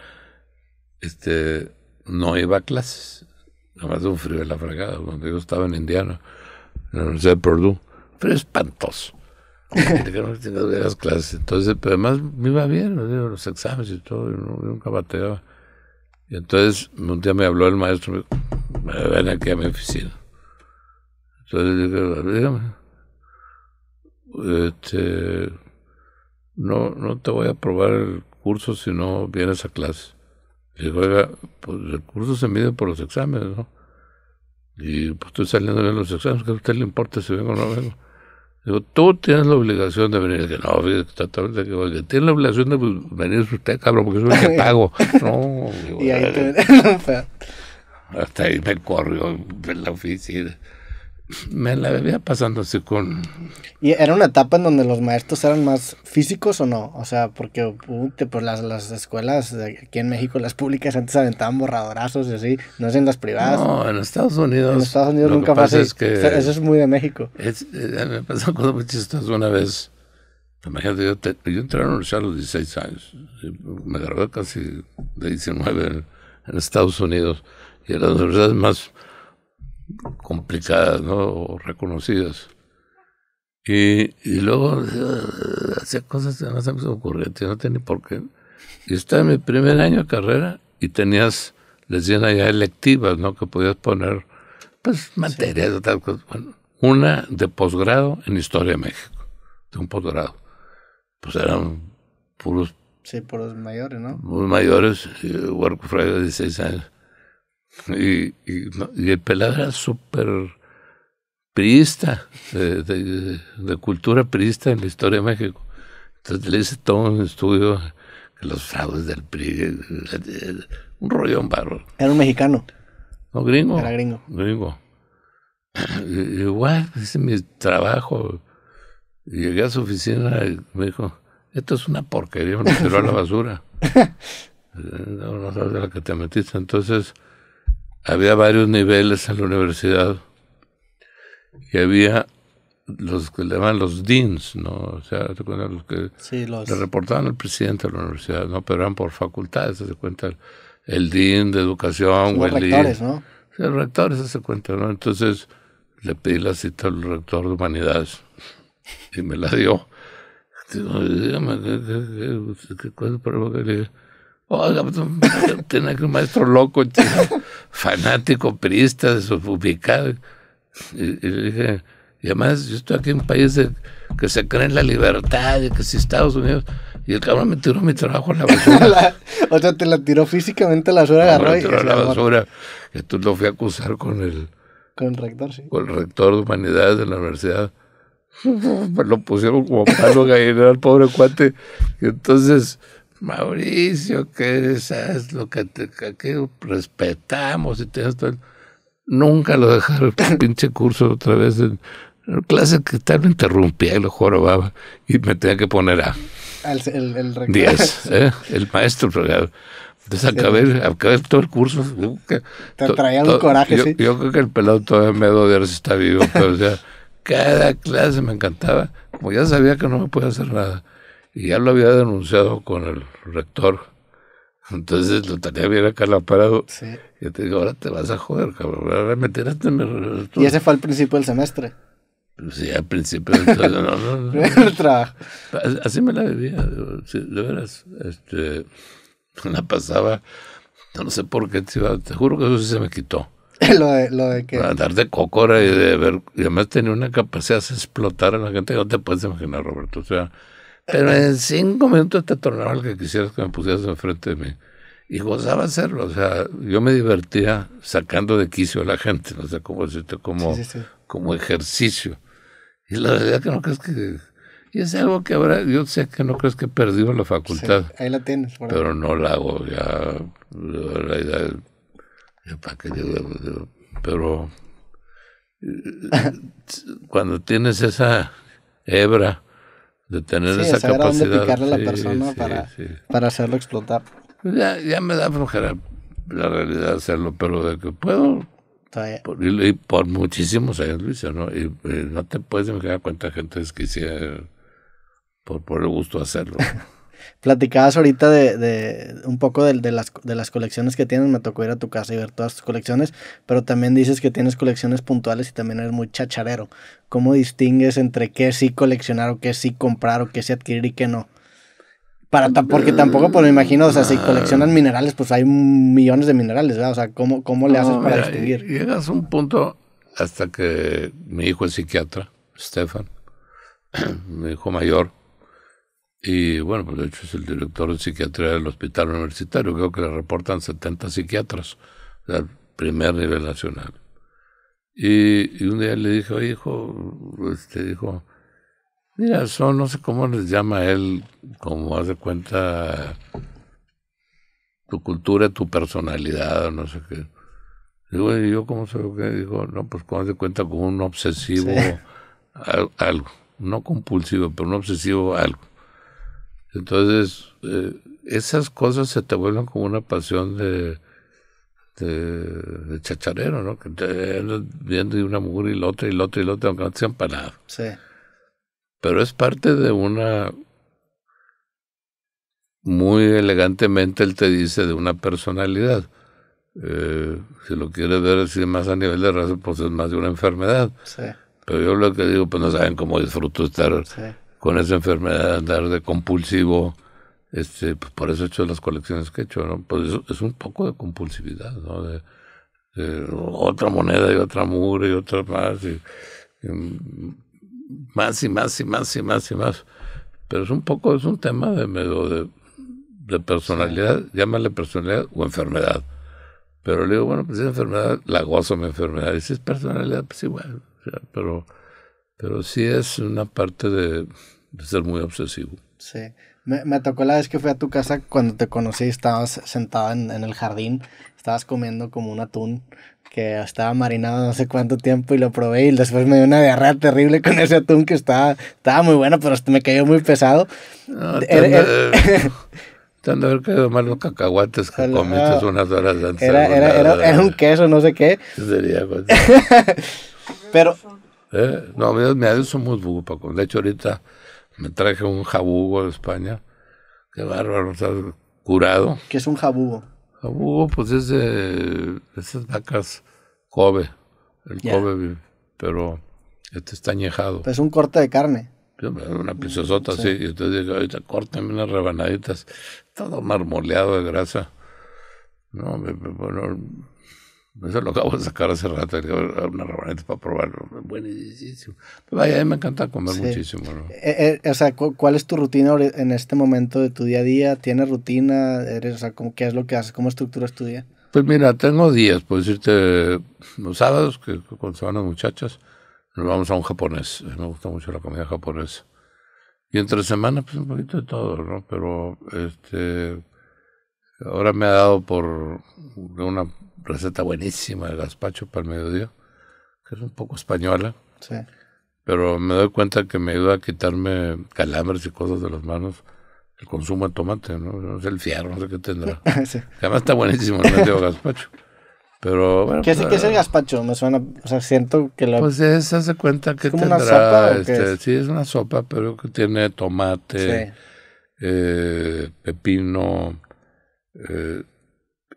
este, no iba a clases. Además de un frío de la fregada, cuando yo estaba en Indiana en la Universidad de Purdue. Pero espantoso. las clases. Entonces, pero además me iba bien, los exámenes y todo, nunca bateaba. Y entonces un día me habló el maestro, me dijo, ven aquí a mi oficina. Entonces dije, dígame, este, no, no te voy a probar el curso si no vienes a clase. Y dijo, oiga, pues el curso se mide por los exámenes, ¿no? Y pues, estoy saliendo de los exámenes, que a usted le importa si vengo o no vengo. Digo, tú tienes la obligación de venir. que no, fíjate, que tiene la obligación de pues, venir usted, cabrón, porque eso es lo que pago. No, digo, y ahí te... hasta ahí me corrió en la oficina me la veía pasándose con... ¿Y era una etapa en donde los maestros eran más físicos o no? O sea, porque pues las, las, escuelas aquí en México, las públicas antes aventaban borradorazos y así, no es en las privadas. No, en Estados Unidos. En Estados Unidos nunca pasa así. eso es muy de México. Eh, me pasó cosas muy chistas. una vez. Imagínate, yo, te, yo entré a la a los 16 años. Me gradué casi de 19 en, Estados Unidos. Y era de las universidades más complicadas ¿no? reconocidas. Y, luego eh, hacía cosas que no se me ocurrían, no tenía por qué. Y estaba en mi primer año de carrera y tenías, les decían ya electivas, ¿no? Que podías poner, pues, materias, tal cosa. una de posgrado en Historia de México, de un posgrado. Pues eran puros... Sí, puros mayores, ¿no? muy mayores, Huerco Friday de 16 años. Y, y, y, el pelado era súper priista, de, cultura priista en la historia de México. Entonces le hice todo un estudio de los fraudes del PRI, un rollo barro. Era un mexicano. No, gringo. Era gringo. Gringo. igual, hice mi trabajo. Llegué a su oficina y me dijo, esto es una porquería, me tiró a la basura. Eh, no, no sabes de la que te metiste. Entonces, había varios niveles en la universidad y había los que le llaman los deans, ¿no? O sea, los que le reportaban al presidente de la universidad, ¿no? Pero eran por facultades, se cuenta el dean de educación o el rectores, ¿no? Sí, los rectores se cuenta, ¿no? Entonces le pedí la cita al rector de humanidades y me la dio. Dígame, ¿qué, qué, qué, Oiga, pues, tiene un maestro loco, chico, fanático, prista, desubicado. Y, le dije, y además yo estoy aquí en un país que se cree en la libertad y que si Estados Unidos... Y el cabrón me tiró mi trabajo a la basura. o sea, te la tiró físicamente a la basura, agarró y... tiró a la basura. Y tú lo fui a acusar con el... Con el rector, Con el rector de Humanidades de la universidad. lo pusieron como palo gallinero al pobre cuate. Y entonces Mauricio, que es lo que, te, respetamos y te Nunca lo dejaron el pinche curso otra vez. En, clase que tal me interrumpía y lo jorobaba y me tenía que poner a el, 10, ¿eh? el maestro. Entonces acabé, todo el curso. Uh, te traía un coraje, yo, sí. Yo creo que el pelado todavía me odia si está vivo, pero cada clase me encantaba. Como ya sabía que no me podía hacer nada, y ya lo había denunciado con el rector. Entonces lo tenía bien acalaparado. Sí. Yo te digo, ahora te vas a joder, cabrón. Ahora me Y ese fue al principio del semestre. Pues sí, al principio. del no, no, no. Así me la vivía. de veras. Este, la pasaba, no sé por qué, te juro que eso sí se me quitó. lo, de, lo de que. andar de cócora y de ver. Y además tenía una capacidad de explotar a la gente no te puedes imaginar, Roberto. O sea, pero en cinco minutos te tornaba el que quisieras que me pusieras enfrente de mí. Y gozaba hacerlo. O sea, yo me divertía sacando de quicio a la gente, no sé sea, cómo decirte, como, como ejercicio. Y la verdad que no crees que. Y es algo que ahora, yo sé que no crees que he perdido la facultad. ahí la tienes, por Pero no la hago, ya. La idea, ya para que pero eh, cuando tienes esa hebra de tener esa capacidad. Dónde picarle a la persona para, para hacerlo explotar. Pues ya, me da flojera la realidad hacerlo, pero de que puedo. Por, y, por muchísimos años Luis, ¿no? Y, eh, no te puedes imaginar cuánta gente es que hiciera por, por el gusto hacerlo. Platicabas ahorita de, de un poco de, las, de las colecciones que tienes. Me tocó ir a tu casa y ver todas tus colecciones, pero también dices que tienes colecciones puntuales y también eres muy chacharero. ¿Cómo distingues entre qué sí coleccionar o qué sí comprar o qué sí adquirir y qué no? Para, porque tampoco, pues me imagino, o sea, si coleccionan minerales, pues hay millones de minerales, O sea, ¿cómo, cómo le haces para distinguir? Llegas a un punto hasta que mi hijo es psiquiatra, Stefan, mi hijo mayor, y bueno, pues de hecho es el director de psiquiatría del hospital universitario, creo que le reportan 70 psiquiatras al primer nivel nacional. Y, un día le dijo hijo, este, dijo, mira, son, no sé cómo les llama él, como hace cuenta tu cultura, tu personalidad, no sé qué. Digo, ¿y yo cómo sé que Dijo, no, pues como hace cuenta con un obsesivo algo, no compulsivo, pero un obsesivo algo. Entonces, eh, esas cosas se te vuelven como una pasión de, chacharero, ¿no? Que te andas viendo y una mujer y la otra y la otra y la otra, aunque no te sean para nada. Sí. Pero es parte de una. Muy elegantemente él te dice de una personalidad. Eh, si lo quieres ver así más a nivel de raza, pues es más de una enfermedad. Sí. Pero yo lo que digo, pues no saben cómo disfruto estar sí con esa enfermedad, andar de compulsivo, este, pues, por eso he hecho las colecciones que he hecho, ¿no? Pues es, es un poco de compulsividad, ¿no? otra moneda y otra mugre y otra más, y, más y más y más y más y más. Pero es un poco, es un tema de medio de, de personalidad, llámale personalidad o enfermedad. Pero le digo, bueno, pues es enfermedad, la gozo mi enfermedad. Y si es personalidad, pues igual. pero pero sí es una parte de, ser muy obsesivo. Sí. Me, me, tocó la vez que fui a tu casa cuando te conocí, estabas sentado en, el jardín, estabas comiendo como un atún que estaba marinado no sé cuánto tiempo y lo probé y después me dio una diarrea terrible con ese atún que estaba, estaba muy bueno, pero me cayó muy pesado. tanto eh, Te han eh, los cacahuates que comiste unas horas antes. Era, era, un queso, no sé qué. Pues. Pero ¿Eh? No, ha somos muy De hecho, ahorita me traje un jabugo de España. Qué bárbaro, está curado. ¿Qué es un jabugo? Jabugo, pues es de esas vacas Kobe. El joven pero este está añejado. Es un corte de carne. Una preciosota sí. Y entonces digo, ahorita córtame unas rebanaditas. Todo marmoleado de grasa. No, bueno, eso lo acabo de sacar hace rato, una rabaneta para probarlo. Buenísimo. Vaya, a mí me encanta comer muchísimo. Eh, eh, o sea, ¿cuál es tu rutina en este momento de tu día a día? ¿Tienes rutina? ¿Eres, o sea, ¿Qué es lo que haces? ¿Cómo estructuras tu día? Pues mira, tengo días, por decirte, los sábados, que cuando se van las muchachas, nos vamos a un japonés. Me gusta mucho la comida japonesa. Y entre semanas, pues un poquito de todo, ¿no? Pero este, ahora me ha dado por una receta buenísima de gazpacho para el mediodía, que es un poco española. Sí. Pero me doy cuenta que me ayuda a quitarme calambres y cosas de las manos el consumo de tomate, ¿no? el fierro, no sé qué tendrá. Además está buenísimo el medio gazpacho. Pero ¿Qué, es, pues, es el eh, gazpacho? Me suena, o sea, siento que la... Pues se hace cuenta que tendrá... Una este, es? Sí, es una sopa, pero que tiene tomate, eh, pepino, eh,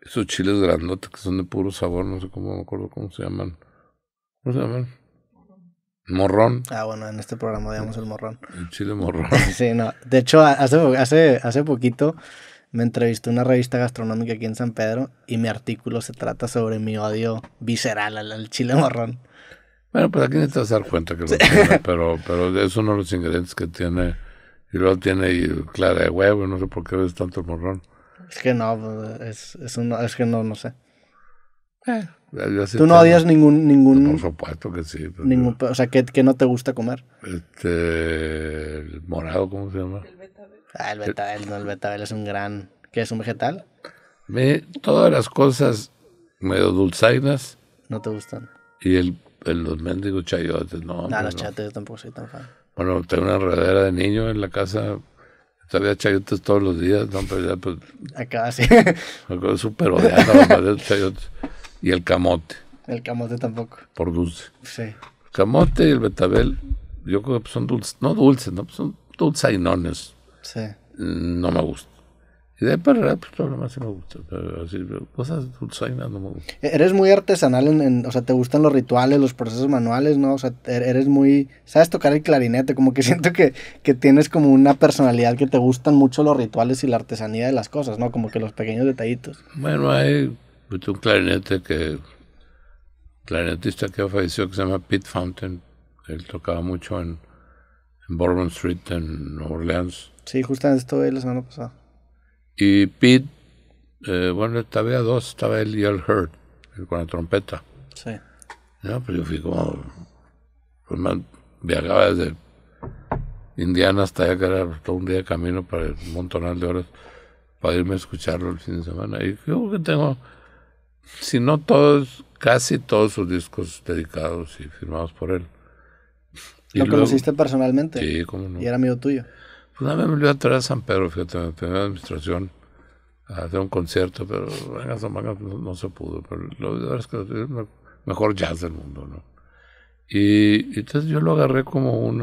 esos chiles grandotes que son de puro sabor, no sé cómo, me acuerdo cómo se llaman. ¿Cómo se llaman? Morrón. Ah, bueno, en este programa digamos el morrón. El chile morrón. sí, no. De hecho, hace, hace, poquito me entrevistó una revista gastronómica aquí en San Pedro y mi artículo se trata sobre mi odio visceral al, chile morrón. Bueno, pues aquí necesitas dar cuenta que lo tiene, pero, pero es uno de los ingredientes que tiene. Y luego tiene clara de huevo, no sé por qué ves tanto el morrón. Es que no, es, es, que no, no sé. Eh, Tú no odias ningún, ningún... Por supuesto que sí. Pues, ningún, o sea, ¿qué, no te gusta comer? Este, el morado, ¿cómo se llama? El betabel. Ah, el betabel, el, no, el betabel es un gran... ¿Qué es, un vegetal? todas las cosas medio dulzainas. No te gustan. Y el, el los mendigos chayotes, no. Ah, no, los chayotes tampoco soy tan fan. Bueno, tengo una enredadera de niño en la casa Sabía chayotes todos los días, ¿no? pues. Acá sí. Me acuerdo súper odiado, chayotes. Y el camote. El camote tampoco. Por dulce. Sí. El camote y el betabel, yo creo que son dulces. No dulces, ¿no? Son dulzainones. Sí. No me gusta. Y de para pues, todo lo más me gusta. así, cosas dulzainas no me gusta. E-, eres muy artesanal, en, o sea, te gustan los rituales, los procesos manuales, ¿no? O sea, e-, eres muy... Sabes tocar el clarinete, como que siento que, que tienes como una personalidad que te gustan mucho los rituales y la artesanía de las cosas, ¿no? Como que los pequeños detallitos. Bueno, hay pues, un clarinete que... Clarinetista que falleció que se llama Pete Fountain. Él tocaba mucho en, en Bourbon Street, en Nueva Orleans. Sí, justamente estuve la semana pasada. Y Pete, eh, bueno, estaba dos, estaba él y el Hurt, con la trompeta. Sí. ¿No? Pero pues yo fui como, pues man, viajaba desde Indiana hasta allá, que era todo un día de camino para un montonal de horas, para irme a escucharlo el fin de semana. Y creo que tengo, si no todos, casi todos sus discos dedicados y firmados por él. ¿Lo conociste personalmente? Sí, cómo no. Y era amigo tuyo. Pues nada, me voy a traer a San Pedro, fíjate, en la primera administración a hacer un concierto, pero no, se pudo. Pero lo verdad es que es el mejor jazz del mundo, ¿no? Y, entonces yo lo agarré como un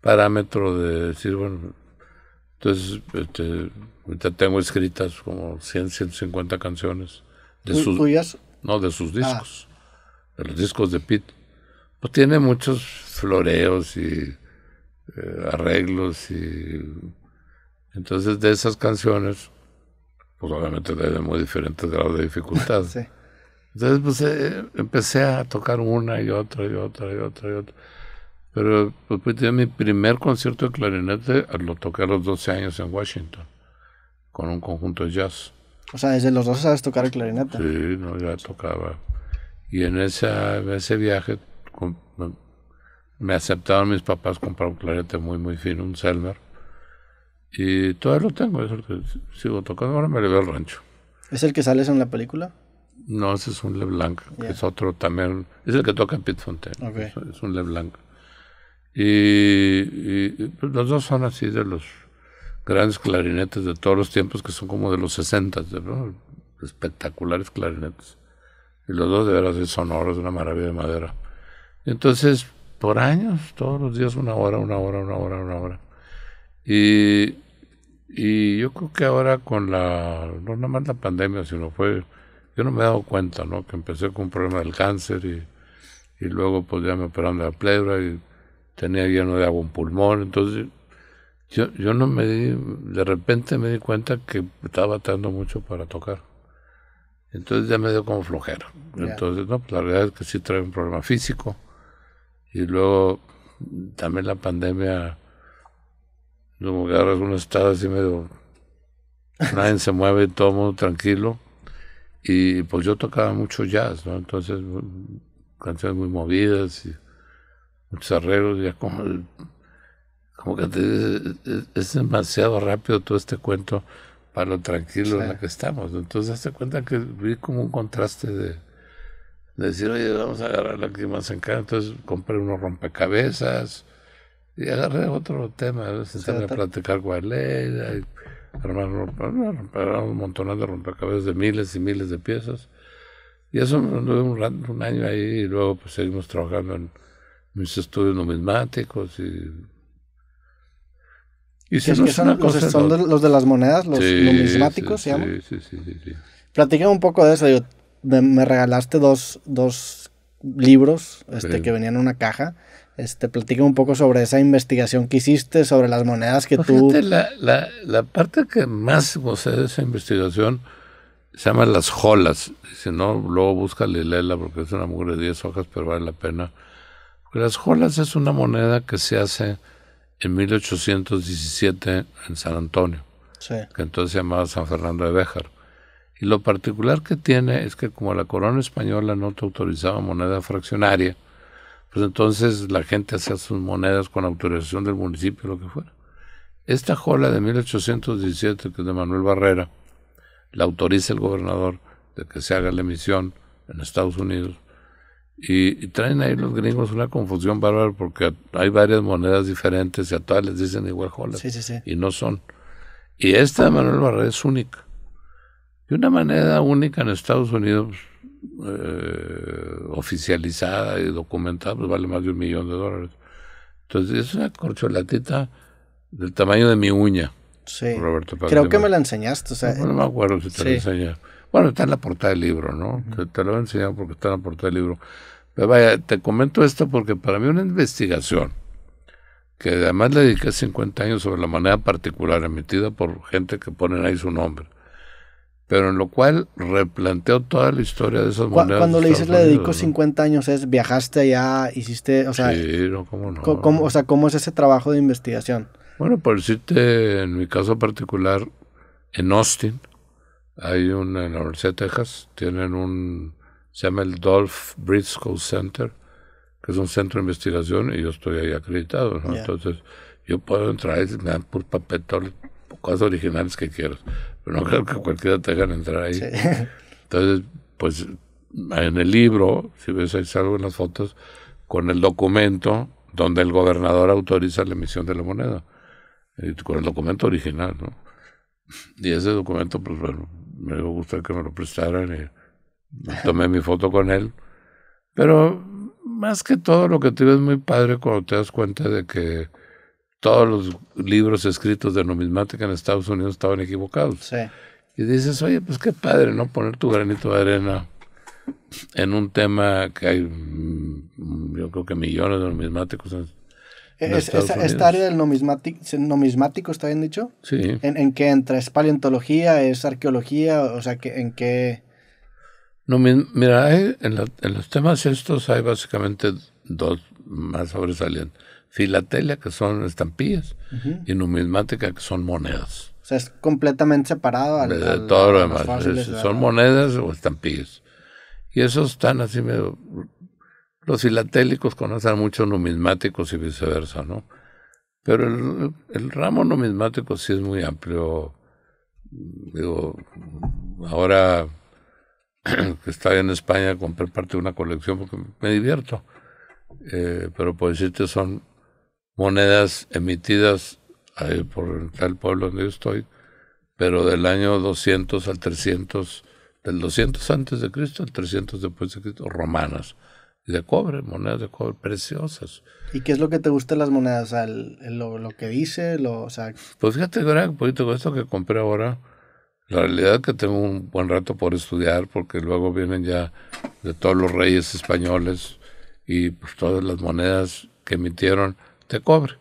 parámetro de decir, bueno, entonces este, ahorita tengo escritas como 100, 150 canciones. De sus, ¿Tuyas? No, de sus ah. discos, de los discos de Pete. Pues tiene muchos floreos y eh, arreglos y entonces de esas canciones, pues obviamente muy diferentes grados de dificultad. Entonces pues, eh, empecé a tocar una y otra y otra y otra y otra. Pero pues, pues mi primer concierto de clarinete lo toqué a los 12 años en Washington, con un conjunto de jazz. O sea, desde los 12 sabes tocar el clarinete. Sí, no, ya tocaba. Y en, esa, ese viaje me aceptaron mis papás comprar un clarete muy, muy fino, un Selmer. Y todavía lo tengo, es el que sigo tocando. Ahora me lo veo al rancho. ¿Es el que sales en la película? No, ese es un LeBlanc, Blanc, que es otro también. Es el que toca en Pete Fontaine. Es un LeBlanc. Y, y, pues, los dos son así de los grandes clarinetes de todos los tiempos, que son como de los 60, ¿no? espectaculares clarinetes. Y los dos de veras son sonoros, una maravilla de madera. Entonces, por años, todos los días una hora, una hora, una hora, una hora. Y, y yo creo que ahora con la, no nada más la pandemia, sino fue, yo no me he dado cuenta, ¿no? Que empecé con un problema del cáncer y, y luego pues ya me operaron de la pleura y tenía lleno de agua un pulmón, entonces yo, yo no me di, de repente me di cuenta que estaba atando mucho para tocar. Entonces ya me dio como flojera. Entonces, no, pues la realidad es que sí trae un problema físico y luego también la pandemia, como que ahora uno así medio, nadie se mueve, todo mundo tranquilo. Y pues yo tocaba mucho jazz, ¿no? Entonces, canciones muy movidas y muchos arreglos, ya como, como que te, es, demasiado rápido todo este cuento para lo tranquilo en la que estamos. Entonces, hace cuenta que vi como un contraste de decir, oye, vamos a agarrar la que más encanta. Entonces compré unos rompecabezas y agarré otro tema, sentarme a platicar con armar, un montón de rompecabezas de miles y miles de piezas. Y eso un, un año ahí y luego pues seguimos trabajando en mis estudios numismáticos y y si son, los, de, las monedas, los numismáticos, sí, se Sí, sí, sí, un poco de eso. Digo, me, regalaste dos, libros este, que venían en una caja. Este, platícame un poco sobre esa investigación que hiciste, sobre las monedas que tú... La, parte que más gocé de esa investigación se llama Las Jolas. Si no, luego búscale y léela porque es una mujer de 10 hojas, pero vale la pena. Porque las Jolas es una moneda que se hace en 1817 en San Antonio, que entonces se llamaba San Fernando de Béjar. Y lo particular que tiene es que como la corona española no te autorizaba moneda fraccionaria, pues entonces la gente hacía sus monedas con autorización del municipio, lo que fuera. Esta jola de 1817, que es de Manuel Barrera, la autoriza el gobernador de que se haga la emisión en Estados Unidos. Y, traen ahí los gringos una confusión bárbara porque hay varias monedas diferentes y a todas les dicen igual jola. Y no son. Y esta de Manuel Barrera es única. Y una manera única en Estados Unidos, eh, oficializada y documentada, pues vale más de un millón de dólares. Entonces es una corcholatita del tamaño de mi uña. Sí. Roberto Creo que me la enseñaste. O no, me acuerdo si te la enseñé. Bueno, está en la portada del libro, ¿no? te, lo he enseñado porque está en la portada del libro. Pero vaya, te comento esto porque para mí una investigación, que además le dediqué 50 años sobre la manera particular emitida por gente que ponen ahí su nombre, pero en lo cual replanteo toda la historia de esas monedas. Cuando le dices le dedico 50 años, es viajaste allá, hiciste, o sea, sí, ¿cómo no? o sea, ¿cómo es ese trabajo de investigación? Bueno, por decirte, en mi caso particular, en Austin, hay una, en la Universidad de Texas, tienen un, se llama el Dolph Briscoe Center, que es un centro de investigación y yo estoy ahí acreditado, Entonces, yo puedo entrar y me dan por papel todas cosas originales que quieras no creo que cualquiera te dejan entrar ahí. Entonces, pues en el libro, si ves ahí salgo en las fotos, con el documento donde el gobernador autoriza la emisión de la moneda, con el documento original, ¿no? Y ese documento, pues bueno, me gustó que me lo prestaran y tomé mi foto con él. Pero más que todo lo que te ves muy padre cuando te das cuenta de que todos los libros escritos de numismática en Estados Unidos estaban equivocados. Y dices, oye, pues qué padre, ¿no? Poner tu granito de arena en un tema que hay, mm, yo creo que millones de numismáticos esta, área del numismático, numismático, ¿está bien dicho? Sí. ¿En, qué entra? ¿Es paleontología? ¿Es arqueología? O sea, que, ¿en qué...? mira, en, los temas estos hay básicamente dos más sobresalientes filatelia, que son estampillas, y numismática, que son monedas. O sea, es completamente separado de, todo lo demás. son monedas o estampillas. Y esos están así medio... Los filatélicos conocen mucho numismáticos y viceversa, ¿no? Pero el, ramo numismático sí es muy amplio. Digo, ahora que estoy en España compré parte de una colección porque me divierto. Eh, pero por decirte, son monedas emitidas por el pueblo donde yo estoy, pero del año 200 al 300, del 200 antes de Cristo al 300 después de Cristo, romanas, de cobre, monedas de cobre preciosas. ¿Y qué es lo que te gusta las monedas? O lo, que dice, lo, o sea... Pues fíjate, poquito con esto que compré ahora, la realidad es que tengo un buen rato por estudiar, porque luego vienen ya de todos los reyes españoles y pues, todas las monedas que emitieron de cobre,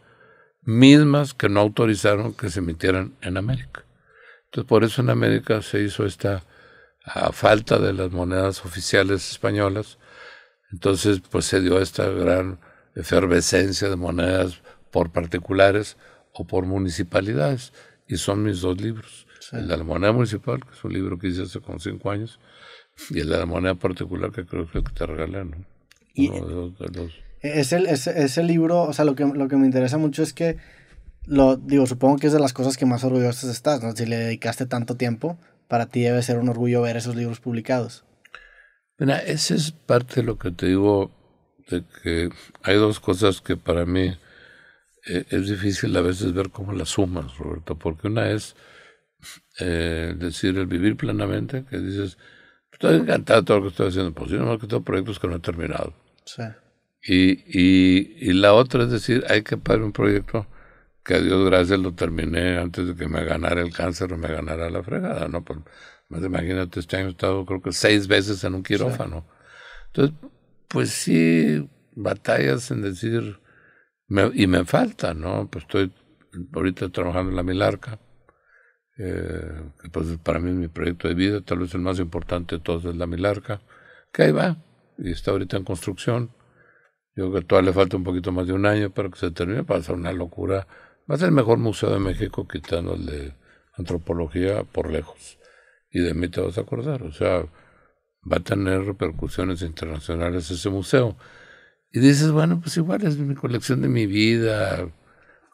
mismas que no autorizaron que se emitieran en América. Entonces, por eso en América se hizo esta ah, falta de las monedas oficiales españolas. Entonces, pues se dio esta gran efervescencia de monedas por particulares o por municipalidades. Y son mis dos libros. El de la moneda municipal, que es un libro que hice hace como cinco años, y el de la moneda particular, que creo que te regalé, Y, de los es libro, o sea, lo que, lo que me interesa mucho es que, lo digo, supongo que es de las cosas que más orgullosas estás, ¿no? Si le dedicaste tanto tiempo, para ti debe ser un orgullo ver esos libros publicados. Mira, esa es parte de lo que te digo, de que hay dos cosas que para mí e, es difícil a veces ver cómo las sumas, Roberto, porque una es eh, decir el vivir plenamente, que dices, estoy encantado de todo lo que estoy haciendo, pues yo no que tengo proyectos que no he terminado. Sí. Y, la otra es decir, hay que pagar un proyecto que a Dios gracias lo terminé antes de que me ganara el cáncer o me ganara la fregada, ¿no? más imagínate, este año he estado creo que seis veces en un quirófano. Entonces, pues sí, batallas en decir, y me falta, ¿no? Pues estoy ahorita trabajando en la Milarca, eh, pues para mí es mi proyecto de vida, tal vez el más importante de todos es la Milarca, que ahí va, y está ahorita en construcción, yo creo que todavía le falta un poquito más de un año para que se termine, pasa una locura. Va a ser el mejor museo de México quitando el de antropología por lejos. Y de mí te vas a acordar. O sea, va a tener repercusiones internacionales ese museo. Y dices, bueno, pues igual es mi colección de mi vida,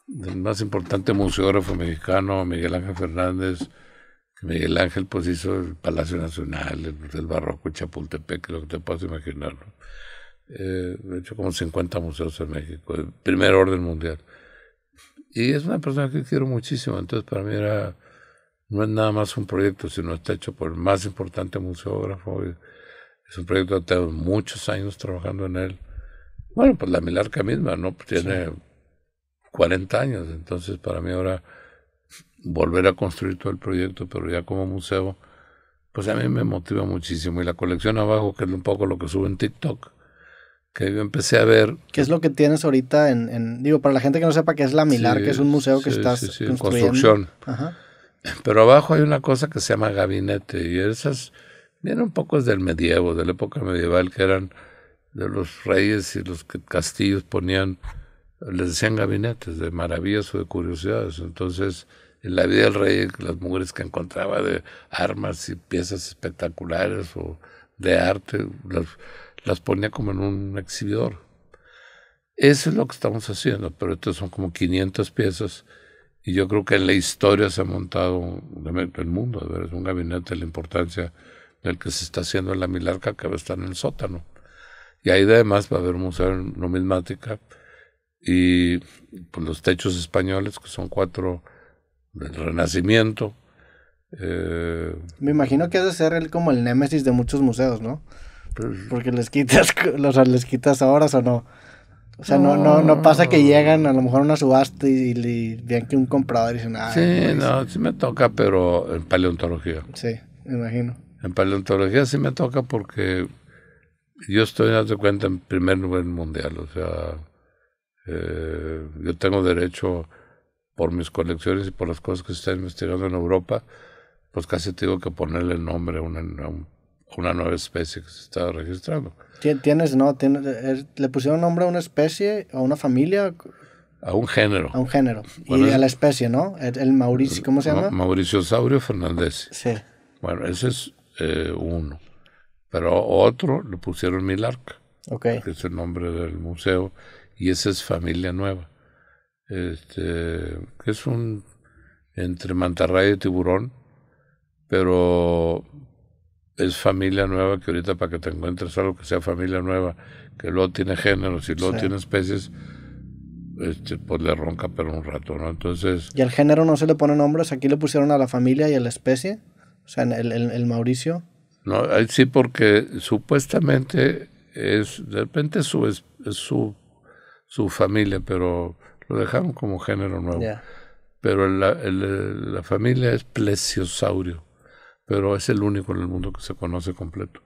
del más importante museógrafo mexicano, Miguel Ángel Fernández. Miguel Ángel pues hizo el Palacio Nacional, el, Barroco, Chapultepec, lo que te puedas imaginar. Eh, hecho como 50 museos en México, primer orden mundial. Y es una persona que quiero muchísimo, entonces para mí era, no es nada más un proyecto, sino está hecho por el más importante museógrafo. Es un proyecto que tengo muchos años trabajando en él. Bueno, pues la Milarca misma, ¿no? Pues, tiene 40 años, entonces para mí ahora volver a construir todo el proyecto, pero ya como museo, pues a mí me motiva muchísimo. Y la colección abajo, que es un poco lo que sube en TikTok, que yo empecé a ver. ¿Qué es lo que tienes ahorita en, en digo, para la gente que no sepa qué es la Milar, que es un museo que sí, estás sí, construcción. Ajá. Pero abajo hay una cosa que se llama gabinete y esas vienen un poco del medievo, de la época medieval, que eran de los reyes y los que castillos ponían, les decían gabinetes de maravillas o de curiosidades. Entonces, en la vida del rey, las mujeres que encontraba de armas y piezas espectaculares o de arte, las ponía como en un exhibidor. Eso es lo que estamos haciendo, pero estos son como 500 piezas y yo creo que en la historia se ha montado el mundo, de ver, es un gabinete de la importancia del que se está haciendo en la Milarca que va a estar en el sótano. Y ahí además va a haber un museo numismática y pues, los techos españoles, que son cuatro del Renacimiento. Eh, Me imagino que ha de ser como el némesis de muchos museos, ¿no? Pues, porque les quitas, o les quitas horas o no. O sea, no, no, no pasa que llegan a lo mejor a una subasta y, vean que un comprador dice nada. Sí, no, sí me toca, pero en paleontología. Sí, me imagino. En paleontología sí me toca porque yo estoy, haz de cuenta, en primer nivel mundial. O sea, eh, yo tengo derecho por mis colecciones y por las cosas que se están investigando en Europa, pues casi tengo que ponerle el nombre a un una nueva especie que se estaba registrando. Tienes, no, le pusieron nombre a una especie, a una familia. A un género. A un género. y a la especie, ¿no? El, Mauricio, ¿cómo se llama? Mauricio Saurio Fernández. Sí. Bueno, ese es eh, uno. Pero otro le pusieron Milarca. Ok. Que es el nombre del museo. Y esa es Familia Nueva. Este, que es un entre mantarraya y tiburón, pero es familia nueva, que ahorita para que te encuentres algo que sea familia nueva, que luego tiene género, si luego tiene especies, este, pues le ronca pero un rato, ¿no? Entonces... ¿Y al género no se le pone nombres? ¿Aquí le pusieron a la familia y a la especie? O sea, el, el, Mauricio. No, sí porque supuestamente es, de repente su, es, su, su familia, pero lo dejaron como género nuevo. Pero la familia es plesiosaurio pero es el único en el mundo que se conoce completo.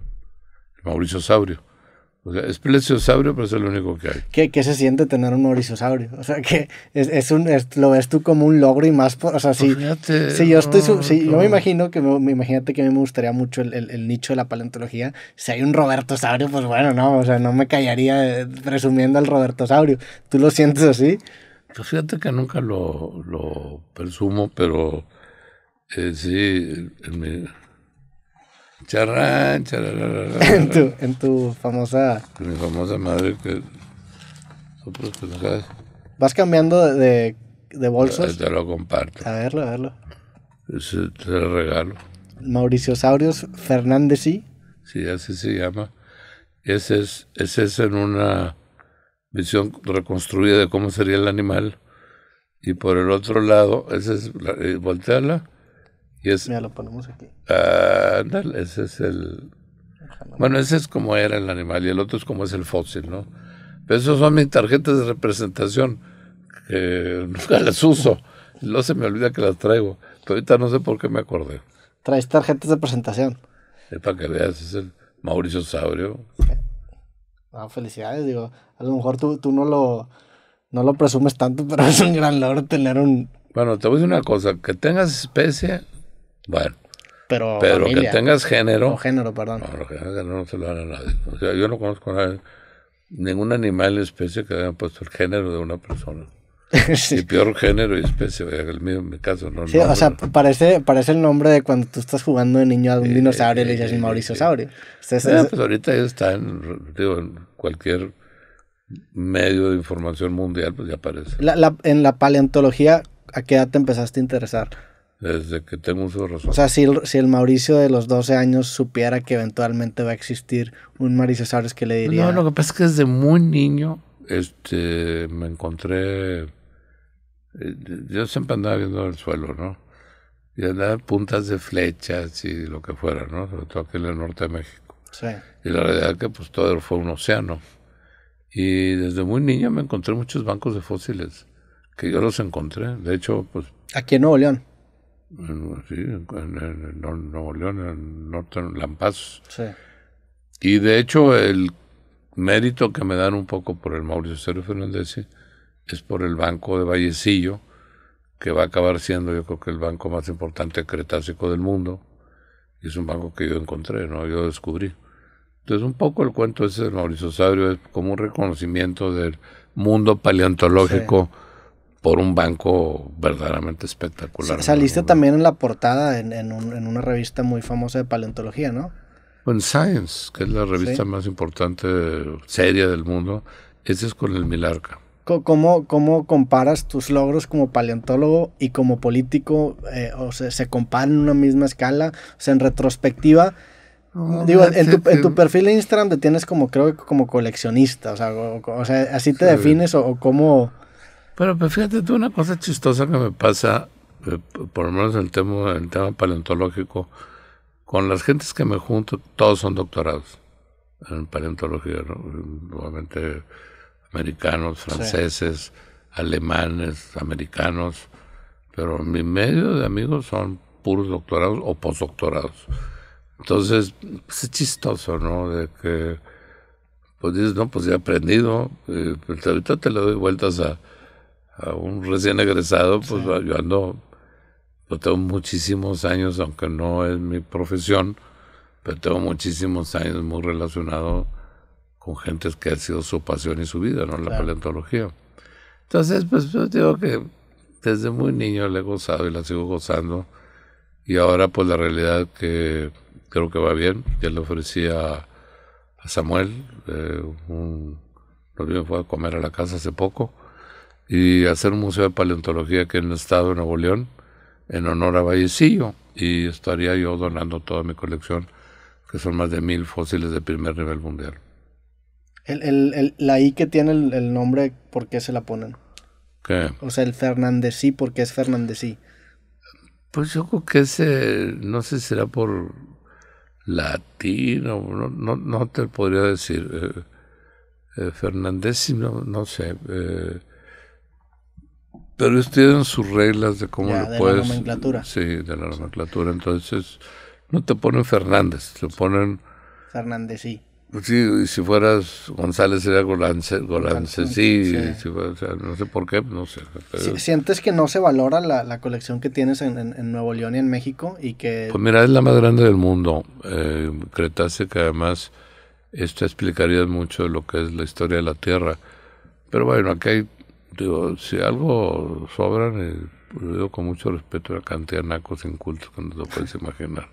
Mauricio Saurio. O sea, es plesiosaurio, pero es el único que hay. ¿Qué, qué se siente tener un Saurio? O sea, que es, un, lo ves tú como un logro y más... Por, o sea, yo estoy... me imagino que me, imagínate que a mí me gustaría mucho el, el, nicho de la paleontología. Si hay un Roberto Saurio, pues bueno, no. O sea, no me callaría eh, resumiendo al Roberto Saurio. ¿Tú lo sientes así? Pues fíjate que nunca lo, lo presumo, pero eh, sí, en mi... en tu, en tu famosa... En mi famosa madre que... Pues, ¿Vas cambiando de, de bolsas? Te, lo comparto. A verlo, a verlo. Es, te regalo. Mauricio Saurios Fernández, sí. Sí, así se llama. Ese es, ese es en una visión reconstruida de cómo sería el animal. Y por el otro lado, ese es, eh, volteala y Mira, lo ponemos aquí. Ah, ese es el... Bueno, ese es como era el animal y el otro es como es el fósil, ¿no? Pero esos son mis tarjetas de representación, que nunca las uso. no se me olvida que las traigo. Pero ahorita no sé por qué me acordé. ¿Traes tarjetas de presentación? Es para que veas, es el Mauricio Sabrio. Ah, felicidades, digo. A lo mejor tú, tú no lo no lo presumes tanto, pero es un gran logro tener un... Bueno, te voy a decir una cosa, que tengas especie bueno. Pero, que tengas género. O género, perdón. No, no se lo dan nadie. O sea, yo no conozco ningún animal, especie que haya puesto el género de una persona. Y peor género y especie, el mío, en mi caso, no. o sea, parece, parece el nombre de cuando tú estás jugando de niño a un dinosaurio y le dices Mauricio Saurio. Ah, pues ahorita ya está en cualquier medio de información mundial, pues ya aparece. en la paleontología, ¿a qué edad te empezaste a interesar? Desde que tengo un razón. O sea, si el, Mauricio de los 12 años supiera que eventualmente va a existir un Mauricio Sárez que le diría. No, lo que pasa es que desde muy niño. Este, me encontré. Eh, yo siempre andaba viendo el suelo, ¿no? Y andaba puntas de flechas y lo que fuera, ¿no? Sobre todo aquí en el norte de México. Sí. Y la realidad es que pues todo fue un océano. Y desde muy niño me encontré muchos bancos de fósiles, que yo los encontré. De hecho, pues... Aquí en Nuevo León sí, en, Nuevo León, en Norte, Sí. Y de hecho, el mérito que me dan un poco por el Mauricio Osario Fernández es por el banco de Vallecillo, que va a acabar siendo, yo creo que el banco más importante cretácico del mundo. Y es un banco que yo encontré, ¿no? Yo descubrí. Entonces, un poco el cuento ese de Mauricio Sabrio es como un reconocimiento del mundo paleontológico por un banco verdaderamente espectacular. Saliste también en la portada en, en, una revista muy famosa de paleontología, ¿no? En Science, que es la revista más importante, seria del mundo, ese es con el Milarca. ¿Cómo, ¿Cómo comparas tus logros como paleontólogo y como político? Eh, o ¿Se comparan en una misma escala? O sea, en retrospectiva, Digo, en tu, en tu, perfil de Instagram te tienes como, creo que como coleccionista, o sea, o, sea así te defines o, cómo, pero pues, fíjate una cosa chistosa que me pasa, eh, por lo menos el tema, el tema paleontológico, con las gentes que me junto, todos son doctorados en paleontología, ¿no? americanos, franceses, alemanes, americanos, pero mi medio de amigos son puros doctorados o postdoctorados. Entonces, pues, es chistoso, ¿no? De que, pues dices, no, pues he aprendido, eh, pues, ahorita te le doy vueltas a a un recién egresado, pues yo ando, tengo muchísimos años, aunque no es mi profesión, pero tengo muchísimos años muy relacionado con gentes que ha sido su pasión y su vida, ¿no? La paleontología. Entonces, pues yo digo que desde muy niño le he gozado y la sigo gozando. Y ahora, pues la realidad que creo que va bien. Ya le ofrecí a, Samuel, eh, un, nos fue a comer a la casa hace poco, y hacer un museo de paleontología aquí en el estado de Nuevo León en honor a Vallecillo y estaría yo donando toda mi colección, que son más de mil fósiles de primer nivel mundial. la I que tiene el, nombre, ¿por qué se la ponen? ¿Qué? O sea, el Fernandesí, ¿por qué es Fernandesí? Pues yo creo que ese, no sé si será por latino, no, no, te podría decir. Eh, eh, Fernández, no, sé. Eh, pero ellos tienen sus reglas de cómo lo puedes. De la nomenclatura. Sí, de la nomenclatura. Entonces, no te ponen Fernández, te ponen. Fernández, sí. Pues sí, y si fueras González sería Golance, Golance sí, o sea, no sé por qué, pues no sé. ¿Sientes que no se valora la, la colección que tienes en, en, Nuevo León y en México? y que Pues mira, es la más grande del mundo, eh, que además, esto explicaría mucho de lo que es la historia de la Tierra. Pero bueno, aquí hay Digo, si algo sobran, eh, lo digo con mucho respeto, la cantidad de nacos incultos que no te puedes imaginar.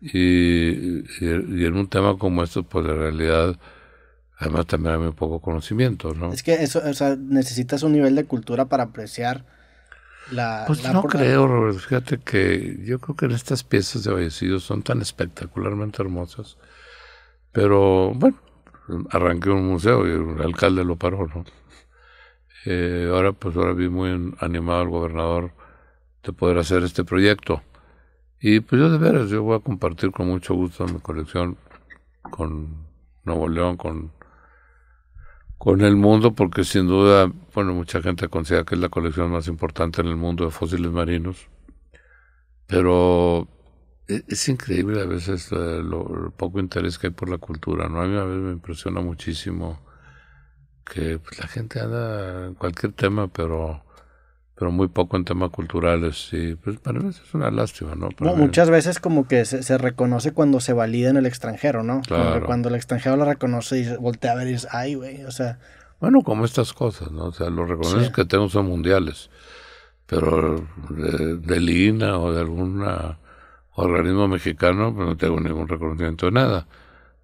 Y, en un tema como esto pues la realidad, además también hay muy poco conocimiento, ¿no? Es que eso, o sea, necesitas un nivel de cultura para apreciar la... Pues no creo, Robert, fíjate que yo creo que en estas piezas de Vallecidos son tan espectacularmente hermosas, pero bueno, arranqué un museo y el alcalde lo paró, ¿no? Eh, ahora, pues ahora vi muy animado al gobernador de poder hacer este proyecto. Y pues yo de veras, yo voy a compartir con mucho gusto mi colección con Nuevo León, con, con el mundo, porque sin duda, bueno, mucha gente considera que es la colección más importante en el mundo de fósiles marinos. Pero e, es, increíble a veces eh, lo, poco interés que hay por la cultura, ¿no? A mí a veces me impresiona muchísimo que pues, la gente anda en cualquier tema, pero pero muy poco en temas culturales y pues para mí es una lástima, ¿no? muchas veces como que se, reconoce cuando se valida en el extranjero, ¿no? Cuando el extranjero la reconoce y voltea a ver y ay, güey, o sea... Bueno, como estas cosas, ¿no? O sea, los reconocimientos que tengo son mundiales, pero de, del o de algún organismo mexicano, pues no tengo ningún reconocimiento de nada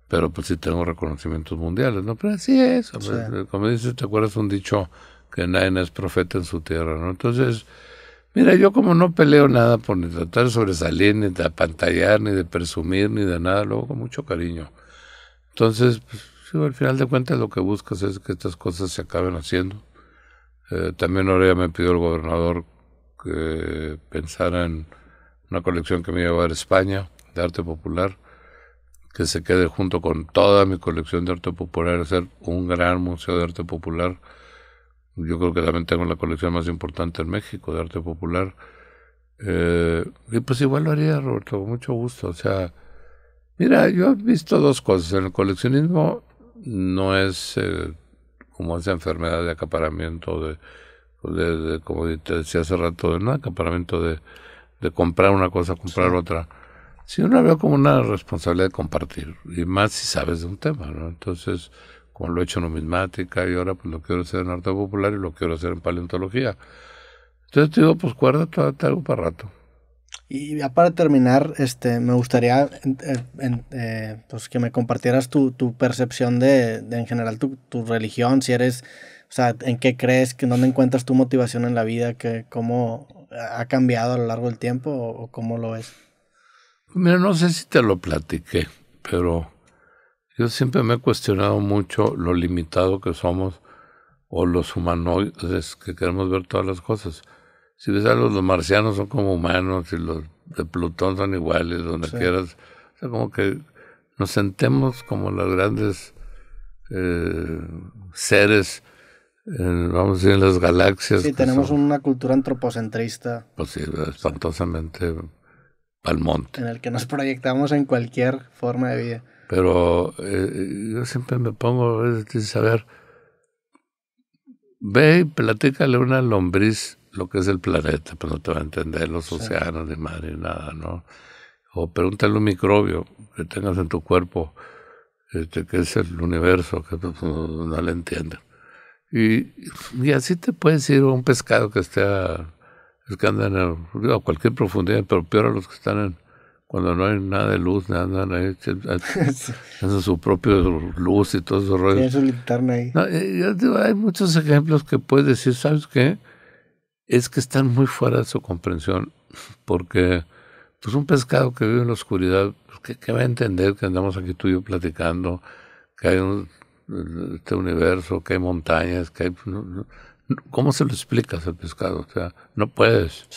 pero pues sí tengo reconocimientos mundiales, ¿no? Pero así es, como dices, ¿te acuerdas un dicho que nadie es profeta en su tierra, ¿no? Entonces, mira, yo como no peleo nada por ni tratar de sobresalir, ni de apantallar, ni de presumir, ni de nada, luego con mucho cariño. Entonces, pues, al final de cuentas lo que buscas es que estas cosas se acaben haciendo. Eh, también ahora ya me pidió el gobernador que pensara en una colección que me iba a España, de arte popular que se quede junto con toda mi colección de arte popular, hacer un gran museo de arte popular. Yo creo que también tengo la colección más importante en México de arte popular. Eh, y pues igual lo haría, Roberto, con mucho gusto. O sea, mira, yo he visto dos cosas. En el coleccionismo no es eh, como esa enfermedad de acaparamiento, de, como te decía hace rato, de ¿no? acaparamiento de, comprar una cosa, comprar otra si yo la veo como una responsabilidad de compartir, y más si sabes de un tema, Entonces, como lo he hecho en numismática y ahora pues lo quiero hacer en arte popular y lo quiero hacer en paleontología. Entonces te digo, pues cuárdate te algo para rato. Y ya para terminar, este, me gustaría eh, pues, que me compartieras tu, percepción de, en general tu, religión, si eres, o sea, en qué crees, en dónde encuentras tu motivación en la vida, que, cómo ha cambiado a lo largo del tiempo o, o cómo lo es. Mira, no sé si te lo platiqué, pero yo siempre me he cuestionado mucho lo limitado que somos o los humanoides que queremos ver todas las cosas. Si ves los marcianos son como humanos y los de Plutón son iguales, donde quieras. O sea, como que nos sentemos como los grandes eh, seres, eh, vamos a decir, en las galaxias. Sí, tenemos una cultura antropocentrista. Pues sí, espantosamente al monte. En el que nos proyectamos en cualquier forma de vida. Pero eh, eh, yo siempre me pongo a veces a ver, ve y platícale una lombriz lo que es el planeta, pero no te va a entender los océanos ni mar ni nada, ¿no? O pregúntale un microbio que tengas en tu cuerpo, este, que es el universo, que pues, no, le entienden. Y, y así te puedes ir un pescado que esté a es que andan a, cualquier profundidad, pero peor a los que están cuando no hay nada de luz, andan ahí, hacen su propia luz y todo eso. Eh, hay muchos ejemplos que puedes decir, ¿sabes qué? Es que están muy fuera de su comprensión, porque pues un pescado que vive en la oscuridad, pues, ¿qué, va a entender que andamos aquí tú y yo platicando, que hay un, este universo, que hay montañas, que hay... Pues, ¿Cómo se lo explicas al pescado? O sea, no puedes.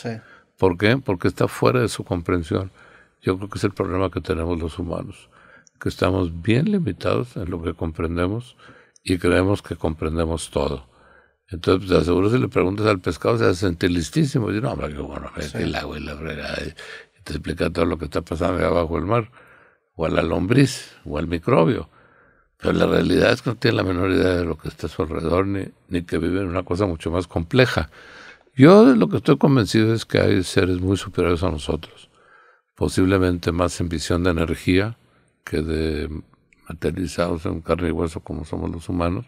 ¿Por qué? Porque está fuera de su comprensión. Yo creo que es el problema que tenemos los humanos, que estamos bien limitados en lo que comprendemos y creemos que comprendemos todo. Entonces, te pues, seguro si le preguntas al pescado, se hace sentir listísimo. Dice, no, pero bueno, el agua y la fregada. te explica todo lo que está pasando ahí abajo del mar, o a la lombriz, o al microbio. Pero la realidad es que no tiene la menor idea de lo que está a su alrededor, ni, que vive en una cosa mucho más compleja. Yo lo que estoy convencido es que hay seres muy superiores a nosotros, posiblemente más en visión de energía que de materializados en carne y hueso como somos los humanos,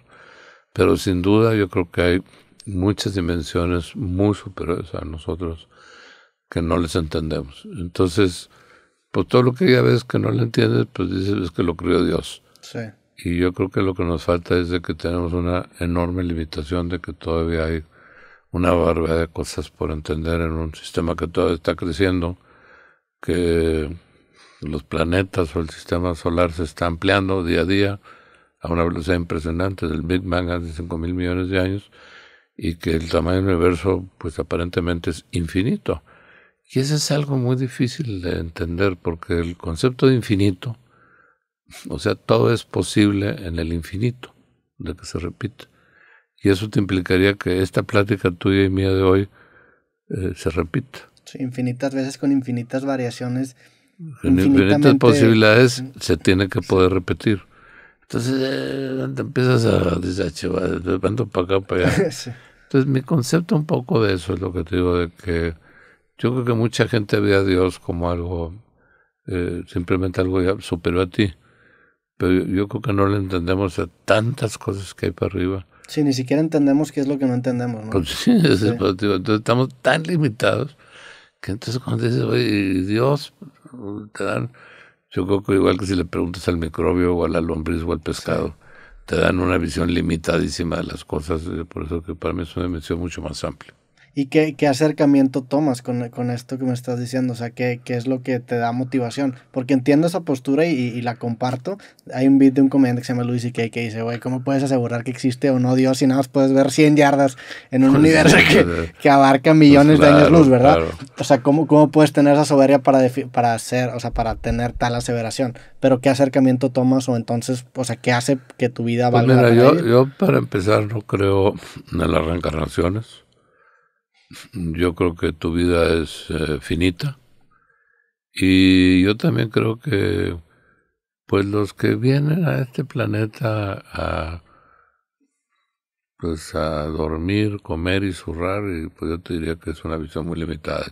pero sin duda yo creo que hay muchas dimensiones muy superiores a nosotros que no les entendemos. Entonces, pues todo lo que ya ves que no le entiendes, pues dices que lo creó Dios. Sí. Y yo creo que lo que nos falta es de que tenemos una enorme limitación de que todavía hay una barba de cosas por entender en un sistema que todavía está creciendo, que los planetas o el sistema solar se está ampliando día a día a una velocidad impresionante del Big Bang hace 5 mil millones de años y que el tamaño del universo pues aparentemente es infinito. Y eso es algo muy difícil de entender porque el concepto de infinito o sea, todo es posible en el infinito, de que se repite. Y eso te implicaría que esta plática tuya y mía de hoy eh, se repita. Sí, infinitas veces con infinitas variaciones. En infinitas posibilidades se tiene que poder repetir. Entonces eh, te empiezas a deshacer, te para acá, para allá. Entonces mi concepto un poco de eso es lo que te digo, de que yo creo que mucha gente ve a Dios como algo, eh, simplemente algo ya superior a ti. Pero yo, creo que no le entendemos a tantas cosas que hay para arriba. Sí, ni siquiera entendemos qué es lo que no entendemos. Pues sí, Entonces estamos tan limitados que entonces cuando dices, oye, Dios, te dan, yo creo que igual que si le preguntas al microbio o al la lombriz o al pescado, te dan una visión limitadísima de las cosas. Eh, por eso que para mí es una dimensión mucho más amplia. ¿Y qué, qué acercamiento tomas con, con, esto que me estás diciendo? O sea, ¿qué, ¿qué, es lo que te da motivación? Porque entiendo esa postura y, y la comparto. Hay un beat de un comediante que se llama Luis y que dice, güey, ¿cómo puedes asegurar que existe o no Dios si nada más puedes ver 100 yardas en un universo que, que, abarca millones de años luz, ¿verdad? O sea, ¿cómo, ¿cómo puedes tener esa soberbia para, para hacer, o sea, para tener tal aseveración? Pero ¿qué acercamiento tomas o entonces, o sea, qué hace que tu vida pues valga mira, yo para empezar no creo en las reencarnaciones yo creo que tu vida es eh, finita y yo también creo que pues los que vienen a este planeta a pues a dormir, comer y zurrar, y pues yo te diría que es una visión muy limitada.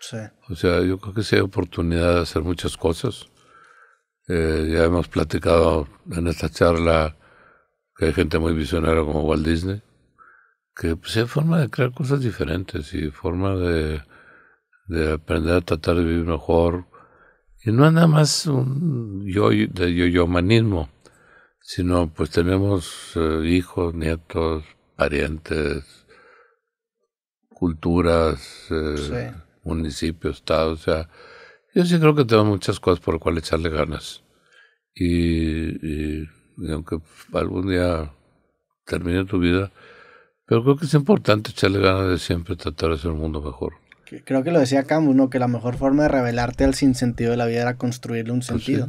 Sí. O sea, yo creo que sí hay oportunidad de hacer muchas cosas. Eh, ya hemos platicado en esta charla que hay gente muy visionaria como Walt Disney, que sea forma de crear cosas diferentes y forma de, de aprender a tratar de vivir mejor. Y no es nada más un yo de yo yo sino pues tenemos eh, hijos, nietos, parientes, culturas, eh, municipios, estados. O sea, yo sí creo que tenemos muchas cosas por las cuales echarle ganas. y aunque algún día termine tu vida, pero creo que es importante echarle ganas de siempre tratar de hacer el mundo mejor. Creo que lo decía Camus, ¿no? Que la mejor forma de revelarte al sinsentido de la vida era construirle un pues sentido.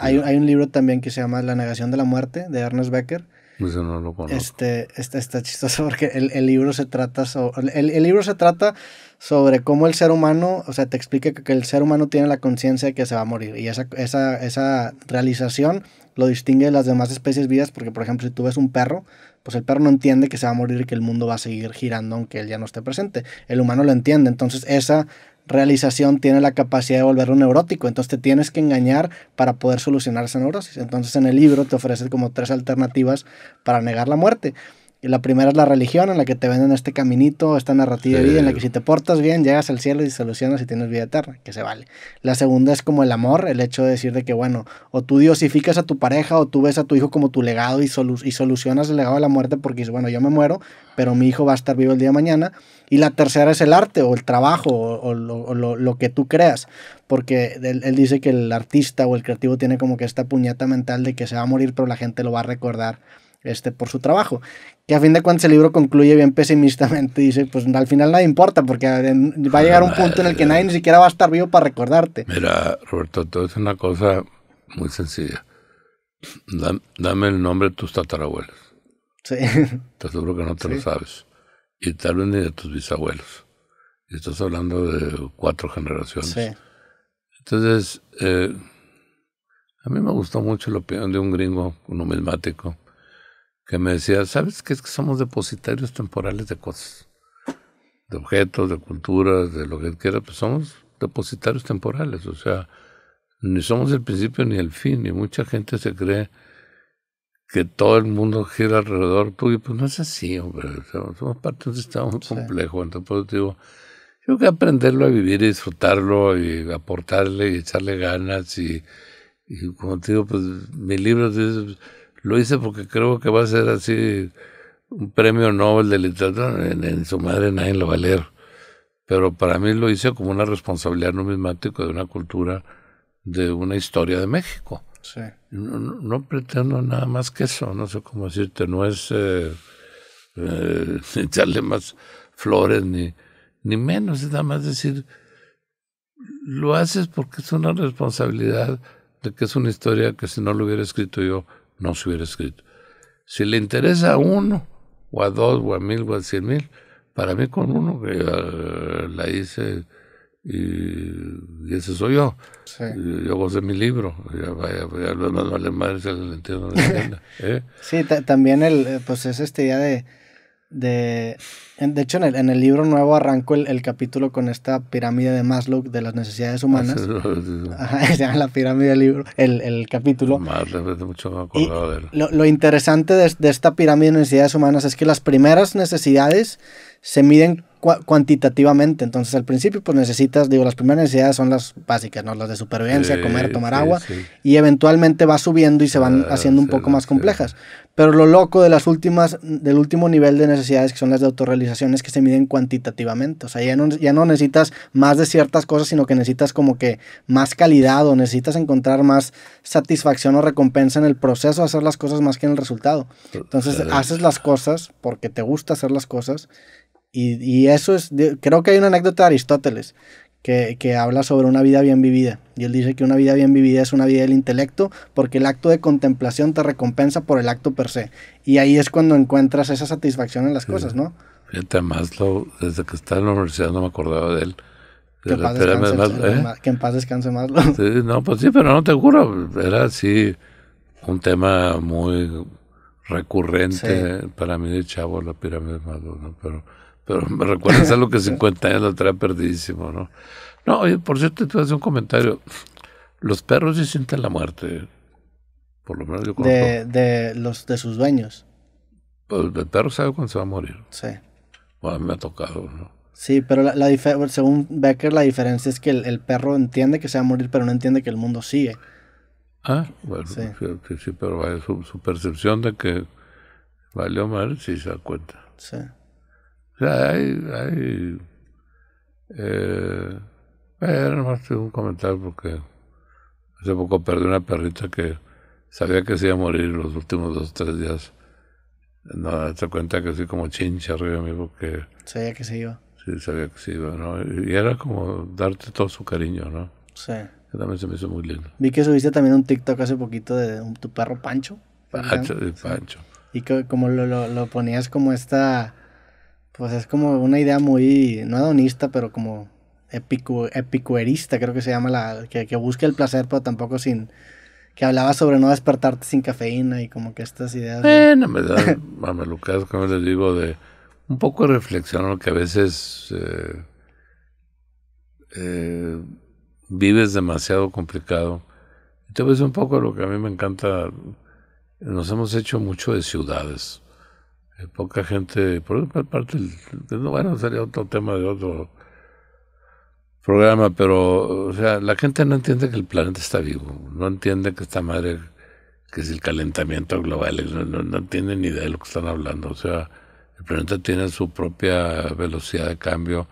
Hay, un libro también que se llama La negación de la muerte, de Ernest Becker. Eso no lo conozco. Este, este está chistoso porque el, libro se trata sobre, el, libro se trata sobre cómo el ser humano, o sea, te explica que, el ser humano tiene la conciencia de que se va a morir. Y esa, esa, esa realización lo distingue de las demás especies vivas porque, por ejemplo, si tú ves un perro, pues el perro no entiende que se va a morir y que el mundo va a seguir girando aunque él ya no esté presente. El humano lo entiende, entonces esa realización tiene la capacidad de volverlo neurótico, entonces te tienes que engañar para poder solucionar esa neurosis. Entonces en el libro te ofrece como tres alternativas para negar la muerte la primera es la religión, en la que te venden este caminito, esta narrativa de vida, en la que si te portas bien, llegas al cielo y solucionas y tienes vida eterna, que se vale. La segunda es como el amor, el hecho de decir de que, bueno, o tú diosificas a tu pareja o tú ves a tu hijo como tu legado y, y solucionas el legado de la muerte porque, bueno, yo me muero, pero mi hijo va a estar vivo el día de mañana. Y la tercera es el arte o el trabajo o, lo, que tú creas, porque él, él dice que el artista o el creativo tiene como que esta puñeta mental de que se va a morir, pero la gente lo va a recordar este, por su trabajo. Que a fin de cuentas el libro concluye bien pesimistamente. Dice, pues al final nada importa, porque va a llegar un punto en el que nadie ni siquiera va a estar vivo para recordarte. Mira, Roberto, todo es una cosa muy sencilla. Dame el nombre de tus tatarabuelos. Sí. Te aseguro que no te lo sabes. Y tal vez ni de tus bisabuelos. Y estás hablando de cuatro generaciones. Sí. Entonces, eh, a mí me gustó mucho la opinión de un gringo, un numismático, que me decía, ¿sabes qué es que somos depositarios temporales de cosas? De objetos, de culturas, de lo que quiera, pues somos depositarios temporales, o sea, ni somos el principio ni el fin, y mucha gente se cree que todo el mundo gira alrededor tuyo, pues no es así, hombre, somos parte de un sistema muy complejo, entonces pues, digo, yo que aprenderlo a vivir y disfrutarlo y aportarle y echarle ganas y, como te digo, pues mi libro es lo hice porque creo que va a ser así un premio Nobel de literatura. En, su madre nadie lo va a leer. Pero para mí lo hice como una responsabilidad numismática de una cultura, de una historia de México. No, pretendo nada más que eso. No sé cómo decirte. No es eh, eh, echarle más flores ni, ni menos. Es nada más decir, lo haces porque es una responsabilidad de que es una historia que si no lo hubiera escrito yo, no se hubiera escrito. Si le interesa a uno, o a dos, o a mil, o a cien mil, para mí con uno que eh, eh, la hice y, ese soy yo. yo Yo gocé mi libro, ya vaya, ya demás vale madre se lo entiendo. sí, también el, eh, pues es este día de de, de hecho, en el, libro nuevo arranco el, capítulo con esta pirámide de Maslow de las necesidades humanas. se llama la pirámide del libro, el, el capítulo. lo, lo, interesante de, de, esta pirámide de necesidades humanas es que las primeras necesidades se miden cuantitativamente. Entonces, al principio, pues necesitas, digo, las primeras necesidades son las básicas, ¿no? Las de supervivencia, comer, tomar agua, y eventualmente va subiendo y se van ah, haciendo un poco más complejas. Pero lo loco de las últimas, del último nivel de necesidades, que son las de autorrealización, es que se miden cuantitativamente. O sea, ya no, ya no necesitas más de ciertas cosas, sino que necesitas como que más calidad o necesitas encontrar más satisfacción o recompensa en el proceso de hacer las cosas más que en el resultado. Entonces, haces las cosas porque te gusta hacer las cosas y, y eso es, creo que hay una anécdota de Aristóteles que, que, habla sobre una vida bien vivida. Y él dice que una vida bien vivida es una vida del intelecto porque el acto de contemplación te recompensa por el acto per se. Y ahí es cuando encuentras esa satisfacción en las cosas, ¿no? Fíjate, Maslow, desde que estaba en la universidad no me acordaba de él. Que, en paz descanse, más, ¿eh? que en paz descanse Maslow. no, pues sí, pero no te juro, era así un tema muy recurrente para mí de chavo la pirámide de Maslow, ¿no? Pero pero me recuerdas algo que 50 años lo trae perdidísimo, ¿no? No, oye, por cierto, te voy a hacer un comentario. Los perros sí sienten la muerte. Por lo menos yo conozco. De, los, de sus dueños. Pues el perro sabe cuándo se va a morir. Sí. Bueno, me ha tocado, ¿no? Sí, pero la, según Becker, la diferencia es que el, perro entiende que se va a morir, pero no entiende que el mundo sigue. Ah, bueno, sí, pero su, percepción de que valió mal, sí se da cuenta. Sí. O sea, eh, er nomás tengo un comentario porque hace poco perdí una perrita que sabía que se iba a morir los últimos dos o tres días. No, se cuenta que así como chincha arriba mío porque... Sabía que se iba. Sí, sabía que se iba, ¿no? Y era como darte todo su cariño, ¿no? Sí. Que también se me hizo muy lindo. Vi que subiste también un TikTok hace poquito de tu perro Pancho. Pancho, Pancho. Y que, como lo, lo ponías como esta pues es como una idea muy, no adonista, pero como epicu, epicuerista, creo que se llama, la que, que busca el placer, pero tampoco sin, que hablaba sobre no despertarte sin cafeína y como que estas ideas. Bueno, me da, mamelucas, como les digo, de un poco de reflexión, lo que a veces eh, eh, vives demasiado complicado. Entonces, un poco lo que a mí me encanta, nos hemos hecho mucho de ciudades. Eh, poca gente, por otra parte, bueno, sería otro tema de otro programa, pero, o sea, la gente no entiende que el planeta está vivo, no entiende que esta madre, que es el calentamiento global, no, no, tienen ni idea de lo que están hablando, o sea, el planeta tiene su propia velocidad de cambio,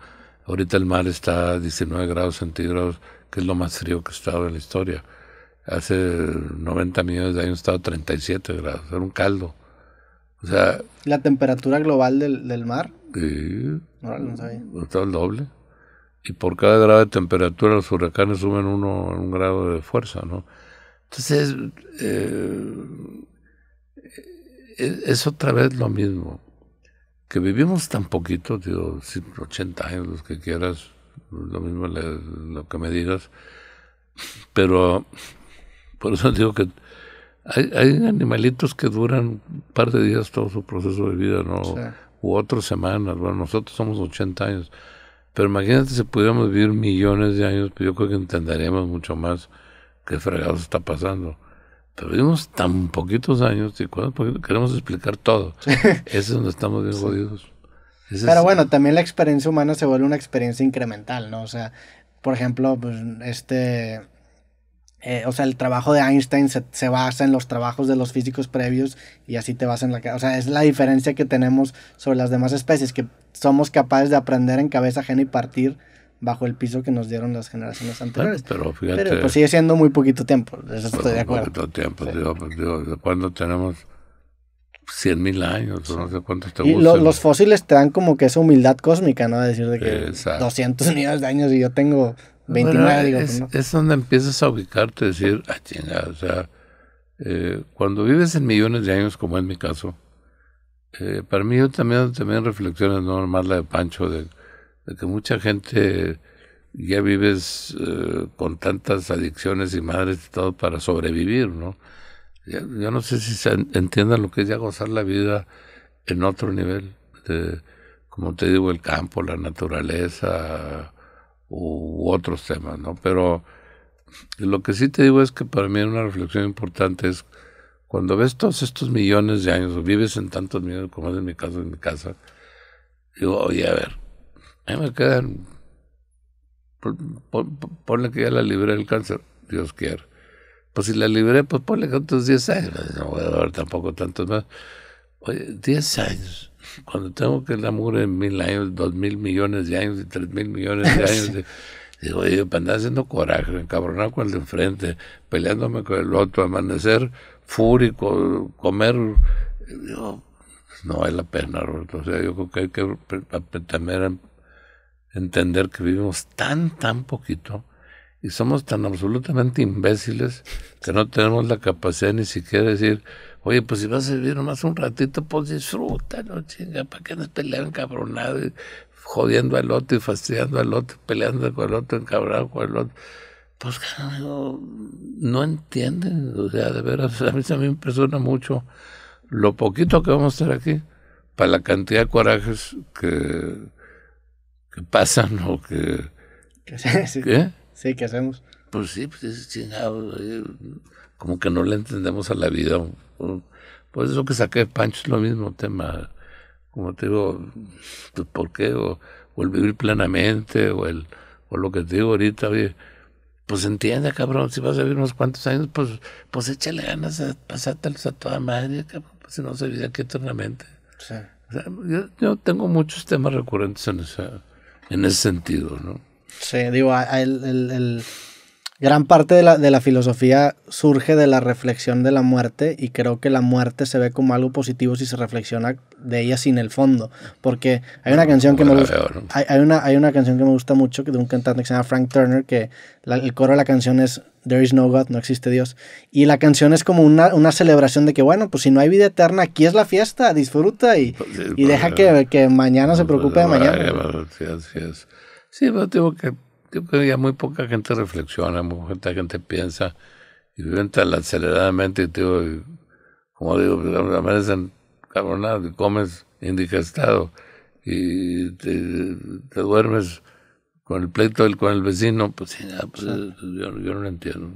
ahorita el mar está a 19 grados centígrados, que es lo más frío que ha estado en la historia, hace 90 millones de años estaba a 37 grados, era un caldo. ¿La temperatura global del, del mar? Sí. No, Está el doble. Y por cada grado de temperatura los huracanes suben uno, un grado de fuerza, ¿no? Entonces, eh, eh, es, otra vez lo mismo. Que vivimos tan poquito, digo, 80 años, los que quieras, lo mismo lo que me digas, pero por eso digo que hay, animalitos que duran un par de días todo su proceso de vida, ¿no? U otras semanas. Bueno, nosotros somos 80 años. Pero imagínate si pudiéramos vivir millones de años, pues yo creo que entenderíamos mucho más qué fregados está pasando. Pero vivimos tan poquitos años y queremos explicar todo. Eso es donde estamos bien jodidos. Pero bueno, también la experiencia humana se vuelve una experiencia incremental, ¿no? O sea, por ejemplo, pues este eh, o sea, el trabajo de Einstein se, basa en los trabajos de los físicos previos y así te vas en la... O sea, es la diferencia que tenemos sobre las demás especies, que somos capaces de aprender en cabeza ajena y partir bajo el piso que nos dieron las generaciones anteriores. Pero, pues, sigue siendo muy poquito tiempo, eso estoy de acuerdo. Poquito tiempo, pues, De digo, ¿cuándo tenemos 100 mil años, no sé te y los fósiles te dan como que esa humildad cósmica, ¿no? decir de que 200 millones de años y yo tengo eh, es, donde empiezas a ubicarte, decir, ah, chinga, o sea, eh, cuando vives en millones de años, como es mi caso, eh, para mí yo también, también reflexiones, no más la de Pancho, de, que mucha gente ya vives con tantas adicciones y madres y todo para sobrevivir, ¿no? Yo, no sé si se entiendan lo que es ya gozar la vida en otro nivel, como te digo, el campo, la naturaleza, u otros temas, ¿no? Pero lo que sí te digo es que para mí una reflexión importante es cuando ves todos estos millones de años, o vives en tantos millones, como en mi caso, en mi casa, digo, oye, a ver, a me quedan, ponle que ya la libré del cáncer, Dios quiera. Pues si la libré, pues ponle que otros 10 años, no voy a ver tampoco tantos más. Oye, 10 años cuando tengo que la amor en mil años, dos mil millones de años y tres mil millones de años, digo, oye, para andar haciendo coraje, encabronado con el de enfrente, peleándome con el otro, amanecer fúrico, comer, digo, no vale la pena, Roberto. O sea, yo creo que hay que entender que vivimos tan, tan poquito y somos tan absolutamente imbéciles que no tenemos la capacidad ni siquiera de decir, Oye, pues si vas a vivir nomás un ratito, pues disfrútalo, Chinga, ¿para qué andas peleando cabronado? jodiendo al otro y fastidiando al otro, peleando con el otro, encabrado con el otro. Pues carajo, no entienden, o sea, de veras, a mí también me impresiona mucho lo poquito que vamos a estar aquí para la cantidad de corajes que, pasan o que... Sí, ¿Qué? ¿Eh? Sí, ¿qué hacemos? Pues sí, pues es chingado, como que no le entendemos a la vida. Pues eso que saqué Pancho es lo mismo tema. Como te digo, pues, ¿por qué? O, el vivir plenamente, o, el, o lo que te digo ahorita, pues entiende, cabrón, si vas a vivir unos cuantos años, pues, pues échale ganas a pasártelos a toda madre, pues si no se vive aquí eternamente. yo, tengo muchos temas recurrentes en, en ese sentido, ¿no? Sí, digo, el, el Gran parte de la, de la, filosofía surge de la reflexión de la muerte y creo que la muerte se ve como algo positivo si se reflexiona de ella sin el fondo. Porque hay una canción que me gusta, hay, hay, una, hay una canción que me gusta mucho de un cantante que se llama Frank Turner que el coro de la canción es There is no God, no existe Dios. Y la canción es como una, una, celebración de que, bueno, pues si no hay vida eterna, aquí es la fiesta, disfruta y, pues y pues deja que, que mañana se pues preocupe de mañana. Sí, pero tengo que que pues, ya muy poca gente reflexiona, muy poca gente piensa y viven tan aceleradamente, tío, y, como digo, pues, amanecen carbonado, y comes indigestado y te, duermes con el pleito con el vecino, pues, ah, pues eh, yo, no lo entiendo.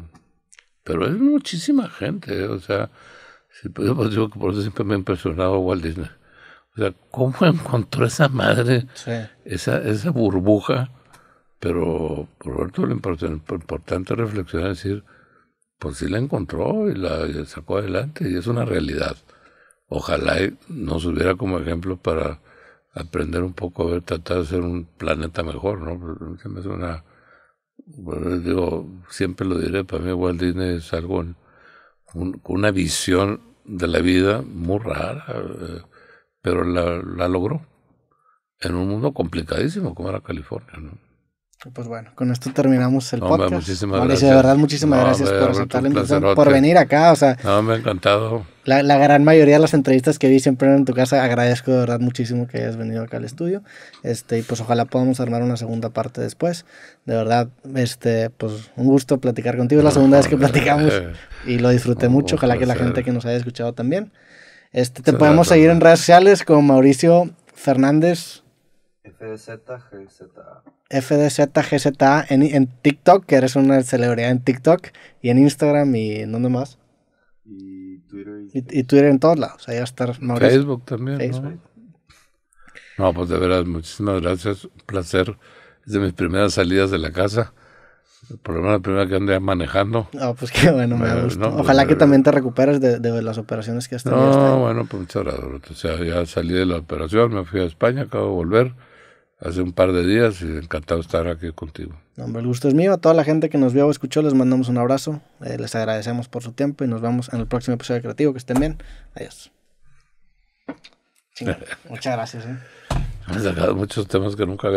Pero es muchísima gente, eh, o sea, yo, digo que por eso siempre me ha impresionado Walt Disney. O sea, ¿cómo encontró esa madre, esa, esa burbuja? Pero Roberto lo importante, reflexión reflexionar es decir, pues si la encontró y la sacó adelante y es una realidad. Ojalá nos hubiera como ejemplo para aprender un poco a ver, tratar de ser un planeta mejor, ¿no? Pues, siempre lo diré, para mí Walt Disney es algo, con una visión de la vida muy rara, eh, pero la, la logró en un mundo complicadísimo como era California, ¿no? Pues bueno, con esto terminamos el podcast. muchísimas gracias. de verdad, muchísimas gracias por aceptar la por venir acá. O no, me ha encantado. La, gran mayoría de las entrevistas que vi siempre en tu casa. Agradezco de verdad muchísimo que hayas venido acá al estudio. Este, y pues ojalá podamos armar una segunda parte después. De verdad, este, pues un gusto platicar contigo. Es la segunda vez que platicamos y lo disfruté mucho. Ojalá que la gente que nos haya escuchado también. Este, te podemos seguir en redes sociales con Mauricio Fernández. FZGZA. FDZGZA en, en TikTok, que eres una celebridad en TikTok, y en Instagram y en dónde más. Y Twitter. Y, Twitter en todos lados. Ahí va a estar Facebook también. ¿no? pues de verdad, muchísimas gracias. Un placer. Es de mis primeras salidas de la casa. Por lo menos la primera que andé manejando. Ah, pues qué bueno, me, eh, gusta. Pues Ojalá que también te recuperes de, las operaciones que has tenido. No, bueno, pues muchas gracias. O sea, ya salí de la operación, me fui a España, acabo de volver hace un par de días y encantado de estar aquí contigo. Hombre, el gusto es mío. A toda la gente que nos vio o escuchó, les mandamos un abrazo. Eh, les agradecemos por su tiempo y nos vemos en el próximo episodio de creativo. Que estén bien. Adiós. Muchas gracias. Eh. sacado muchos temas que nunca había.